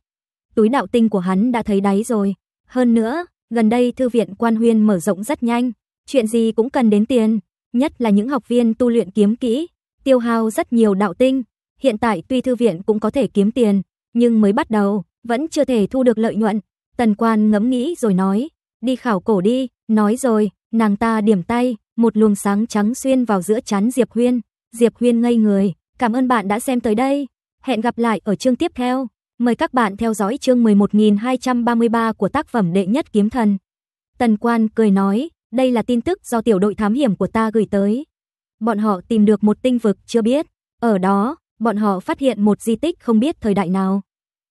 Túi đạo tinh của hắn đã thấy đáy rồi. Hơn nữa, gần đây thư viện quan huyên mở rộng rất nhanh, chuyện gì cũng cần đến tiền, nhất là những học viên tu luyện kiếm kỹ, tiêu hao rất nhiều đạo tinh. Hiện tại tuy thư viện cũng có thể kiếm tiền, nhưng mới bắt đầu, vẫn chưa thể thu được lợi nhuận. Tần quan ngẫm nghĩ rồi nói, đi khảo cổ đi, nói rồi, nàng ta điểm tay, một luồng sáng trắng xuyên vào giữa chán Diệp Huyên. Diệp Huyên ngây người, cảm ơn bạn đã xem tới đây. Hẹn gặp lại ở chương tiếp theo. Mời các bạn theo dõi chương 11233 của tác phẩm Đệ nhất kiếm thần. Tần Quan cười nói, đây là tin tức do tiểu đội thám hiểm của ta gửi tới. Bọn họ tìm được một tinh vực chưa biết, ở đó, bọn họ phát hiện một di tích không biết thời đại nào.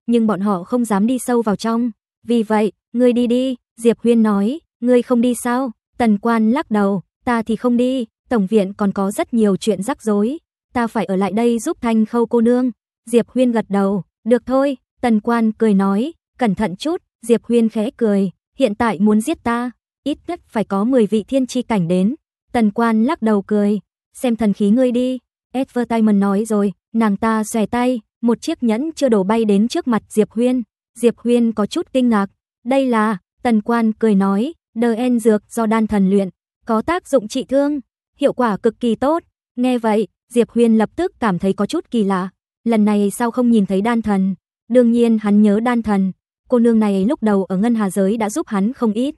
Nhưng bọn họ không dám đi sâu vào trong, vì vậy, ngươi đi đi, Diệp Huyên nói, ngươi không đi sao? Tần Quan lắc đầu, ta thì không đi, Tổng viện còn có rất nhiều chuyện rắc rối, ta phải ở lại đây giúp Thanh Khâu cô nương." Diệp Huyên gật đầu, "Được thôi." Tần Quan cười nói, "Cẩn thận chút." Diệp Huyên khẽ cười, "Hiện tại muốn giết ta, ít nhất phải có 10 vị thiên chi cảnh đến." Tần Quan lắc đầu cười, "Xem thần khí ngươi đi." Advertisement nói rồi, nàng ta xòe tay, một chiếc nhẫn chưa đổ bay đến trước mặt Diệp Huyên. Diệp Huyên có chút kinh ngạc, "Đây là?" Tần Quan cười nói, "Đờ en dược do đan thần luyện, có tác dụng trị thương." hiệu quả cực kỳ tốt. Nghe vậy, Diệp Huyền lập tức cảm thấy có chút kỳ lạ. Lần này sao không nhìn thấy đan thần? Đương nhiên hắn nhớ đan thần. Cô nương này lúc đầu ở ngân hà giới đã giúp hắn không ít.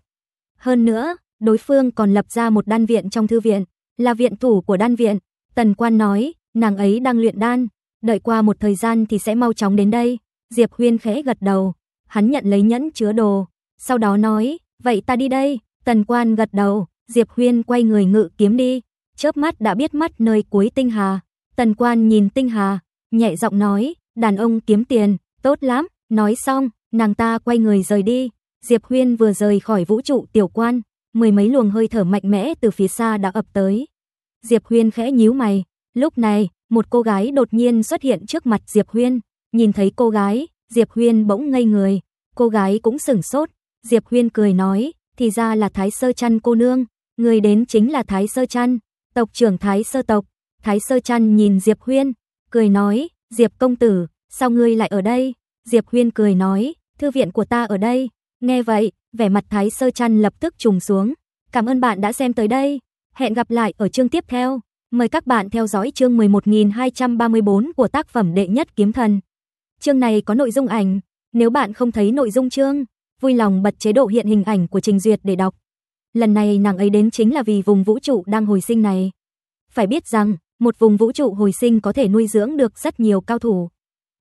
Hơn nữa, đối phương còn lập ra một đan viện trong thư viện, là viện thủ của đan viện. Tần quan nói, nàng ấy đang luyện đan, đợi qua một thời gian thì sẽ mau chóng đến đây. Diệp Huyên khẽ gật đầu, hắn nhận lấy nhẫn chứa đồ, sau đó nói, vậy ta đi đây. Tần quan gật đầu, Diệp Huyên quay người ngự kiếm đi chớp mắt đã biết mắt nơi cuối tinh hà. Tần quan nhìn tinh hà, nhẹ giọng nói, đàn ông kiếm tiền, tốt lắm, nói xong, nàng ta quay người rời đi. Diệp Huyên vừa rời khỏi vũ trụ tiểu quan, mười mấy luồng hơi thở mạnh mẽ từ phía xa đã ập tới. Diệp Huyên khẽ nhíu mày, lúc này, một cô gái đột nhiên xuất hiện trước mặt Diệp Huyên. Nhìn thấy cô gái, Diệp Huyên bỗng ngây người, cô gái cũng sửng sốt. Diệp Huyên cười nói, thì ra là Thái Sơ Chăn cô nương, người đến chính là Thái Sơ Chăn tộc trưởng Thái Sơ tộc. Thái Sơ chăn nhìn Diệp Huyên, cười nói, Diệp công tử, sao ngươi lại ở đây? Diệp Huyên cười nói, thư viện của ta ở đây. Nghe vậy, vẻ mặt Thái Sơ chăn lập tức trùng xuống. Cảm ơn bạn đã xem tới đây. Hẹn gặp lại ở chương tiếp theo. Mời các bạn theo dõi chương 11234 của tác phẩm Đệ nhất kiếm thần. Chương này có nội dung ảnh. Nếu bạn không thấy nội dung chương, vui lòng bật chế độ hiện hình ảnh của trình duyệt để đọc lần này nàng ấy đến chính là vì vùng vũ trụ đang hồi sinh này. Phải biết rằng, một vùng vũ trụ hồi sinh có thể nuôi dưỡng được rất nhiều cao thủ.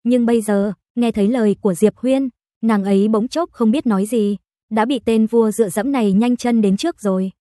Nhưng bây giờ, nghe thấy lời của Diệp Huyên, nàng ấy bỗng chốc không biết nói gì, đã bị tên vua dựa dẫm này nhanh chân đến trước rồi.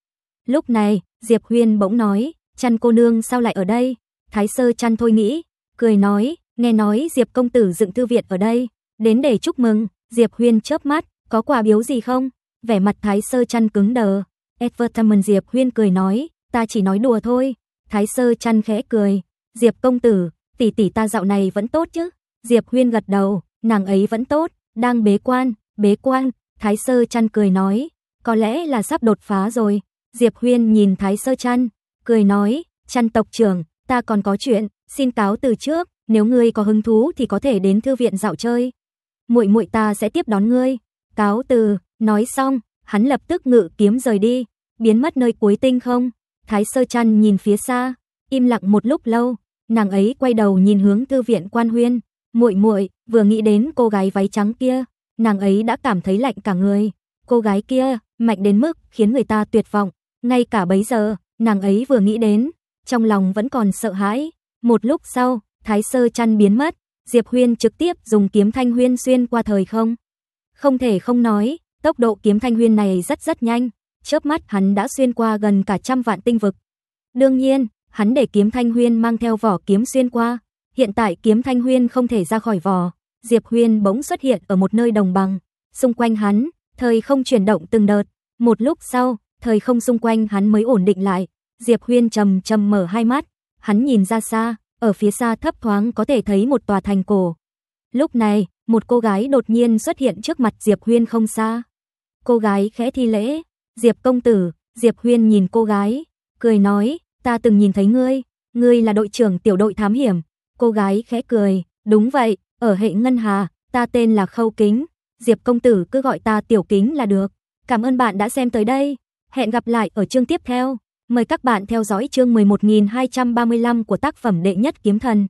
Lúc này, Diệp Huyên bỗng nói, chăn cô nương sao lại ở đây? Thái sơ chăn thôi nghĩ, cười nói, nghe nói Diệp công tử dựng thư viện ở đây, đến để chúc mừng, Diệp Huyên chớp mắt, có quà biếu gì không? Vẻ mặt thái sơ chăn cứng đờ, Advertisement Diệp Huyên cười nói, ta chỉ nói đùa thôi. Thái Sơ chăn khẽ cười, Diệp công tử, tỷ tỷ ta dạo này vẫn tốt chứ? Diệp Huyên gật đầu, nàng ấy vẫn tốt, đang bế quan, bế quan, Thái Sơ chăn cười nói, có lẽ là sắp đột phá rồi. Diệp Huyên nhìn Thái Sơ chăn, cười nói, chăn tộc trưởng, ta còn có chuyện, xin cáo từ trước, nếu ngươi có hứng thú thì có thể đến thư viện dạo chơi. Muội muội ta sẽ tiếp đón ngươi. Cáo từ, nói xong, hắn lập tức ngự kiếm rời đi, biến mất nơi cuối tinh không. Thái Sơ chăn nhìn phía xa, im lặng một lúc lâu, nàng ấy quay đầu nhìn hướng thư viện Quan Huyên, muội muội, vừa nghĩ đến cô gái váy trắng kia, nàng ấy đã cảm thấy lạnh cả người. Cô gái kia, mạnh đến mức khiến người ta tuyệt vọng, ngay cả bấy giờ, nàng ấy vừa nghĩ đến, trong lòng vẫn còn sợ hãi. Một lúc sau, Thái Sơ chăn biến mất, Diệp Huyên trực tiếp dùng kiếm thanh huyên xuyên qua thời không. Không thể không nói, Tốc độ kiếm Thanh Huyên này rất rất nhanh, chớp mắt hắn đã xuyên qua gần cả trăm vạn tinh vực. Đương nhiên, hắn để kiếm Thanh Huyên mang theo vỏ kiếm xuyên qua, hiện tại kiếm Thanh Huyên không thể ra khỏi vỏ, Diệp Huyên bỗng xuất hiện ở một nơi đồng bằng, xung quanh hắn, thời không chuyển động từng đợt, một lúc sau, thời không xung quanh hắn mới ổn định lại, Diệp Huyên trầm trầm mở hai mắt, hắn nhìn ra xa, ở phía xa thấp thoáng có thể thấy một tòa thành cổ. Lúc này, một cô gái đột nhiên xuất hiện trước mặt Diệp Huyên không xa, Cô gái khẽ thi lễ, Diệp công tử, Diệp Huyên nhìn cô gái, cười nói, ta từng nhìn thấy ngươi, ngươi là đội trưởng tiểu đội thám hiểm. Cô gái khẽ cười, đúng vậy, ở hệ ngân hà, ta tên là Khâu Kính, Diệp công tử cứ gọi ta tiểu kính là được. Cảm ơn bạn đã xem tới đây, hẹn gặp lại ở chương tiếp theo. Mời các bạn theo dõi chương 11235 của tác phẩm Đệ nhất kiếm thần.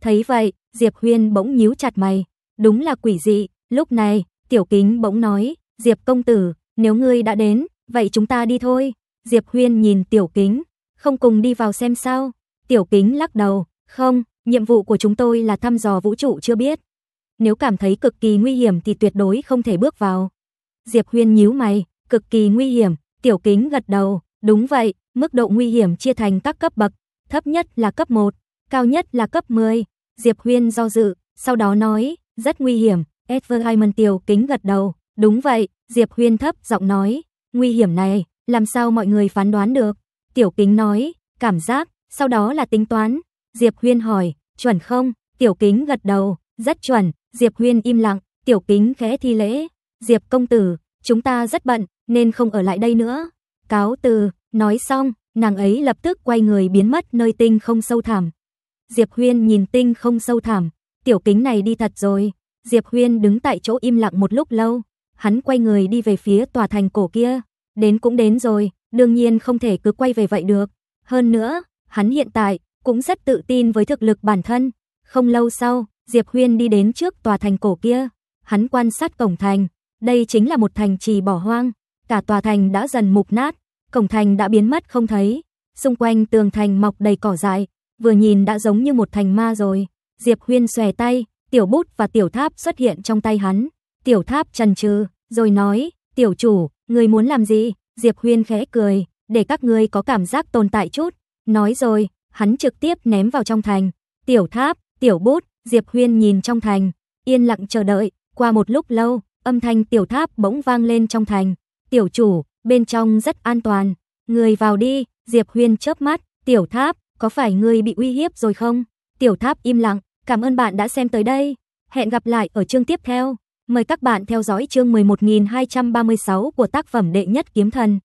Thấy vậy, Diệp Huyên bỗng nhíu chặt mày, đúng là quỷ dị, lúc này, Tiểu Kính bỗng nói, Diệp công tử, nếu ngươi đã đến, vậy chúng ta đi thôi. Diệp Huyên nhìn Tiểu Kính, không cùng đi vào xem sao? Tiểu Kính lắc đầu, không, nhiệm vụ của chúng tôi là thăm dò vũ trụ chưa biết. Nếu cảm thấy cực kỳ nguy hiểm thì tuyệt đối không thể bước vào. Diệp Huyên nhíu mày, cực kỳ nguy hiểm, Tiểu Kính gật đầu, đúng vậy, mức độ nguy hiểm chia thành các cấp bậc, thấp nhất là cấp 1, cao nhất là cấp 10. Diệp Huyên do dự, sau đó nói, rất nguy hiểm, Edward Everhaimon Tiểu Kính gật đầu, Đúng vậy, Diệp Huyên thấp giọng nói, nguy hiểm này, làm sao mọi người phán đoán được? Tiểu Kính nói, cảm giác, sau đó là tính toán. Diệp Huyên hỏi, chuẩn không? Tiểu Kính gật đầu, rất chuẩn. Diệp Huyên im lặng, Tiểu Kính khẽ thi lễ. Diệp công tử, chúng ta rất bận, nên không ở lại đây nữa. Cáo từ, nói xong, nàng ấy lập tức quay người biến mất nơi tinh không sâu thẳm. Diệp Huyên nhìn tinh không sâu thẳm, tiểu kính này đi thật rồi. Diệp Huyên đứng tại chỗ im lặng một lúc lâu, hắn quay người đi về phía tòa thành cổ kia. Đến cũng đến rồi, đương nhiên không thể cứ quay về vậy được. Hơn nữa, hắn hiện tại cũng rất tự tin với thực lực bản thân. Không lâu sau, Diệp Huyên đi đến trước tòa thành cổ kia. Hắn quan sát cổng thành, đây chính là một thành trì bỏ hoang. Cả tòa thành đã dần mục nát, cổng thành đã biến mất không thấy. Xung quanh tường thành mọc đầy cỏ dại, vừa nhìn đã giống như một thành ma rồi. Diệp Huyên xòe tay, tiểu bút và tiểu tháp xuất hiện trong tay hắn. Tiểu tháp chần chừ, rồi nói, tiểu chủ, người muốn làm gì? Diệp Huyên khẽ cười, để các ngươi có cảm giác tồn tại chút. Nói rồi, hắn trực tiếp ném vào trong thành. Tiểu tháp, tiểu bút, Diệp Huyên nhìn trong thành, yên lặng chờ đợi. Qua một lúc lâu, âm thanh tiểu tháp bỗng vang lên trong thành. Tiểu chủ, bên trong rất an toàn. Người vào đi, Diệp Huyên chớp mắt. Tiểu tháp, có phải ngươi bị uy hiếp rồi không? Tiểu tháp im lặng, cảm ơn bạn đã xem tới đây. Hẹn gặp lại ở chương tiếp theo. Mời các bạn theo dõi chương 11236 của tác phẩm Đệ nhất kiếm thần.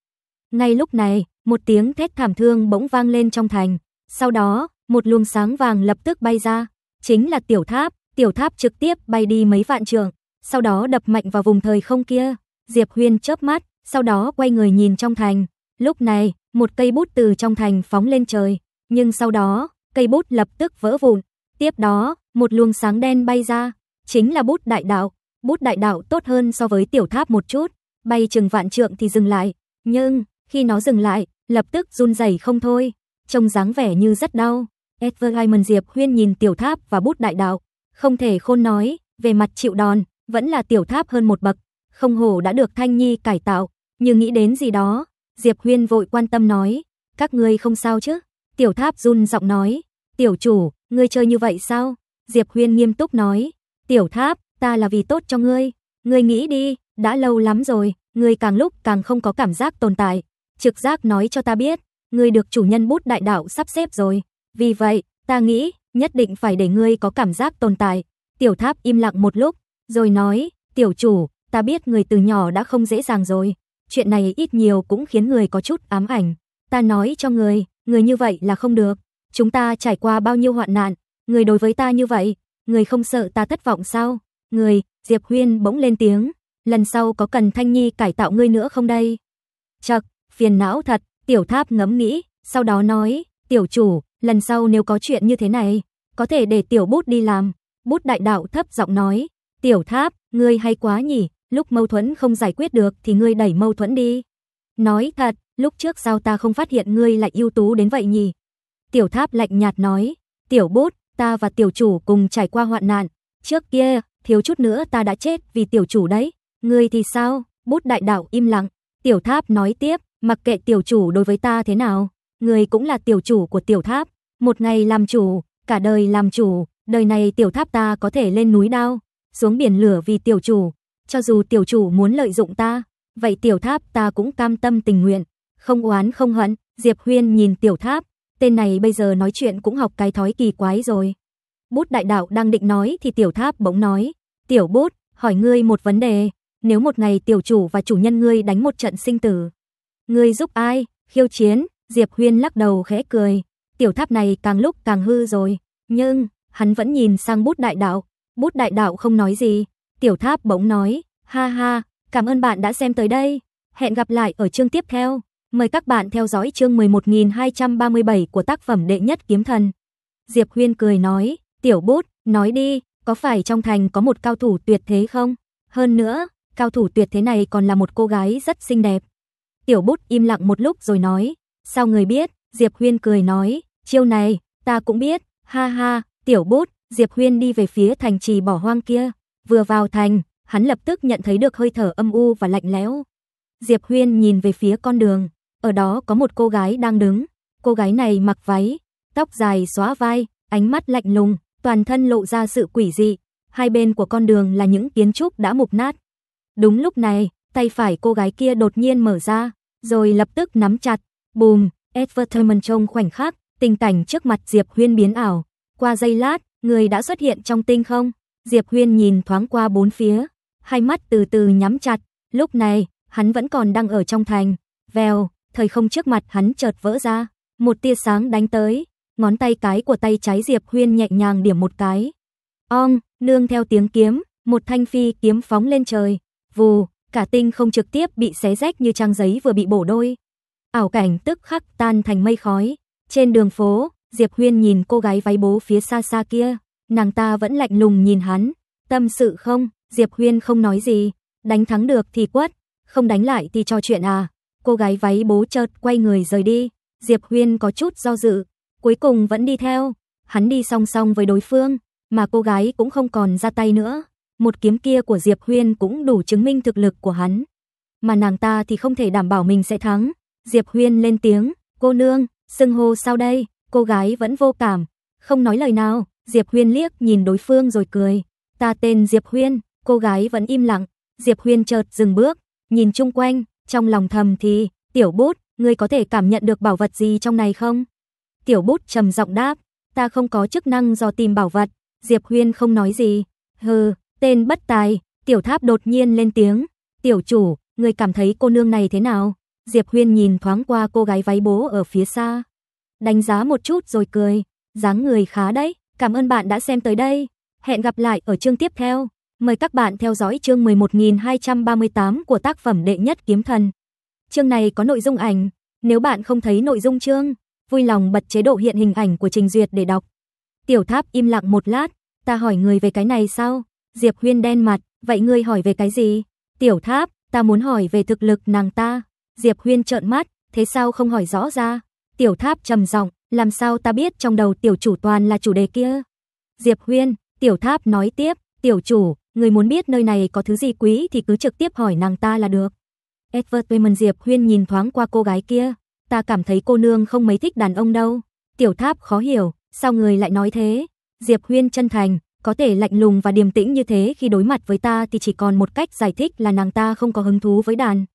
Ngay lúc này, một tiếng thét thảm thương bỗng vang lên trong thành, sau đó, một luồng sáng vàng lập tức bay ra, chính là tiểu tháp, tiểu tháp trực tiếp bay đi mấy vạn trường, sau đó đập mạnh vào vùng thời không kia. Diệp Huyên chớp mắt, sau đó quay người nhìn trong thành. Lúc này, một cây bút từ trong thành phóng lên trời, nhưng sau đó, cây bút lập tức vỡ vụn. Tiếp đó, một luồng sáng đen bay ra, chính là bút đại đạo, bút đại đạo tốt hơn so với tiểu tháp một chút, bay chừng vạn trượng thì dừng lại, nhưng khi nó dừng lại, lập tức run rẩy không thôi, trông dáng vẻ như rất đau. Everlyman Diệp Huyên nhìn tiểu tháp và bút đại đạo, không thể khôn nói, về mặt chịu đòn, vẫn là tiểu tháp hơn một bậc, không hổ đã được Thanh Nhi cải tạo, như nghĩ đến gì đó, Diệp Huyên vội quan tâm nói, các ngươi không sao chứ? Tiểu tháp run giọng nói, tiểu chủ, ngươi chơi như vậy sao? Diệp Huyên nghiêm túc nói, tiểu tháp, ta là vì tốt cho ngươi, ngươi nghĩ đi, đã lâu lắm rồi, ngươi càng lúc càng không có cảm giác tồn tại. Trực giác nói cho ta biết, ngươi được chủ nhân bút đại đạo sắp xếp rồi, vì vậy, ta nghĩ, nhất định phải để ngươi có cảm giác tồn tại. Tiểu Tháp im lặng một lúc, rồi nói, "Tiểu chủ, ta biết người từ nhỏ đã không dễ dàng rồi, chuyện này ít nhiều cũng khiến người có chút ám ảnh. Ta nói cho người, người như vậy là không được. Chúng ta trải qua bao nhiêu hoạn nạn, người đối với ta như vậy, người không sợ ta thất vọng sao?" người, Diệp Huyên bỗng lên tiếng, lần sau có cần Thanh Nhi cải tạo ngươi nữa không đây? Chậc, phiền não thật, tiểu tháp ngẫm nghĩ, sau đó nói, tiểu chủ, lần sau nếu có chuyện như thế này, có thể để tiểu bút đi làm. Bút đại đạo thấp giọng nói, tiểu tháp, ngươi hay quá nhỉ, lúc mâu thuẫn không giải quyết được thì ngươi đẩy mâu thuẫn đi. Nói thật, lúc trước sao ta không phát hiện ngươi lại ưu tú đến vậy nhỉ? Tiểu tháp lạnh nhạt nói, tiểu bút, ta và tiểu chủ cùng trải qua hoạn nạn. Trước kia, thiếu chút nữa ta đã chết vì tiểu chủ đấy. Ngươi thì sao? Bút đại đạo im lặng. Tiểu tháp nói tiếp, mặc kệ tiểu chủ đối với ta thế nào, ngươi cũng là tiểu chủ của tiểu tháp. Một ngày làm chủ, cả đời làm chủ, đời này tiểu tháp ta có thể lên núi đao, xuống biển lửa vì tiểu chủ. Cho dù tiểu chủ muốn lợi dụng ta, vậy tiểu tháp ta cũng cam tâm tình nguyện. Không oán không hận, Diệp Huyên nhìn tiểu tháp, tên này bây giờ nói chuyện cũng học cái thói kỳ quái rồi. Bút đại đạo đang định nói thì tiểu tháp bỗng nói. Tiểu bút, hỏi ngươi một vấn đề. Nếu một ngày tiểu chủ và chủ nhân ngươi đánh một trận sinh tử. Ngươi giúp ai? Khiêu chiến. Diệp Huyên lắc đầu khẽ cười. Tiểu tháp này càng lúc càng hư rồi. Nhưng, hắn vẫn nhìn sang bút đại đạo. Bút đại đạo không nói gì. Tiểu tháp bỗng nói. Ha ha, cảm ơn bạn đã xem tới đây. Hẹn gặp lại ở chương tiếp theo. Mời các bạn theo dõi chương 11.237 của tác phẩm Đệ nhất kiếm thần. Diệp Huyên cười nói. Tiểu bút, nói đi, có phải trong thành có một cao thủ tuyệt thế không? Hơn nữa, cao thủ tuyệt thế này còn là một cô gái rất xinh đẹp. Tiểu bút im lặng một lúc rồi nói, sao người biết? Diệp Huyên cười nói, chiêu này, ta cũng biết, ha ha, tiểu bút, Diệp Huyên đi về phía thành trì bỏ hoang kia. Vừa vào thành, hắn lập tức nhận thấy được hơi thở âm u và lạnh lẽo. Diệp Huyên nhìn về phía con đường, ở đó có một cô gái đang đứng. Cô gái này mặc váy, tóc dài xóa vai, ánh mắt lạnh lùng, toàn thân lộ ra sự quỷ dị, hai bên của con đường là những kiến trúc đã mục nát. Đúng lúc này, tay phải cô gái kia đột nhiên mở ra, rồi lập tức nắm chặt, bùm, Advertisement trông khoảnh khắc, tình cảnh trước mặt Diệp Huyên biến ảo. Qua giây lát, người đã xuất hiện trong tinh không. Diệp Huyên nhìn thoáng qua bốn phía, hai mắt từ từ nhắm chặt. Lúc này, hắn vẫn còn đang ở trong thành. Vèo, thời không trước mặt hắn chợt vỡ ra, một tia sáng đánh tới, ngón tay cái của tay trái Diệp Huyên nhẹ nhàng điểm một cái. Ong, nương theo tiếng kiếm, một thanh phi kiếm phóng lên trời, vù, cả tinh không trực tiếp bị xé rách như trang giấy vừa bị bổ đôi. Ảo cảnh tức khắc tan thành mây khói. Trên đường phố, Diệp Huyên nhìn cô gái váy bố phía xa xa kia, nàng ta vẫn lạnh lùng nhìn hắn. Tâm sự không, Diệp Huyên không nói gì, đánh thắng được thì quất, không đánh lại thì cho chuyện à. Cô gái váy bố chợt quay người rời đi, Diệp Huyên có chút do dự, cuối cùng vẫn đi theo. Hắn đi song song với đối phương, mà cô gái cũng không còn ra tay nữa. Một kiếm kia của Diệp Huyên cũng đủ chứng minh thực lực của hắn. Mà nàng ta thì không thể đảm bảo mình sẽ thắng. Diệp Huyên lên tiếng, cô nương, xưng hô sao đây? Cô gái vẫn vô cảm, không nói lời nào. Diệp Huyên liếc nhìn đối phương rồi cười. Ta tên Diệp Huyên, cô gái vẫn im lặng. Diệp Huyên chợt dừng bước, nhìn chung quanh, trong lòng thầm thì, tiểu bút, ngươi có thể cảm nhận được bảo vật gì trong này không? Tiểu bút trầm giọng đáp, ta không có chức năng do tìm bảo vật. Diệp Huyên không nói gì. Hừ, tên bất tài, tiểu tháp đột nhiên lên tiếng. Tiểu chủ, người cảm thấy cô nương này thế nào? Diệp Huyên nhìn thoáng qua cô gái váy bố ở phía xa. Đánh giá một chút rồi cười. dáng người khá đấy, cảm ơn bạn đã xem tới đây. Hẹn gặp lại ở chương tiếp theo. Mời các bạn theo dõi chương 11238 của tác phẩm Đệ Nhất Kiếm Thần. Chương này có nội dung ảnh. Nếu bạn không thấy nội dung chương, vui lòng bật chế độ hiện hình ảnh của trình duyệt để đọc. Tiểu Tháp im lặng một lát, ta hỏi người về cái này sao? Diệp Huyên đen mặt, vậy ngươi hỏi về cái gì? Tiểu Tháp, ta muốn hỏi về thực lực nàng ta. Diệp Huyên trợn mắt, thế sao không hỏi rõ ra? Tiểu Tháp trầm giọng, làm sao ta biết trong đầu tiểu chủ toàn là chủ đề kia? Diệp Huyên, Tiểu Tháp nói tiếp, tiểu chủ, người muốn biết nơi này có thứ gì quý thì cứ trực tiếp hỏi nàng ta là được. Edward Wayman Diệp Huyên nhìn thoáng qua cô gái kia, ta cảm thấy cô nương không mấy thích đàn ông đâu. Tiểu tháp khó hiểu, sao người lại nói thế? Diệp Huyên chân thành, có thể lạnh lùng và điềm tĩnh như thế khi đối mặt với ta thì chỉ còn một cách giải thích là nàng ta không có hứng thú với đàn.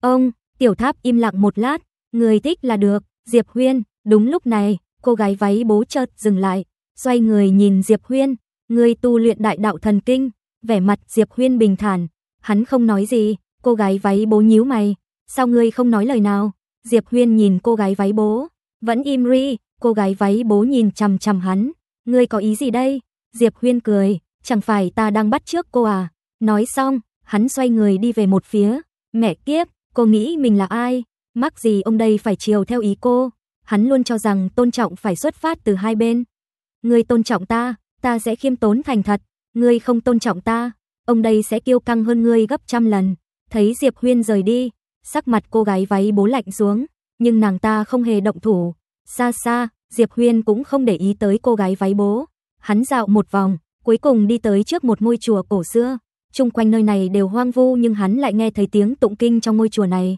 Ông, tiểu tháp im lặng một lát, người thích là được, Diệp Huyên, đúng lúc này, cô gái váy bố chợt dừng lại, xoay người nhìn Diệp Huyên, người tu luyện đại đạo thần kinh, vẻ mặt Diệp Huyên bình thản, hắn không nói gì, cô gái váy bố nhíu mày, sao ngươi không nói lời nào? Diệp Huyên nhìn cô gái váy bố, vẫn im ri, cô gái váy bố nhìn chằm chằm hắn, "Ngươi có ý gì đây?" Diệp Huyên cười, "Chẳng phải ta đang bắt trước cô à?" Nói xong, hắn xoay người đi về một phía, "Mẹ kiếp, cô nghĩ mình là ai? Mắc gì ông đây phải chiều theo ý cô?" Hắn luôn cho rằng tôn trọng phải xuất phát từ hai bên. "Ngươi tôn trọng ta, ta sẽ khiêm tốn thành thật, ngươi không tôn trọng ta, ông đây sẽ kiêu căng hơn ngươi gấp trăm lần." Thấy Diệp Huyên rời đi, sắc mặt cô gái váy bố lạnh xuống, nhưng nàng ta không hề động thủ. Xa xa, Diệp Huyên cũng không để ý tới cô gái váy bố. Hắn dạo một vòng, cuối cùng đi tới trước một ngôi chùa cổ xưa. Trung quanh nơi này đều hoang vu nhưng hắn lại nghe thấy tiếng tụng kinh trong ngôi chùa này.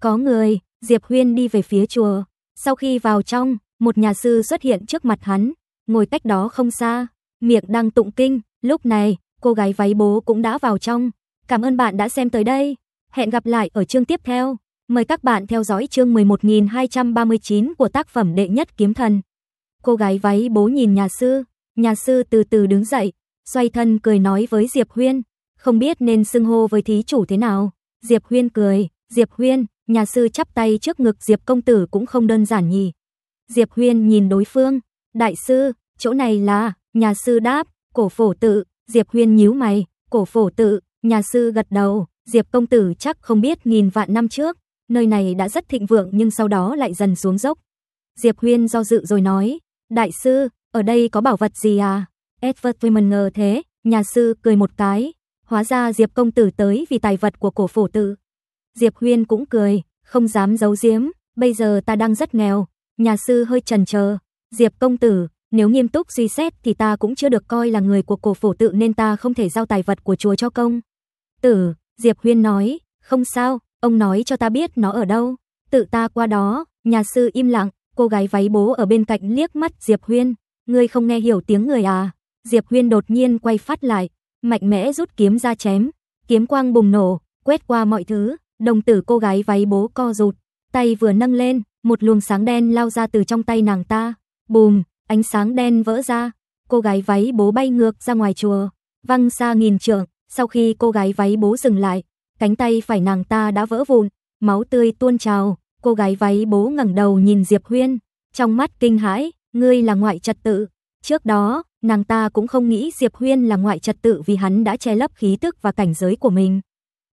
Có người, Diệp Huyên đi về phía chùa. Sau khi vào trong, một nhà sư xuất hiện trước mặt hắn, ngồi cách đó không xa, miệng đang tụng kinh. Lúc này, cô gái váy bố cũng đã vào trong. Cảm ơn bạn đã xem tới đây. Hẹn gặp lại ở chương tiếp theo. Mời các bạn theo dõi chương 11239 của tác phẩm Đệ nhất kiếm thần. Cô gái váy bố nhìn nhà sư, nhà sư từ từ đứng dậy, xoay thân cười nói với Diệp Huyên, không biết nên xưng hô với thí chủ thế nào. Diệp Huyên cười, Diệp Huyên, nhà sư chắp tay trước ngực Diệp công tử cũng không đơn giản nhỉ. Diệp Huyên nhìn đối phương, đại sư, chỗ này là, nhà sư đáp, cổ phổ tự, Diệp Huyên nhíu mày, cổ phổ tự, nhà sư gật đầu, Diệp công tử chắc không biết nghìn vạn năm trước, nơi này đã rất thịnh vượng nhưng sau đó lại dần xuống dốc. Diệp Huyên do dự rồi nói, đại sư, ở đây có bảo vật gì à? Edward Freeman ngờ thế, nhà sư cười một cái, hóa ra Diệp công tử tới vì tài vật của cổ phổ tự. Diệp Huyên cũng cười, không dám giấu giếm, bây giờ ta đang rất nghèo, nhà sư hơi chần chờ. Diệp công tử, nếu nghiêm túc suy xét thì ta cũng chưa được coi là người của cổ phổ tự nên ta không thể giao tài vật của chùa cho công. Tử, Diệp Huyên nói, không sao, ông nói cho ta biết nó ở đâu, tự ta qua đó, nhà sư im lặng, cô gái váy bố ở bên cạnh liếc mắt Diệp Huyên, ngươi không nghe hiểu tiếng người à? Diệp Huyên đột nhiên quay phát lại, mạnh mẽ rút kiếm ra chém, kiếm quang bùng nổ, quét qua mọi thứ, đồng tử cô gái váy bố co rụt, tay vừa nâng lên, một luồng sáng đen lao ra từ trong tay nàng ta, bùm, ánh sáng đen vỡ ra, cô gái váy bố bay ngược ra ngoài chùa, văng xa nghìn trượng, sau khi cô gái váy bố dừng lại, cánh tay phải nàng ta đã vỡ vụn, máu tươi tuôn trào, cô gái váy bố ngẩng đầu nhìn Diệp Huyên, trong mắt kinh hãi, ngươi là ngoại trật tự. Trước đó, nàng ta cũng không nghĩ Diệp Huyên là ngoại trật tự vì hắn đã che lấp khí tức và cảnh giới của mình.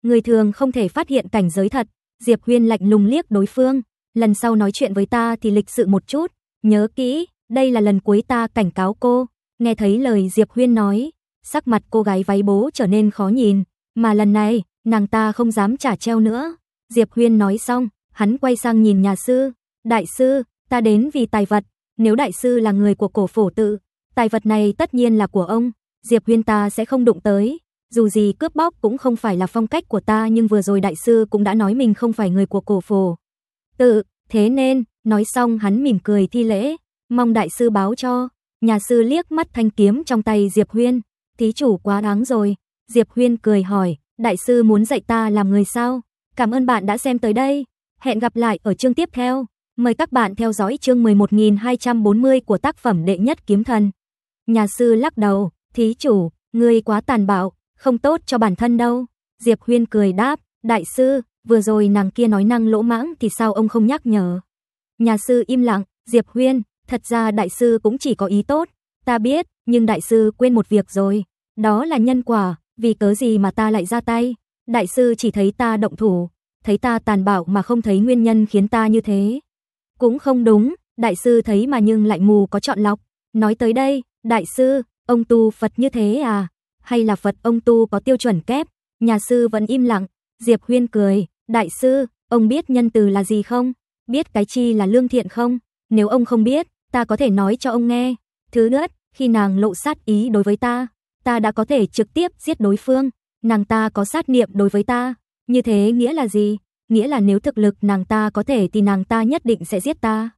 Người thường không thể phát hiện cảnh giới thật, Diệp Huyên lạnh lùng liếc đối phương, lần sau nói chuyện với ta thì lịch sự một chút, nhớ kỹ, đây là lần cuối ta cảnh cáo cô. Nghe thấy lời Diệp Huyên nói, sắc mặt cô gái váy bố trở nên khó nhìn, mà lần này, nàng ta không dám trả treo nữa. Diệp Huyên nói xong, hắn quay sang nhìn nhà sư, "Đại sư, ta đến vì tài vật, nếu đại sư là người của cổ phổ tự, tài vật này tất nhiên là của ông, Diệp Huyên ta sẽ không đụng tới." Dù gì cướp bóc cũng không phải là phong cách của ta nhưng vừa rồi đại sư cũng đã nói mình không phải người của cổ phổ. Tự, thế nên, nói xong hắn mỉm cười thi lễ, mong đại sư báo cho. Nhà sư liếc mắt thanh kiếm trong tay Diệp Huyên, thí chủ quá đáng rồi. Diệp Huyên cười hỏi, đại sư muốn dạy ta làm người sao? Cảm ơn bạn đã xem tới đây. Hẹn gặp lại ở chương tiếp theo. Mời các bạn theo dõi chương 11240 của tác phẩm Đệ nhất kiếm thần. Nhà sư lắc đầu, thí chủ, ngươi quá tàn bạo, không tốt cho bản thân đâu. Diệp Huyên cười đáp, đại sư, vừa rồi nàng kia nói năng lỗ mãng thì sao ông không nhắc nhở. Nhà sư im lặng, Diệp Huyên, thật ra đại sư cũng chỉ có ý tốt. Ta biết, nhưng đại sư quên một việc rồi. Đó là nhân quả, vì cớ gì mà ta lại ra tay? Đại sư chỉ thấy ta động thủ, thấy ta tàn bạo mà không thấy nguyên nhân khiến ta như thế. Cũng không đúng, đại sư thấy mà nhưng lại mù có chọn lọc. Nói tới đây, đại sư, ông tu Phật như thế à? Hay là Phật ông tu có tiêu chuẩn kép? Nhà sư vẫn im lặng, Diệp Huyên cười, đại sư, ông biết nhân từ là gì không? Biết cái chi là lương thiện không? Nếu ông không biết, ta có thể nói cho ông nghe. Thứ nhất, khi nàng lộ sát ý đối với ta, ta đã có thể trực tiếp giết đối phương. Nàng ta có sát niệm đối với ta, như thế nghĩa là gì? Nghĩa là nếu thực lực nàng ta có thể thì nàng ta nhất định sẽ giết ta.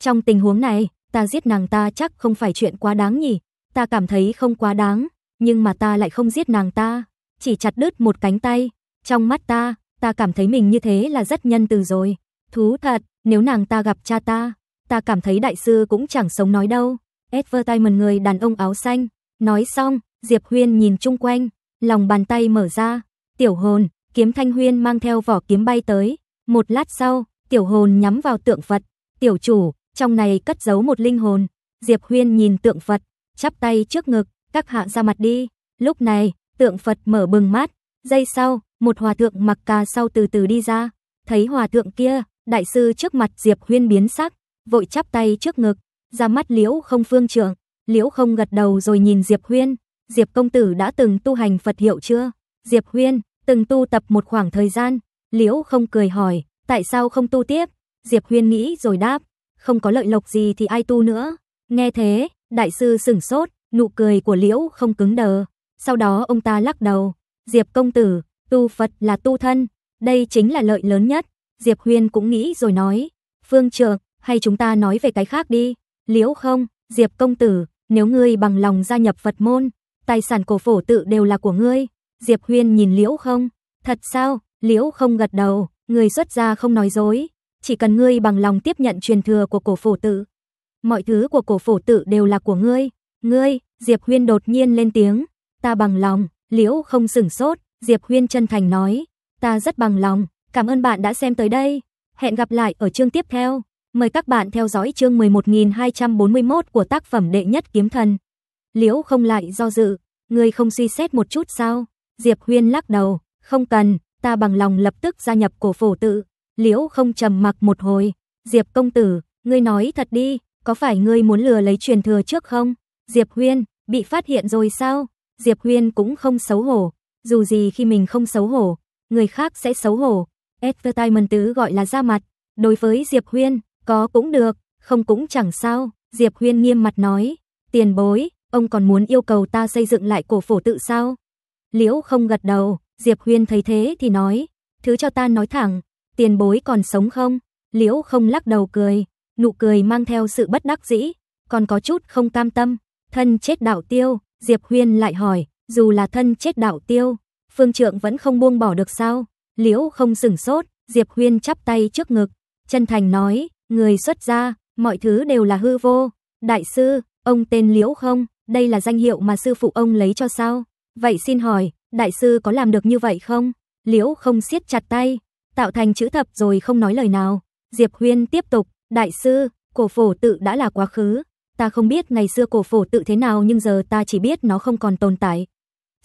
Trong tình huống này, ta giết nàng ta chắc không phải chuyện quá đáng nhỉ? Ta cảm thấy không quá đáng, nhưng mà ta lại không giết nàng ta, chỉ chặt đứt một cánh tay. Trong mắt ta, ta cảm thấy mình như thế là rất nhân từ rồi. Thú thật, nếu nàng ta gặp cha ta, ta cảm thấy đại sư cũng chẳng sống nói đâu. Advertisement người đàn ông áo xanh, nói xong, Diệp Huyên nhìn chung quanh, lòng bàn tay mở ra, tiểu hồn, kiếm thanh huyên mang theo vỏ kiếm bay tới. Một lát sau, tiểu hồn nhắm vào tượng Phật, tiểu chủ, trong này cất giấu một linh hồn. Diệp Huyên nhìn tượng Phật, chắp tay trước ngực, các hạ ra mặt đi. Lúc này, tượng Phật mở bừng mắt, giây sau, một hòa thượng mặc cà sau từ từ đi ra. Thấy hòa thượng kia, đại sư trước mặt Diệp Huyên biến sắc, vội chắp tay trước ngực, ra mắt Liễu Không Phương trưởng. Liễu Không gật đầu rồi nhìn Diệp Huyên, Diệp công tử đã từng tu hành Phật hiệu chưa? Diệp Huyên, từng tu tập một khoảng thời gian. Liễu không cười hỏi, tại sao không tu tiếp? Diệp Huyên nghĩ rồi đáp, không có lợi lộc gì thì ai tu nữa. Nghe thế, đại sư sửng sốt, nụ cười của Liễu không cứng đờ. Sau đó ông ta lắc đầu, Diệp công tử, tu Phật là tu thân, đây chính là lợi lớn nhất. Diệp Huyên cũng nghĩ rồi nói, Phương Trược, hay chúng ta nói về cái khác đi. Liễu không, Diệp công tử, nếu ngươi bằng lòng gia nhập Phật môn, tài sản cổ phổ tự đều là của ngươi. Diệp Huyên nhìn Liễu không? Thật sao? Liễu không gật đầu, người xuất gia không nói dối. Chỉ cần ngươi bằng lòng tiếp nhận truyền thừa của cổ phổ tự. Mọi thứ của cổ phổ tự đều là của ngươi. Ngươi, Diệp Huyên đột nhiên lên tiếng. Ta bằng lòng, Liễu không sửng sốt. Diệp Huyên chân thành nói. Ta rất bằng lòng, cảm ơn bạn đã xem tới đây. Hẹn gặp lại ở chương tiếp theo. Mời các bạn theo dõi chương 11241 của tác phẩm Đệ nhất Kiếm Thần. Liễu không lại do dự, người không suy xét một chút sao? Diệp Huyên lắc đầu, không cần, ta bằng lòng lập tức gia nhập cổ phổ tự. Liễu không trầm mặc một hồi, Diệp công tử, ngươi nói thật đi, có phải ngươi muốn lừa lấy truyền thừa trước không? Diệp Huyên, bị phát hiện rồi sao? Diệp Huyên cũng không xấu hổ, dù gì khi mình không xấu hổ, người khác sẽ xấu hổ. Advertisement tứ gọi là ra mặt, đối với Diệp Huyên, có cũng được, không cũng chẳng sao. Diệp Huyên nghiêm mặt nói, tiền bối, ông còn muốn yêu cầu ta xây dựng lại cổ phổ tự sao? Liễu không gật đầu, Diệp Huyên thấy thế thì nói, thứ cho ta nói thẳng, tiền bối còn sống không? Liễu không lắc đầu cười, nụ cười mang theo sự bất đắc dĩ, còn có chút không cam tâm, thân chết đạo tiêu, Diệp Huyên lại hỏi, dù là thân chết đạo tiêu, phương trượng vẫn không buông bỏ được sao? Liễu không sửng sốt, Diệp Huyên chắp tay trước ngực, chân thành nói, người xuất gia, mọi thứ đều là hư vô, đại sư, ông tên Liễu không? Đây là danh hiệu mà sư phụ ông lấy cho sao? Vậy xin hỏi, đại sư có làm được như vậy không? Liễu không siết chặt tay, tạo thành chữ thập rồi không nói lời nào. Diệp Huyên tiếp tục, đại sư, cổ phổ tự đã là quá khứ. Ta không biết ngày xưa cổ phổ tự thế nào nhưng giờ ta chỉ biết nó không còn tồn tại.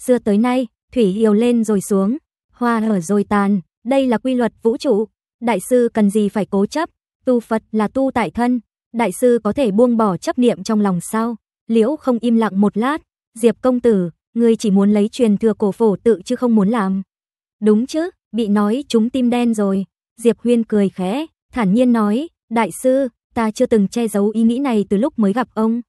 Xưa tới nay, thủy hiều lên rồi xuống, hoa hở rồi tàn, đây là quy luật vũ trụ. Đại sư cần gì phải cố chấp, tu Phật là tu tại thân, đại sư có thể buông bỏ chấp niệm trong lòng sao? Liễu không im lặng một lát, Diệp công tử, ngươi chỉ muốn lấy truyền thừa cổ phổ tự chứ không muốn làm. Đúng chứ, bị nói chúng tim đen rồi. Diệp Huyên cười khẽ, thản nhiên nói, đại sư, ta chưa từng che giấu ý nghĩ này từ lúc mới gặp ông.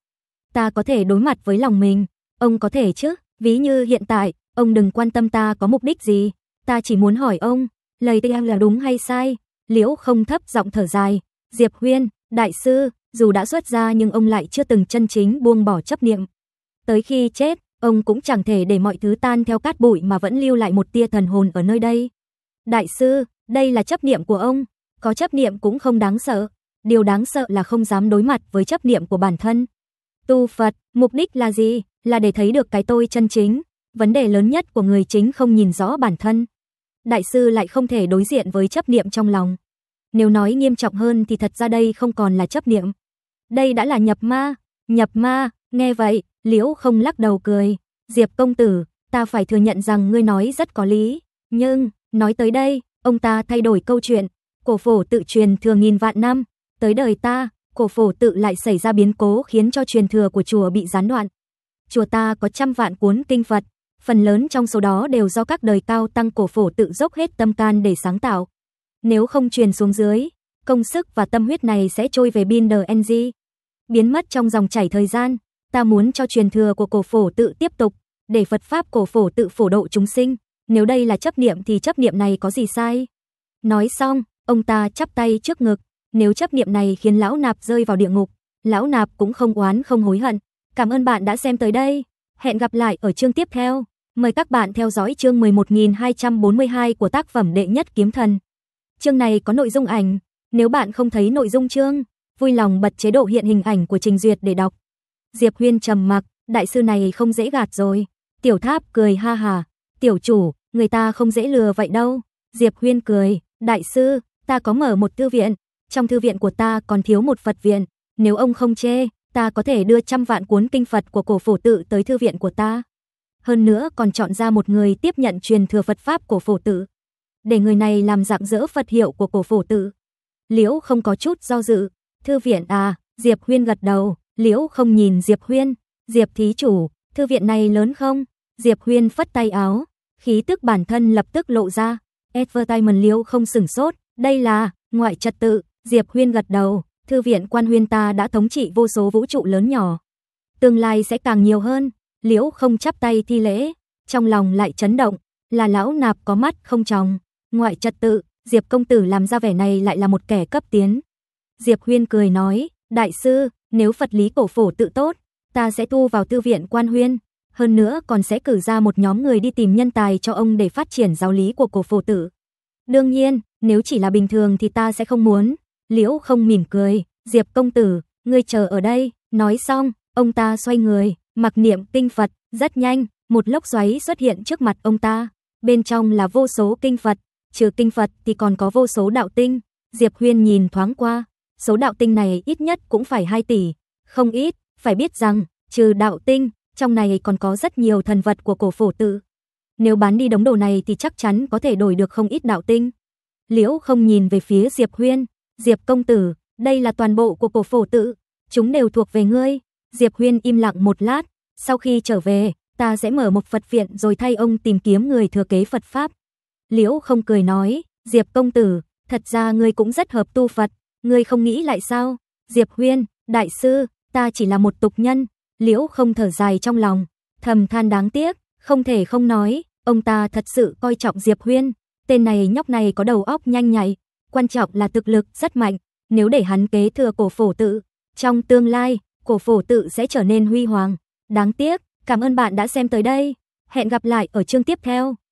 Ta có thể đối mặt với lòng mình, ông có thể chứ, ví như hiện tại, ông đừng quan tâm ta có mục đích gì, ta chỉ muốn hỏi ông, lời tôi là đúng hay sai. Liễu không thấp giọng thở dài, Diệp Huyên, đại sư, dù đã xuất gia nhưng ông lại chưa từng chân chính buông bỏ chấp niệm. Tới khi chết, ông cũng chẳng thể để mọi thứ tan theo cát bụi mà vẫn lưu lại một tia thần hồn ở nơi đây. Đại sư, đây là chấp niệm của ông, có chấp niệm cũng không đáng sợ, điều đáng sợ là không dám đối mặt với chấp niệm của bản thân. Tu Phật, mục đích là gì? Là để thấy được cái tôi chân chính, vấn đề lớn nhất của người chính không nhìn rõ bản thân. Đại sư lại không thể đối diện với chấp niệm trong lòng. Nếu nói nghiêm trọng hơn thì thật ra đây không còn là chấp niệm, đây đã là nhập ma, nhập ma, nghe vậy, Liễu không lắc đầu cười, Diệp công tử, ta phải thừa nhận rằng ngươi nói rất có lý, nhưng, nói tới đây, ông ta thay đổi câu chuyện, cổ phổ tự truyền thừa nghìn vạn năm, tới đời ta, cổ phổ tự lại xảy ra biến cố khiến cho truyền thừa của chùa bị gián đoạn. Chùa ta có trăm vạn cuốn kinh Phật, phần lớn trong số đó đều do các đời cao tăng cổ phổ tự dốc hết tâm can để sáng tạo. Nếu không truyền xuống dưới, công sức và tâm huyết này sẽ trôi về bin the NG biến mất trong dòng chảy thời gian. Ta muốn cho truyền thừa của cổ phổ tự tiếp tục, để Phật pháp cổ phổ tự phổ độ chúng sinh. Nếu đây là chấp niệm thì chấp niệm này có gì sai? Nói xong, ông ta chắp tay trước ngực, nếu chấp niệm này khiến lão nạp rơi vào địa ngục, lão nạp cũng không oán không hối hận. Cảm ơn bạn đã xem tới đây. Hẹn gặp lại ở chương tiếp theo. Mời các bạn theo dõi chương 11242 của tác phẩm Đệ nhất kiếm thần. Chương này có nội dung ảnh. Nếu bạn không thấy nội dung chương vui lòng bật chế độ hiện hình ảnh của Trình Duyệt để đọc. Diệp Huyên trầm mặc, đại sư này không dễ gạt rồi. Tiểu Tháp cười ha hà, "Tiểu chủ, người ta không dễ lừa vậy đâu." Diệp Huyên cười, "Đại sư, ta có mở một thư viện, trong thư viện của ta còn thiếu một Phật viện, nếu ông không chê, ta có thể đưa trăm vạn cuốn kinh Phật của cổ phổ tự tới thư viện của ta. Hơn nữa còn chọn ra một người tiếp nhận truyền thừa Phật pháp của phổ tự, để người này làm dạng dỡ Phật hiệu của cổ phổ tự." Liễu không có chút do dự, Thư viện à, Diệp Huyên gật đầu, Liễu không nhìn Diệp Huyên, Diệp thí chủ, thư viện này lớn không? Diệp Huyên phất tay áo, khí tức bản thân lập tức lộ ra, advertisement Liễu không sửng sốt, đây là, ngoại trật tự, Diệp Huyên gật đầu, thư viện quan huyên ta đã thống trị vô số vũ trụ lớn nhỏ. Tương lai sẽ càng nhiều hơn, Liễu không chắp tay thi lễ, trong lòng lại chấn động, là lão nạp có mắt không tròng, ngoại trật tự, Diệp công tử làm ra vẻ này lại là một kẻ cấp tiến, Diệp Huyên cười nói, đại sư, nếu Phật lý cổ phổ tự tốt, ta sẽ tu vào tư viện quan huyên. Hơn nữa còn sẽ cử ra một nhóm người đi tìm nhân tài cho ông để phát triển giáo lý của cổ phổ tử. Đương nhiên, nếu chỉ là bình thường thì ta sẽ không muốn. Liễu không mỉm cười, Diệp công tử, ngươi chờ ở đây. Nói xong, ông ta xoay người, mặc niệm kinh Phật, rất nhanh, một lốc xoáy xuất hiện trước mặt ông ta. Bên trong là vô số kinh Phật, trừ kinh Phật thì còn có vô số đạo tinh. Diệp Huyên nhìn thoáng qua, số đạo tinh này ít nhất cũng phải 2 tỷ, không ít, phải biết rằng, trừ đạo tinh, trong này còn có rất nhiều thần vật của cổ phổ tự. Nếu bán đi đống đồ này thì chắc chắn có thể đổi được không ít đạo tinh. Liễu không nhìn về phía Diệp Huyên, Diệp công tử, đây là toàn bộ của cổ phổ tự, chúng đều thuộc về ngươi. Diệp Huyên im lặng một lát, sau khi trở về, ta sẽ mở một Phật viện rồi thay ông tìm kiếm người thừa kế Phật Pháp. Liễu không cười nói, Diệp công tử, thật ra ngươi cũng rất hợp tu Phật, ngươi không nghĩ lại sao? Diệp Huyên, đại sư, ta chỉ là một tục nhân, Liễu không thở dài trong lòng, thầm than đáng tiếc, không thể không nói, ông ta thật sự coi trọng Diệp Huyên, tên này nhóc này có đầu óc nhanh nhạy, quan trọng là thực lực rất mạnh, nếu để hắn kế thừa cổ phổ tự, trong tương lai, cổ phổ tự sẽ trở nên huy hoàng. Đáng tiếc, cảm ơn bạn đã xem tới đây, hẹn gặp lại ở chương tiếp theo.